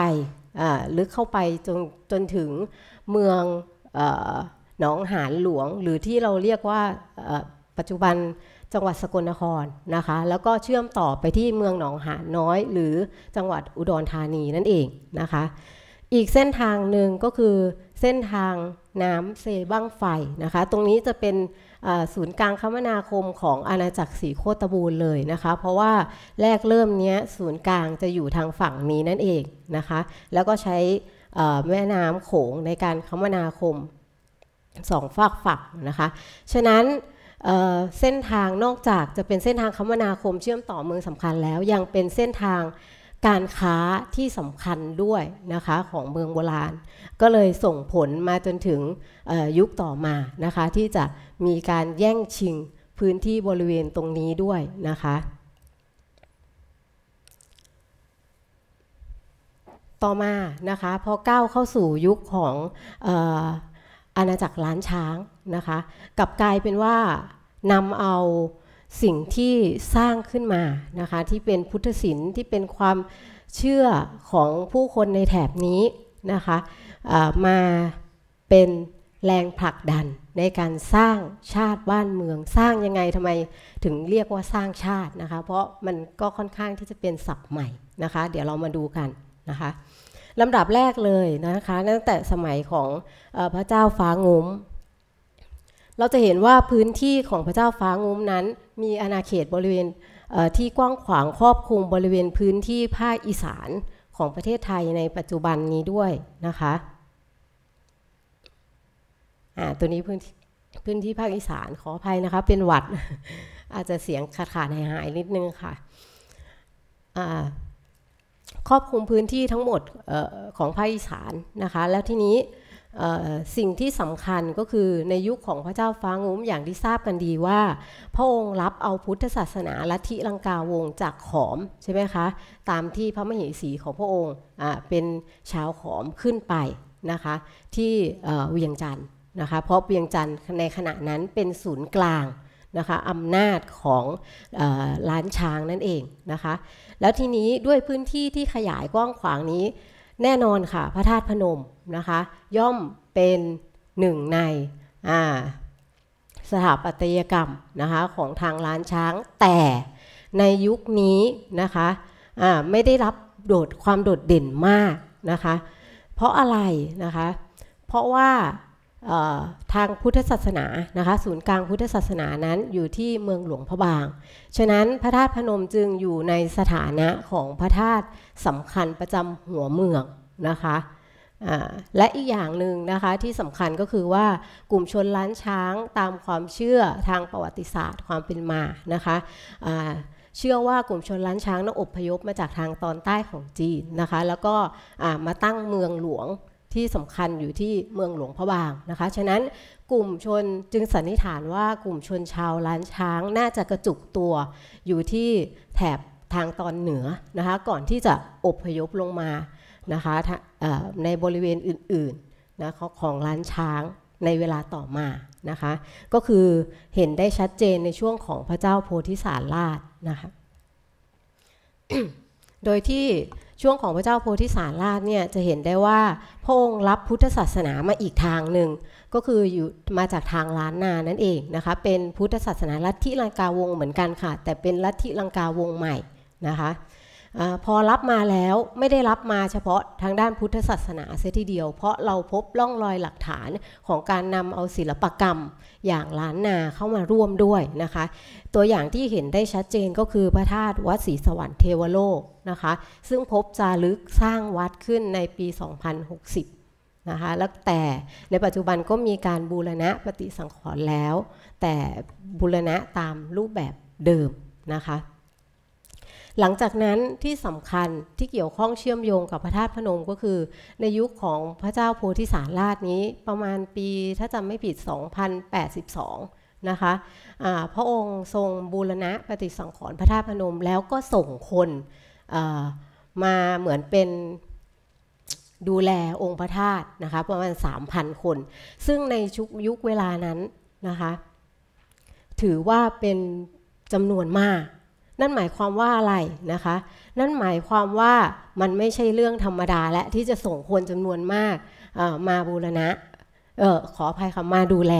หรือเข้าไปจนจนถึงเมืองหนองหานหลวง หรือที่เราเรียกว่าปัจจุบันจังหวัดสกลนครนะคะ แล้วก็เชื่อมต่อไปที่เมืองหนองหานน้อย หรือจังหวัดอุดรธานีนั่นเองนะคะ อีกเส้นทางหนึ่งก็คือเส้นทางน้ำเซบัางไฟนะคะ ตรงนี้จะเป็นศูนย์กลางคมนาคมของอาณาจักรสีโคตบูรเลยนะคะเพราะว่าแรกเริ่มเนี้ยศูนย์กลางจะอยู่ทางฝั่งนี้นั่นเองนะคะแล้วก็ใช้แม่น้ำโขงในการคมนาคมสองฝากฝั่งนะคะฉะนั้นเส้นทางนอกจากจะเป็นเส้นทางคมนาคมเชื่อมต่อเมืองสำคัญแล้วยังเป็นเส้นทางการค้าที่สำคัญด้วยนะคะ ของเมืองโบราณ ก็เลยส่งผลมาจนถึงยุคต่อมานะคะ ที่จะมีการแย่งชิงพื้นที่บริเวณตรงนี้ด้วยนะคะ ต่อมานะคะ พอก้าวเข้าสู่ยุคของอาณาจักรล้านช้างนะคะกับกลายเป็นว่านำเอาสิ่งที่สร้างขึ้นมานะคะที่เป็นพุทธศิลป์ที่เป็นความเชื่อของผู้คนในแถบนี้นะคะมาเป็นแรงผลักดันในการสร้างชาติบ้านเมืองสร้างยังไงทำไมถึงเรียกว่าสร้างชาตินะคะ เพราะมันก็ค่อนข้างที่จะเป็นศัพท์ใหม่นะคะเดี๋ยวเรามาดูกันนะคะลำดับแรกเลยนะคะตั้งแต่สมัยของพระเจ้าฟ้างุ้มเราจะเห็นว่าพื้นที่ของพระเจ้าฟ้างุ้มนั้น มีอาณาเขตบริเวณที่กว้างขวางครอบคลุมบริเวณพื้นที่ภาคอีสานของประเทศไทยในปัจจุบันนี้ด้วยนะคะอ่าตัวนี้พื้นที่พื้นที่ภาคอีสานขออภัยนะคะเป็นหวัดอาจจะเสียงขาดขาดหายหายนิดนึงค่ะครอบคลุมพื้นที่ทั้งหมดออของภาคอีสานนะคะ แล้วทีนี้สิ่งที่สำคัญก็คือในยุคของพระเจ้าฟ้างุ้มอย่างที่ทราบกันดีว่า พระองค์รับเอาพุทธศาสนาลัทธิลังกาวงจากขอมใช่ไหมคะตามที่พระมเหสีของพระองค์เป็นชาวขอมขึ้นไปนะคะที่เวียงจันทร์นะคะเพราะเวียงจันทร์ในขณะนั้นเป็นศูนย์กลางนะคะอำนาจของล้านช้างนั่นเองนะคะแล้วทีนี้ด้วยพื้นที่ที่ขยายกว้างขวางนี้แน่นอนค่ะ พระธาตุพนมนะคะย่อมเป็นหนึ่งในสถาปัตยกรรมนะคะของทางล้านช้างแต่ในยุคนี้นะคะไม่ได้รับโดดความโดดเด่นมากนะคะเพราะอะไรนะคะเพราะว่าทางพุทธศาสนานะคะศูนย์กลางพุทธศาสนานั้นอยู่ที่เมืองหลวงพระบาง ฉะนั้นพระธาตุพนมจึงอยู่ในสถานะของพระธาตุสำคัญประจำหัวเมืองนะคะและอีกอย่างหนึ่งนะคะที่สำคัญก็คือว่ากลุ่มชนล้านช้างตามความเชื่อทางประวัติศาสตร์ความเป็นมานะคะเชื่อว่ากลุ่มชนล้านช้างนั้นอพยพมาจากทางตอนใต้ของจีนนะคะแล้วก็มาตั้งเมืองหลวงที่สำคัญอยู่ที่เมืองหลวงพระบางนะคะ ฉะนั้นกลุ่มชนจึงสันนิษฐานว่ากลุ่มชนชาวล้านช้างน่าจะกระจุกตัวอยู่ที่แถบทางตอนเหนือนะคะก่อนที่จะอพยพลงมานะคะในบริเวณอื่นๆนะของล้านช้างในเวลาต่อมานะคะก็คือเห็นได้ชัดเจนในช่วงของพระเจ้าโพธิสารราชนะคะโดยที่ช่วงของพระเจ้าโพธิสารราชเนี่ยจะเห็นได้ว่าพระองค์รับพุทธศาสนามาอีกทางหนึ่ง ก็คืออยู่มาจากทางล้านนานั่นเองนะคะเป็นพุทธศาสนาลัทธิลังกาวงเหมือนกันค่ะแต่เป็นลัทธิลังกาวงใหม่นะคะพอรับมาแล้วไม่ได้รับมาเฉพาะทางด้านพุทธศาสนาเสียทีเดียวเพราะเราพบล่องรอยหลักฐานของการนำเอาศิลปกรรมอย่างล้านนาเข้ามาร่วมด้วยนะคะ ตัวอย่างที่เห็นได้ชัดเจนก็คือพระธาตุวัดศรีสวรรค์เทวโลกนะคะ ซึ่งพบจารึกสร้างวัดขึ้นในปี 2060 นะคะ แล้วแต่ในปัจจุบันก็มีการบูรณะปฏิสังขรณ์แล้ว แต่บูรณะตามรูปแบบเดิมนะคะหลังจากนั้นที่สำคัญที่เกี่ยวข้องเชื่อมโยงกับพระธาตุพนมก็คือ ในยุคของพระเจ้าโพธิสารราชนี้ประมาณปีถ้าจำไม่ผิด 2082 นะคะะพระองค์ทรงบูรณะปฏิสังขรณ์พระธาตุพนมแล้วก็ส่งคนมาเหมือนเป็นดูแลองค์พระธาตุนะคะประมาณ 3,000 คน ซึ่งในชุกยุคเวลานั้นนะคะถือว่าเป็นจำนวนมากนั่นหมายความว่าอะไรนะคะ นั่นหมายความว่ามันไม่ใช่เรื่องธรรมดาและที่จะส่งคนจำนวนมาก มาบูรณะออขออภัยค่ะมาดูแล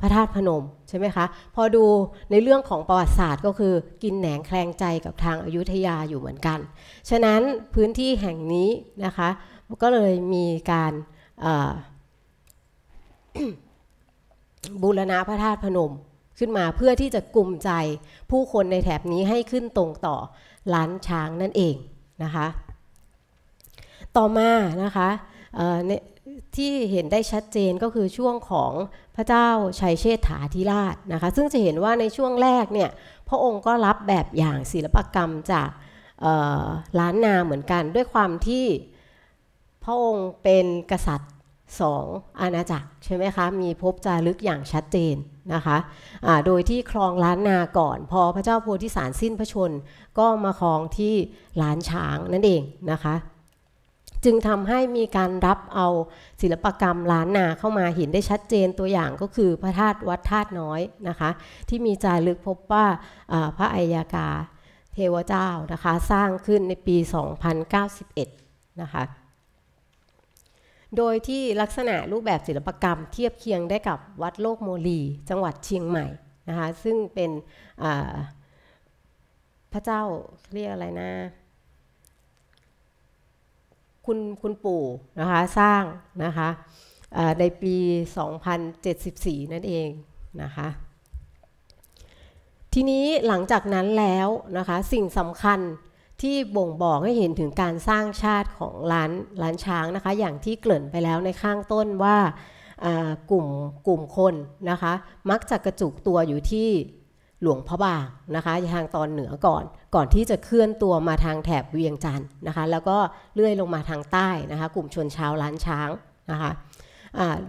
พระธาตุพนมใช่ไหมคะ พอดูในเรื่องของประวัติศาสตร์ก็คือกินแหนงแคลงใจกับทางอายุทยาอยู่เหมือนกัน ฉะนั้นพื้นที่แห่งนี้นะคะ ก็เลยมีการบูรณะพระธาตุพนมขึ้นมาเพื่อที่จะกลุ่มใจผู้คนในแถบนี้ให้ขึ้นตรงต่อล้านช้างนั่นเองนะคะต่อมานะคะที่เห็นได้ชัดเจนก็คือช่วงของพระเจ้าชัยเชษฐาธิราชนะคะซึ่งจะเห็นว่าในช่วงแรกเนี่ยพระองค์ก็รับแบบอย่างศิลปกรรมจากล้านนาเหมือนกัน ด้วยความที่พระองค์เป็นกษัตริย์สองอาณาจักรช่ไหมคะ มีพบจารึกอย่างชัดเจนนะคะะโดยที่ครองล้านนาก่อนพอพระเจ้าโพธิสารสิ้นพระชนก็มาครองที่ล้านช้างนั่นเองนะคะ จึงทำให้มีการรับเอาศิลปกรรมล้านนาเข้ามาเห็นได้ชัดเจนตัวอย่างก็คือพระธาตุวัดธาตุน้อยนะคะที่มีจารึกพบว่าพระอัยกาเทวเจ้านะคะสร้างขึ้นในปี 2091 นะคะโดยที่ลักษณะรูปแบบศิลปกรรมเทียบเคียงได้กับวัดโลกโมลี จังหวัดเชียงใหม่นะคะซึ่งเป็นพระเจ้าเรียกอะไรนะคุณคุณปู่นะคะสร้างนะคะในปี 2074 นั่นเองนะคะทีนี้หลังจากนั้นแล้วนะคะสิ่งสำคัญที่บ่งบอกให้เห็นถึงการสร้างชาติของร้านร้านช้างนะคะอย่างที่เกริ่นไปแล้วในข้างต้นว่ากลุ่มกลุ่มคนนะคะมักจะกระจุกตัวอยู่ที่หลวงพระบางนะคะทางตอนเหนือก่อน ก่อนที่จะเคลื่อนตัวมาทางแถบเวียงจันทร์นะคะแล้วก็เลื่อยลงมาทางใต้นะคะกลุ่มชนชาวล้านช้างนะคะ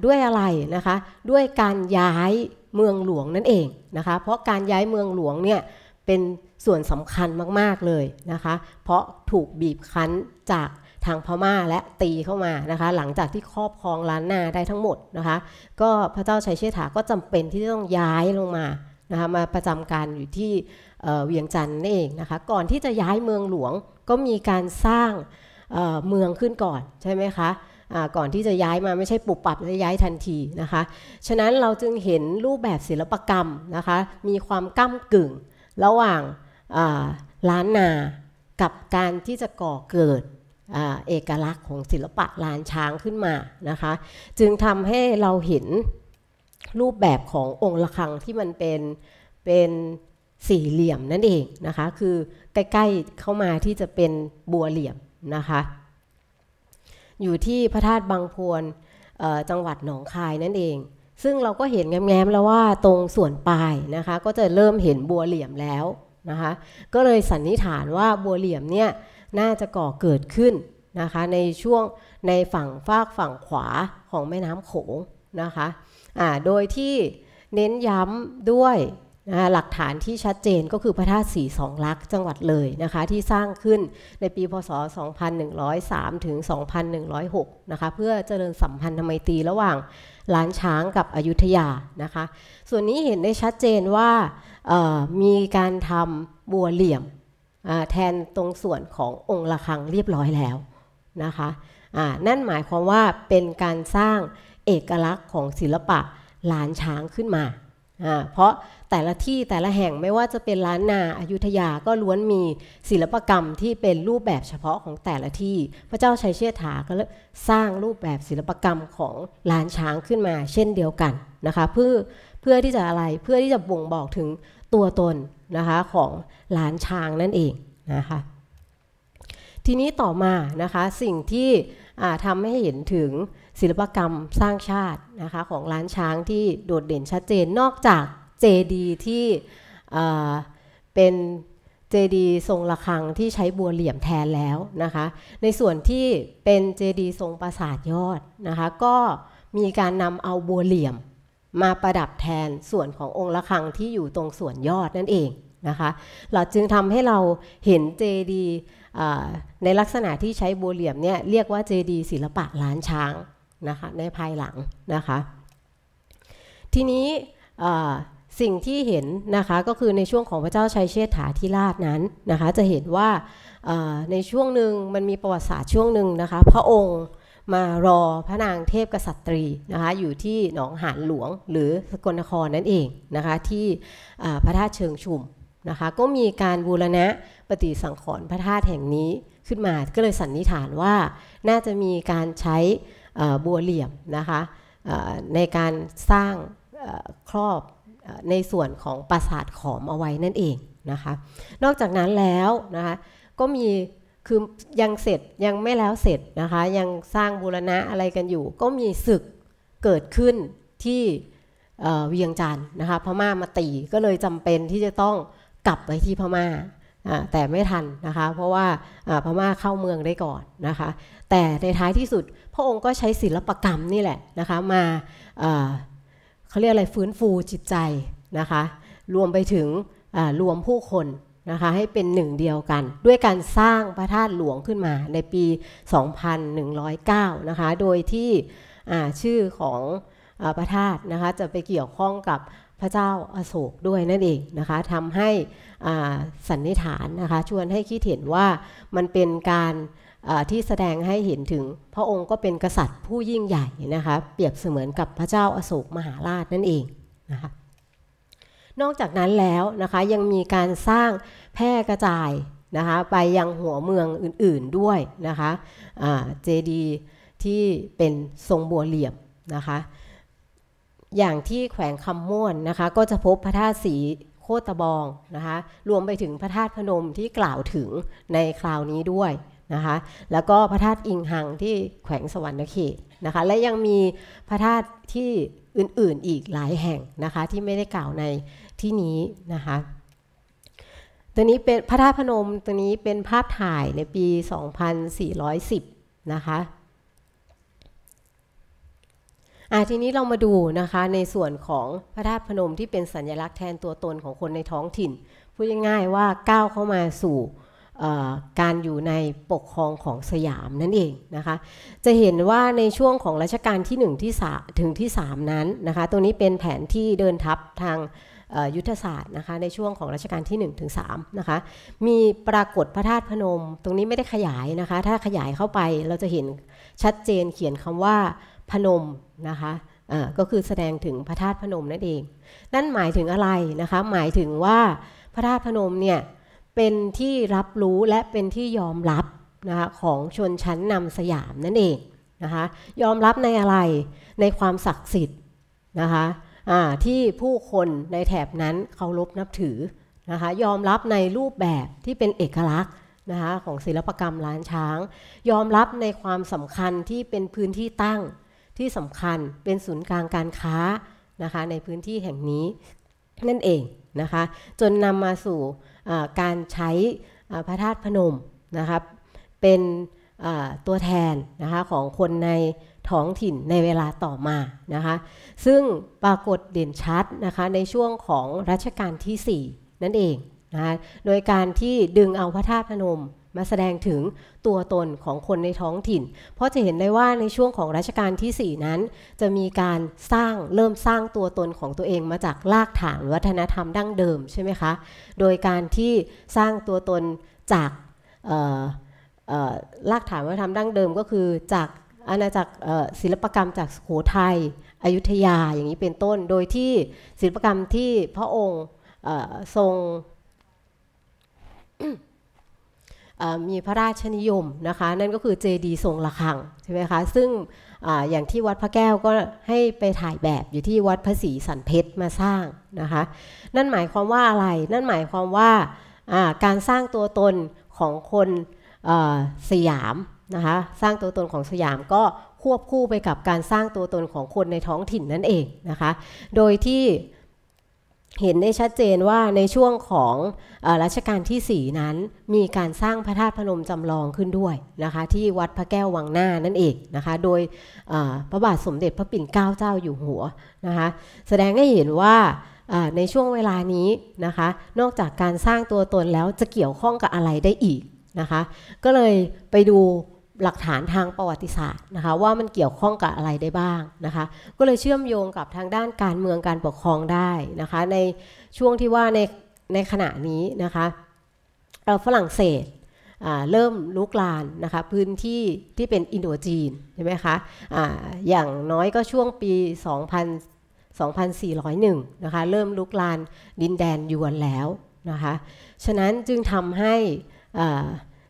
ด้วยอะไรนะคะด้วยการย้ายเมืองหลวงนั่นเองนะคะเพราะการย้ายเมืองหลวงเนี่ยเป็นส่วนสำคัญมากๆเลยนะคะ เพราะถูกบีบคั้นจากทางพม่าและตีเข้ามานะคะ หลังจากที่ครอบครองล้านนาได้ทั้งหมดนะคะ ก็พระเจ้าชัยเชษฐาก็จำเป็นที่ต้องย้ายลงมานะคะ มาประจำการอยู่ที่เวียงจันทร์นั่นเองนะคะ ก่อนที่จะย้ายเมืองหลวงก็มีการสร้างเมืองขึ้นก่อนใช่ไหมคะก่อนที่จะย้ายมาไม่ใช่ปุบปับจะย้ายทันทีนะคะ ฉะนั้นเราจึงเห็นรูปแบบศิลปกรรมนะคะ มีความก้ากึ่งระหว่างล้านนากับการที่จะก่อเกิดเอกลักษณ์ของศิลปะล้านช้างขึ้นมานะคะ จึงทำให้เราเห็นรูปแบบขององค์ระฆังที่มันเป็นเป็นสี่เหลี่ยมนั่นเองนะคะคือใกล้ๆเข้ามาที่จะเป็นบัวเหลี่ยมนะคะ อยู่ที่พระธาตุบางพวนจังหวัดหนองคายนั่นเอง ซึ่งเราก็เห็นแง้มๆแล้วว่าตรงส่วนปลายนะคะก็จะเริ่มเห็นบัวเหลี่ยมแล้วนะคะก็เลยสันนิษฐานว่าบัวเหลี่ยมเนี่ยน่าจะก่อเกิดขึ้นนะคะในช่วงในฝั่งฝากฝั่งขวาของแม่น้ำโขงนะคะาโดยที่เน้นย้ำด้วยนะหลักฐานที่ชัดเจนก็คือพระธาตุสีสองลักษ์จังหวัดเลยนะคะที่สร้างขึ้นในปีพศ 2103ถึง2106นะคะเพื่อเจริญสัมพันธ์ธไมตรีระหว่างล้านช้างกับอยุธยานะคะส่วนนี้เห็นได้ชัดเจนว่ามีการทำบัวเหลี่ยมแทนตรงส่วนขององค์ระฆังเรียบร้อยแล้วนะคะนั่นหมายความว่าเป็นการสร้างเอกลักษณ์ของศิลปะล้านช้างขึ้นมา เพราะแต่ละที่แต่ละแห่งไม่ว่าจะเป็นล้านนาอายุทยาก็ล้วนมีศิลปกรรมที่เป็นรูปแบบเฉพาะของแต่ละที่พระเจ้าชัยเชษฐาก็สร้างรูปแบบศิลปกรรมของล้านช้างขึ้นมา เช่นเดียวกัน นะคะเพื่อเพื่อที่จะอะไรเพื่อที่จะบ่งบอกถึงตัวตนนะคะของหลานช้างนั่นเองนะคะ ทีนี้ต่อมานะคะสิ่งที่ทำให้เห็นถึงศิลปกรรมสร้างชาตินะคะของล้านช้างที่โดดเด่นชัดเจนนอกจากเจดีที่เป็นเจดีทรงระฆังที่ใช้บัวเหลี่ยมแทนแล้วนะคะในส่วนที่เป็นเจดีทรงปราสาทยอดนะคะก็มีการนำเอาบัวเหลี่ยมมาประดับแทนส่วนขององค์ระฆังที่อยู่ตรงส่วนยอดนั่นเองนะคะ เราจึงทำให้เราเห็นเจดีในลักษณะที่ใช้โบเหลี่ยมเนี่ยเรียกว่าเจดีศิลปะล้านช้างนะคะในภายหลังนะคะทีนี้สิ่งที่เห็นนะคะก็คือในช่วงของพระเจ้าชัยเชษฐาธิราชนั้นนะคะจะเห็นว่าในช่วงหนึ่งมันมีประวัติศาสตร์ช่วงหนึ่งนะคะพระองค์มารอพระนางเทพกษัตรีนะคะอยู่ที่หนองหานหลวงหรือสกลนครนั่นเองนะคะที่พระธาตุเชิงชุมนะคะก็มีการบูรณะปฏิสังขรณ์พระธาตุแห่งนี้ขึ้นมา ก็เลยสันนิษฐานว่าน่าจะมีการใช้บัวเหลี่ยมนะคะในการสร้างครอบในส่วนของปราสาทขอมเอาไว้นั่นเองนะคะนอกจากนั้นแล้วนะคะก็มีคือยังเสร็จยังไม่แล้วเสร็จนะคะยังสร้างบูรณะอะไรกันอยู่ ก็มีศึกเกิดขึ้นที่เวียงจันทร์นะคะพม่ามาตีก็เลยจำเป็นที่จะต้องกลับไปที่พม่าแต่ไม่ทันนะคะเพราะว่าพม่าเข้าเมืองได้ก่อนนะคะแต่ในท้ายที่สุดพระองค์ก็ใช้ศิลปกรรมนี่แหละนะคะมาเขาเรียกอะไรฟื้นฟูจิตใจนะคะรวมไปถึงรวมผู้คนนะคะให้เป็นหนึ่งเดียวกันด้วยการสร้างพระธาตุหลวงขึ้นมาในปี 2109 นะคะ โดยที่ชื่อของอพระธาตุนะคะจะไปเกี่ยวข้องกับพระเจ้าอาโศกด้วยนั่นเองนะคะทำให้สันนิษฐานนะคะชวนให้คิดเห็นว่ามันเป็นการที่แสดงให้เห็นถึงพระองค์ก็เป็นกษัตริย์ผู้ยิ่งใหญ่นะคะเปรียบเสมือนกับพระเจ้าอาโศกมหาราชนั่นเองนะคะนอกจากนั้นแล้วนะคะยังมีการสร้างแพร่กระจายนะคะไปยังหัวเมืองอื่นๆด้วยนะคะเจดีที่เป็นทรงบัวเหลี่ยมนะคะอย่างที่แขวงคำม่วนนะคะก็จะพบพระธาตุสีโคตบองนะคะรวมไปถึงพระธาตุพนมที่กล่าวถึงในคราวนี้ด้วยนะคะแล้วก็พระธาตุอิงหังที่แขวงสวรรค์เขตนะคะและยังมีพระธาตุที่อื่นๆ อีกหลายแห่ง นะคะ ที่ไม่ได้กล่าวในที่นี้นะคะ ตัวนี้เป็นพระธาตุพนมตัวนี้เป็นภาพถ่ายในปี 2410นะคะอะทีนี้เรามาดูนะคะในส่วนของพระธาตุพนมที่เป็นสัญลักษณ์แทนตัวตนของคนในท้องถิ่น พูดง่ายๆว่าก้าวเข้ามาสู่การอยู่ในปกครองของสยามนั่นเองนะคะ จะเห็นว่าในช่วงของรัชกาลที่1ที่3ถึงที่3 นั้นนะคะตัวนี้เป็นแผนที่เดินทัพทางยุทธศาสตร์นะคะในช่วงของรัชกาลที่1ถึง3นะคะมีปรากฏพระธาตุพนม ตรงนี้ไม่ได้ขยายนะคะถ้าขยายเข้าไปเราจะเห็นชัดเจนเขียนคำว่าพนมนะคะก็คือแสดงถึงพระธาตุพนมนั่นเอง นั่นหมายถึงอะไรนะคะหมายถึงว่าพระธาตุพนมเนี่ยเป็นที่รับรู้และเป็นที่ยอมรับนะคะของชนชั้นนำสยามนั่นเองนะคะยอมรับในอะไร ในความศักดิ์สิทธิ์นะคะที่ผู้คนในแถบนั้นเคารพนับถือนะคะยอมรับในรูปแบบที่เป็นเอกลักษณ์นะคะของศิลปกรรมล้านช้าง ยอมรับในความสำคัญที่เป็นพื้นที่ตั้งที่สำคัญเป็นศูนย์กลางการค้านะคะในพื้นที่แห่งนี้นั่นเองนะคะจนนำมาสู่การใช้พระธาตุพนมนะครับเป็นตัวแทนนะคะของคนในท้องถิ่นในเวลาต่อมานะคะซึ่งปรากฏเด่นชัดนะคะในช่วงของรัชกาลที่ 4 นั่นเองนะคะโดยการที่ดึงเอาพระธาตุพนมมาแสดงถึงตัวตนของคนในท้องถิ่น เพราะจะเห็นได้ว่าในช่วงของรัชกาลที่4นั้น จะมีการสร้างเริ่มสร้างตัวตนของตัวเองมาจากรากฐานวัฒนธรรมดั้งเดิมใช่ไหมคะ โดยการที่สร้างตัวตนจากรากฐานวัฒนธรรมดั้งเดิม ก็คือจากอาณาจักรศิลปกรรมจากสุโขทัยอยุธยาอย่างนี้เป็นต้น โดยที่ศิลปกรรมที่พระองค์ทรงมีพระราชนิยมนะคะ นั่นก็คือเจดีทรงระฆังใช่ไหมคะซึ่งออย่างที่วัดพระแก้วก็ให้ไปถ่ายแบบอยู่ที่วัดพระศรีสันเพชรมาสร้างนะคะ นั่นหมายความว่าอะไรนั่นหมายความว่าการสร้างตัวตนของคนสยามนะคะสร้างตัวตนของสยามก็ควบคู่ไปกับการสร้างตัวตนของคนในท้องถิ่นนั่นเองนะคะโดยที่เห็นได้ชัดเจนว่าในช่วงของอรัชกาลที่ 4 นั้นมีการสร้างพระธาตุพนมจำลองขึ้นด้วยนะคะที่วัดพระแก้ววังหน้านั่นเองนะคะโดยพระบาทสมเด็จพระปิ่นเกล้าเจ้าอยู่หัวนะคะแสดงให้เห็นว่าในช่วงเวลานี้นะคะนอกจากการสร้างตัวตนแล้วจะเกี่ยวข้องกับอะไรได้อีกนะคะก็เลยไปดูหลักฐานทางประวัติศาสตร์นะคะว่ามันเกี่ยวข้องกับอะไรได้บ้างนะคะก็เลยเชื่อมโยงกับทางด้านการเมืองการปกครองได้นะคะในช่วงที่ว่าในในขณะนี้นะคะฝรั่งเศสเริ่มลุกลานนะคะพื้นที่ที่เป็นอินโดจีนใช่ไหมคะอะอย่างน้อยก็ช่วงปี2000 2401นะคะเริ่มลุกลานดินแดนยวนแล้วนะคะฉะนั้นจึงทำให้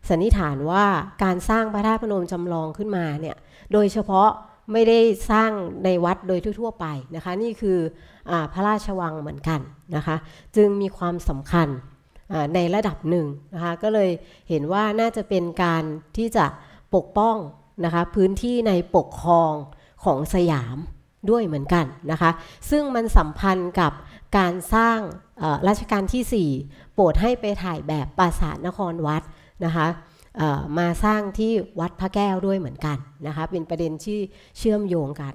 สันนิษฐานว่าการสร้างพระธาตุพนมจำลองขึ้นมาเนี่ย โดยเฉพาะไม่ได้สร้างในวัดโดยทั่วๆไปนะคะนี่คืออพระราชวังเหมือนกันนะคะจึงมีความสำคัญในระดับหนึ่งนะคะก็เลยเห็นว่าน่าจะเป็นการที่จะปกป้องนะคะพื้นที่ในปกครองของสยามด้วยเหมือนกันนะคะซึ่งมันสัมพันธ์กับการสร้างรัชกาลที่ 4 โปรดให้ไปถ่ายแบบปราสาทนครวัดนะคะมาสร้างที่วัดพระแก้วด้วยเหมือนกันนะคะเป็นประเด็นที่เชื่อมโยงกัน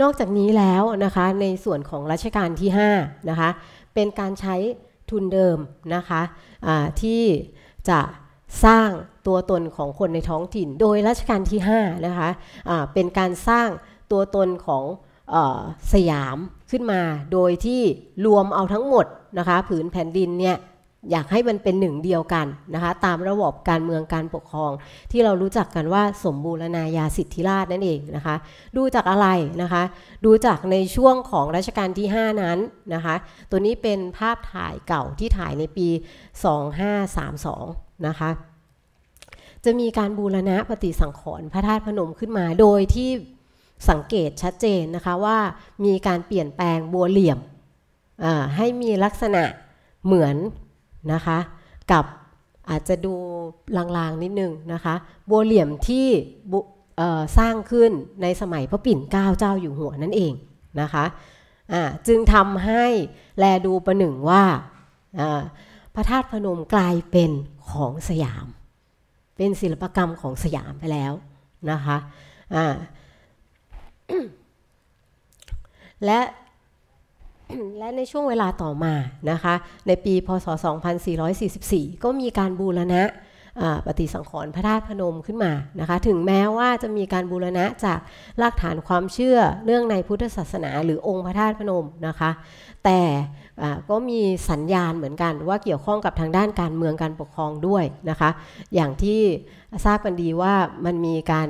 นอกจากนี้แล้วนะคะในส่วนของรัชกาลที่5นะคะเป็นการใช้ทุนเดิมนะคะะที่จะสร้างตัวตนของคนในท้องถิ่น โดยรัชกาลที่5นะคะะเป็นการสร้างตัวตนของอสยามขึ้นมา โดยที่รวมเอาทั้งหมดนะคะผืนแผ่นดินเนี่ยอยากให้มันเป็นหนึ่งเดียวกันนะคะตามระบบการเมืองการปกครอง ที่เรารู้จักกันว่าสมบูรณาญาสิทธิราชนั่นเองนะคะดูจากอะไรนะคะดูจากในช่วงของรัชกาลที่ 5 นั้นนะคะตัวนี้เป็นภาพถ่ายเก่าที่ถ่ายในปี 2532นะคะจะมีการบูรณะปฏิสังขรณ์พระธาตุพนมขึ้นมาโดยที่สังเกตชัดเจนนะคะว่ามีการเปลี่ยนแปลงบัวเหลี่ยมให้มีลักษณะเหมือนนะคะ กับอาจจะดูลางๆนิดนึงนะคะบัวเหลี่ยมที่สร้างขึ้นในสมัยพระปิ่นเกล้าเจ้าอยู่หัวนั่นเองนะคะจึงทำให้แลดูประหนึ่งว่า พระธาตุพนมกลายเป็นของสยาม เป็นศิลปกรรมของสยามไปแล้วนะคะและและในช่วงเวลาต่อมานะคะในปีพศ 2444 ก็มีการบูรณะปฏิสังขรณ์พระธาตุพนมขึ้นมานะคะถึงแม้ว่าจะมีการบูรณะจากรากฐานความเชื่อเรื่องในพุทธศาสนาหรือองค์พระธาตุพนมนะคะ แต่ก็มีสัญญาณเหมือนกันว่าเกี่ยวข้องกับทางด้านการเมืองการปกครองด้วยนะคะอย่างที่ทราบกันดีว่ามันมีการ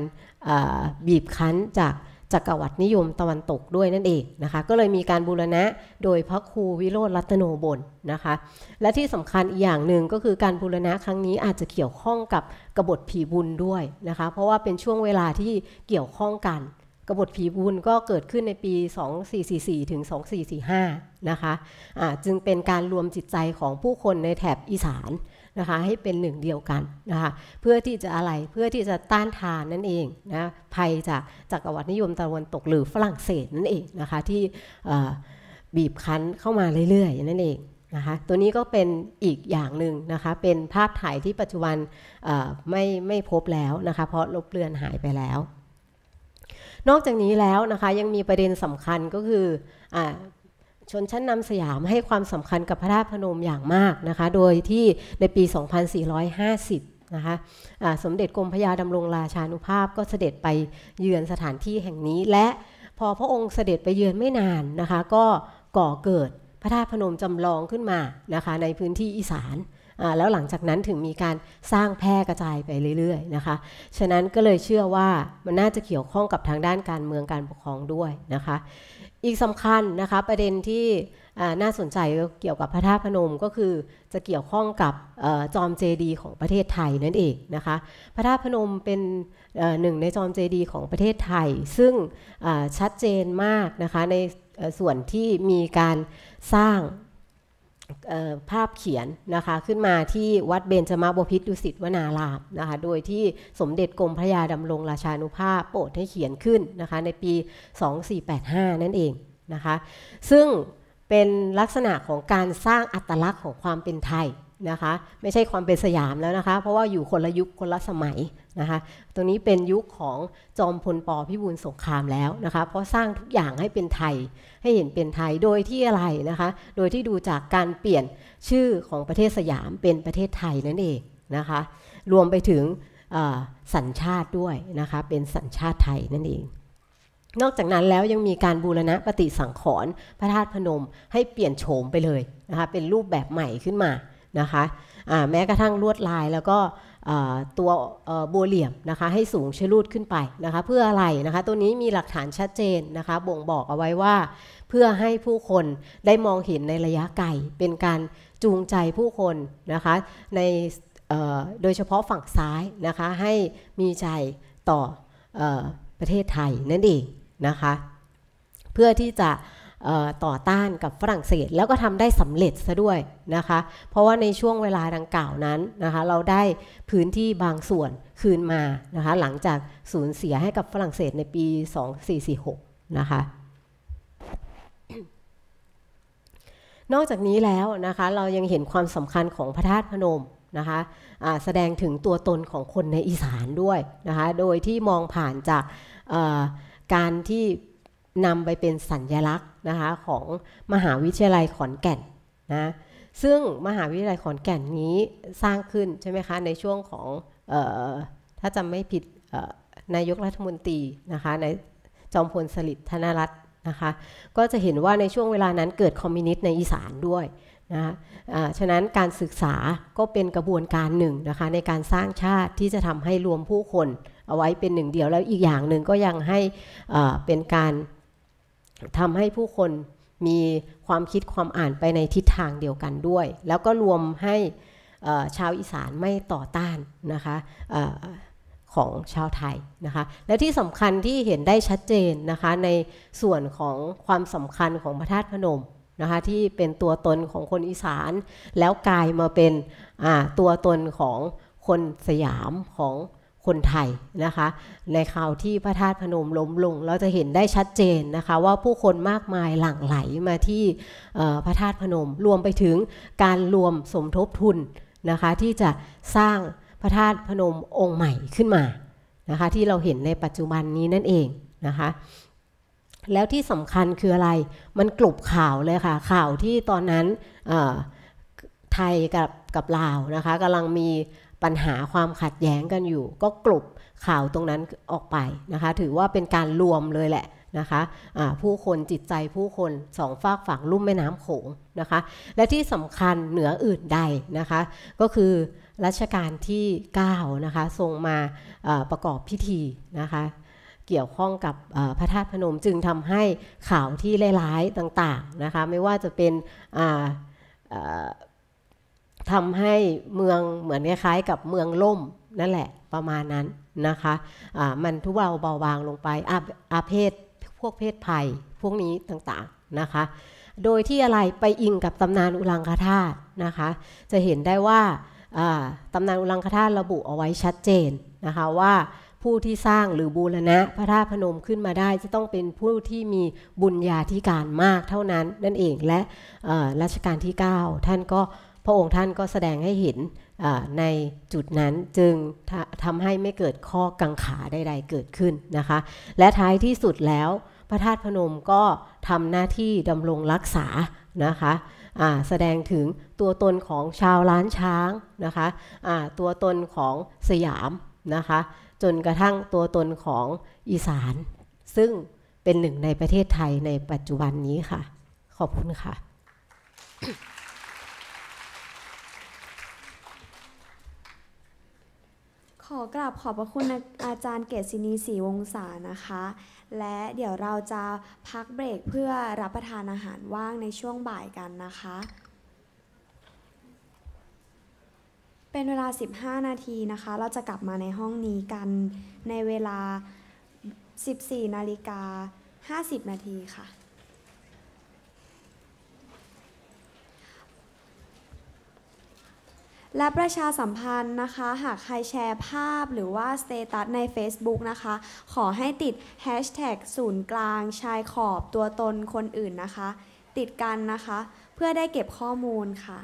บีบคั้นจากจักรวรรดินิยมตะวันตกด้วยนั่นเองนะคะก็เลยมีการบูรณะโดยพระครูวิโรธรัตโนบนนะคะ และที่สำคัญอีกอย่างหนึ่งก็คือการบูรณะครั้งนี้อาจจะเกี่ยวข้องกับกบฏผีบุญด้วยนะคะ เพราะว่าเป็นช่วงเวลาที่เกี่ยวข้องกัน กบฏผีบุญก็เกิดขึ้นในปี 2444ถึง2445นะคะะจึงเป็นการรวมจิตใจของผู้คนในแถบอีสานนะคะให้เป็นหนึ่งเดียวกันนะคะเพื่อที่จะอะไรเพื่อที่จะต้านทานนั่นเองนะภัยจากจักรวรรดินิยมตะวันตกหรือฝรั่งเศสนั่นเองนะคะที่บีบคั้นเข้ามาเรื่อยๆ นั่นเองนะคะตัวนี้ก็เป็นอีกอย่างหนึ่งนะคะเป็นภาพถ่ายที่ปัจจุบันไม่ไม่พบแล้วนะคะเพราะลบเลือนหายไปแล้ว นอกจากนี้แล้วนะคะยังมีประเด็นสำคัญก็คืออชนชั้นนำสยามให้ความสำคัญกับพระธาตุพนมอย่างมากนะคะ โดยที่ในปี 2450 นะคะะสมเด็จกรมพระยาดำรงราชานุภาพก็เสด็จไปเยือนสถานที่แห่งนี้ และพอพระองค์เสด็จไปเยือนไม่นานนะคะ ก็ก่อเกิดพระธาตุพนมจำลองขึ้นมานะคะในพื้นที่อีสานแล้วหลังจากนั้นถึงมีการสร้างแพร่กระจายไปเรื่อยๆนะคะ ฉะนั้นก็เลยเชื่อว่ามันน่าจะเกี่ยวข้องกับทางด้านการเมืองการปกครองด้วยนะคะ อีกสำคัญนะคะประเด็นที่น่าสนใจเกี่ยวกับพระธาตุพนมก็คือจะเกี่ยวข้องกับจอมเจดี ของประเทศไทยนั่นเองนะคะ พระธาตุพนมเป็นหนึ่งในจอมเจดีของประเทศไทย ซึ่งชัดเจนมากนะคะในส่วนที่มีการสร้างภาพเขียนนะคะขึ้นมาที่วัดเบญจมาบพิตรดุสิตวนารามนะคะโดยที่สมเด็จกรมพระยาดำรงราชานุภาพโปรดให้เขียนขึ้นนะคะในปี 2485 นั่นเองนะคะซึ่งเป็นลักษณะของการสร้างอัตลักษณ์ของความเป็นไทยนะคะไม่ใช่ความเป็นสยามแล้วนะคะ เพราะว่าอยู่คนละยุคคนละสมัยนะคะ ตรงนี้เป็นยุคของจอมพลปพิบูลสงครามแล้วนะคะ เพราะสร้างทุกอย่างให้เป็นไทย ให้เห็นเป็นไทย โดยที่อะไรนะคะ โดยที่ดูจากการเปลี่ยนชื่อของประเทศสยามเป็นประเทศไทยนั่นเองนะคะ รวมไปถึงสัญชาติด้วยนะคะ เป็นสัญชาติไทยนั่นเอง นอกจากนั้นแล้วยังมีการบูรณะปฏิสังขรณ์พระธาตุพนม ให้เปลี่ยนโฉมไปเลยนะคะ เป็นรูปแบบใหม่ขึ้นมานะคะแม้กระทั่งลวดลายแล้วก็ตัวบัวเหลี่ยมนะคะให้สูงชลูดขึ้นไปนะคะเพื่ออะไรนะคะตัวนี้มีหลักฐานชัดเจนนะคะบ่งบอกเอาไว้ว่า เพื่อให้ผู้คนได้มองเห็นในระยะไกลเป็นการจูงใจผู้คนนะคะในโดยเฉพาะฝั่งซ้ายนะคะให้มีใจต่อประเทศไทยนั่นเองนะคะเพื่อที่จะต่อต้านกับฝรั่งเศสแล้วก็ทำได้สำเร็จซะด้วยนะคะเพราะว่าในช่วงเวลาดังกล่าวนั้นนะคะเราได้พื้นที่บางส่วนคืนมานะคะหลังจากสูญเสียให้กับฝรั่งเศสในปี 2446นะคะนอกจากนี้แล้วนะคะเรายังเห็นความสำคัญของพระธาตุพนมนะคะแสดงถึงตัวตนของคนในอีสานด้วยนะคะโดยที่มองผ่านจากการที่นำไปเป็นสัญญลักษณ์นะคะของมหาวิทยาลัยขอนแก่นนะซึ่งมหาวิทยาลัยขอนแก่นนี้สร้างขึ้นใช่ไหมคะในช่วงของออถ้าจำไม่ผิดนายกรัฐมนตรีนะคะในจอมพลสฤษดิ์ธนรัตน์นะคะก็จะเห็นว่าในช่วงเวลานั้นเกิดคอมมิวนิสต์ในอีสานด้วยนะคะฉะนั้นการศึกษาก็เป็นกระบวนการหนึ่งนะคะในการสร้างชาติที่จะทำให้รวมผู้คนเอาไว้เป็นหนึ่งเดียว แล้วอีกอย่างหนึ่งก็ยังให้เป็นการทำให้ผู้คนมีความคิดความอ่านไปในทิศทางเดียวกันด้วย แล้วก็รวมให้ชาวอีสานไม่ต่อต้านนะคะของชาวไทยนะคะ และที่สำคัญที่เห็นได้ชัดเจนนะคะในส่วนของความสำคัญของพระธาตุพนมนะคะที่เป็นตัวตนของคนอีสาน แล้วกลายมาเป็นตัวตนของคนสยามของคนไทยนะคะ ในข่าวที่พระธาตุพนมล้มลงเราจะเห็นได้ชัดเจนนะคะว่าผู้คนมากมายหลั่งไหลมาที่พระธาตุพนมรวมไปถึงการรวมสมทบทุนนะคะที่จะสร้างพระธาตุพนมองค์ใหม่ขึ้นมานะคะที่เราเห็นในปัจจุบันนี้นั่นเองนะคะแล้วที่สำคัญคืออะไรมันกลุบข่าวเลยค่ะข่าวที่ตอนนั้นไทยกับกับลาวนะคะกำลังมีปัญหาความขัดแย้งกันอยู่ ก็กลุบข่าวตรงนั้นออกไปนะคะ ถือว่าเป็นการรวมเลยแหละนะคะะผู้คนจิตใจผู้คนสองฝากฝั่งลุ่มแม่น้ำโขงนะคะ และที่สำคัญเหนืออื่นใดนะคะ ก็คือรัชกาลที่9นะคะ ทรงมาประกอบพิธีนะคะ เกี่ยวข้องกับพระธาตุพนมจึงทำให้ข่าวที่ร้ายๆต่างๆนะคะ ไม่ว่าจะเป็นทำให้เมืองเหมือนคล้ายๆกับเมืองล่มนั่นแหละประมาณนั้นนะคะะมันทุเบาเบาบางลงไป อาอาเพศพวกเพศภัย พวกนี้ต่างๆนะคะ โดยที่อะไรไปอิงกับตำนานอุลังคธาตุนะคะ จะเห็นได้ว่าตำนานอุลังคธาตุระบุเอาไว้ชัดเจนนะคะว่าผู้ที่สร้างหรือบูรณะพระธาตุพนมขึ้นมาได้ จะต้องเป็นผู้ที่มีบุญญาธิการมากเท่านั้นนั่นเองและรัชกาลที่ 9 ท่านก็ระองค์ท่านก็แสดงให้เห็นในจุดนั้นจึงทำให้ไม่เกิดข้อกังขาใดๆเกิดขึ้นนะคะ และท้ายที่สุดแล้วพระธาตุพนมก็ทำหน้าที่ดำรงรักษานะคะแสดงถึงตัวตนของชาวล้านช้างนะคะะตัวตนของสยามนะคะจนกระทั่งตัวตนของอีสาน ซึ่งเป็นหนึ่งในประเทศไทยในปัจจุบันนี้ค่ะ ขอบคุณค่ะขอกราบขอบพระคุณอาจารย์เกษนีศรีวงศานะคะ และเดี๋ยวเราจะพักเบรกเพื่อรับประทานอาหารว่างในช่วงบ่ายกันนะคะ เป็นเวลา 15 นาทีนะคะ เราจะกลับมาในห้องนี้กันในเวลา 14 นาฬิกา 50 นาทีค่ะและประชาสัมพันธ์นะคะ หากใครแชร์ภาพหรือว่าสเตตัสใน Facebook นะคะ ขอให้ติด hashtag ศูนย์กลางชายขอบตัวตนคนอื่นนะคะ ติดกันนะคะ เพื่อได้เก็บข้อมูลค่ะ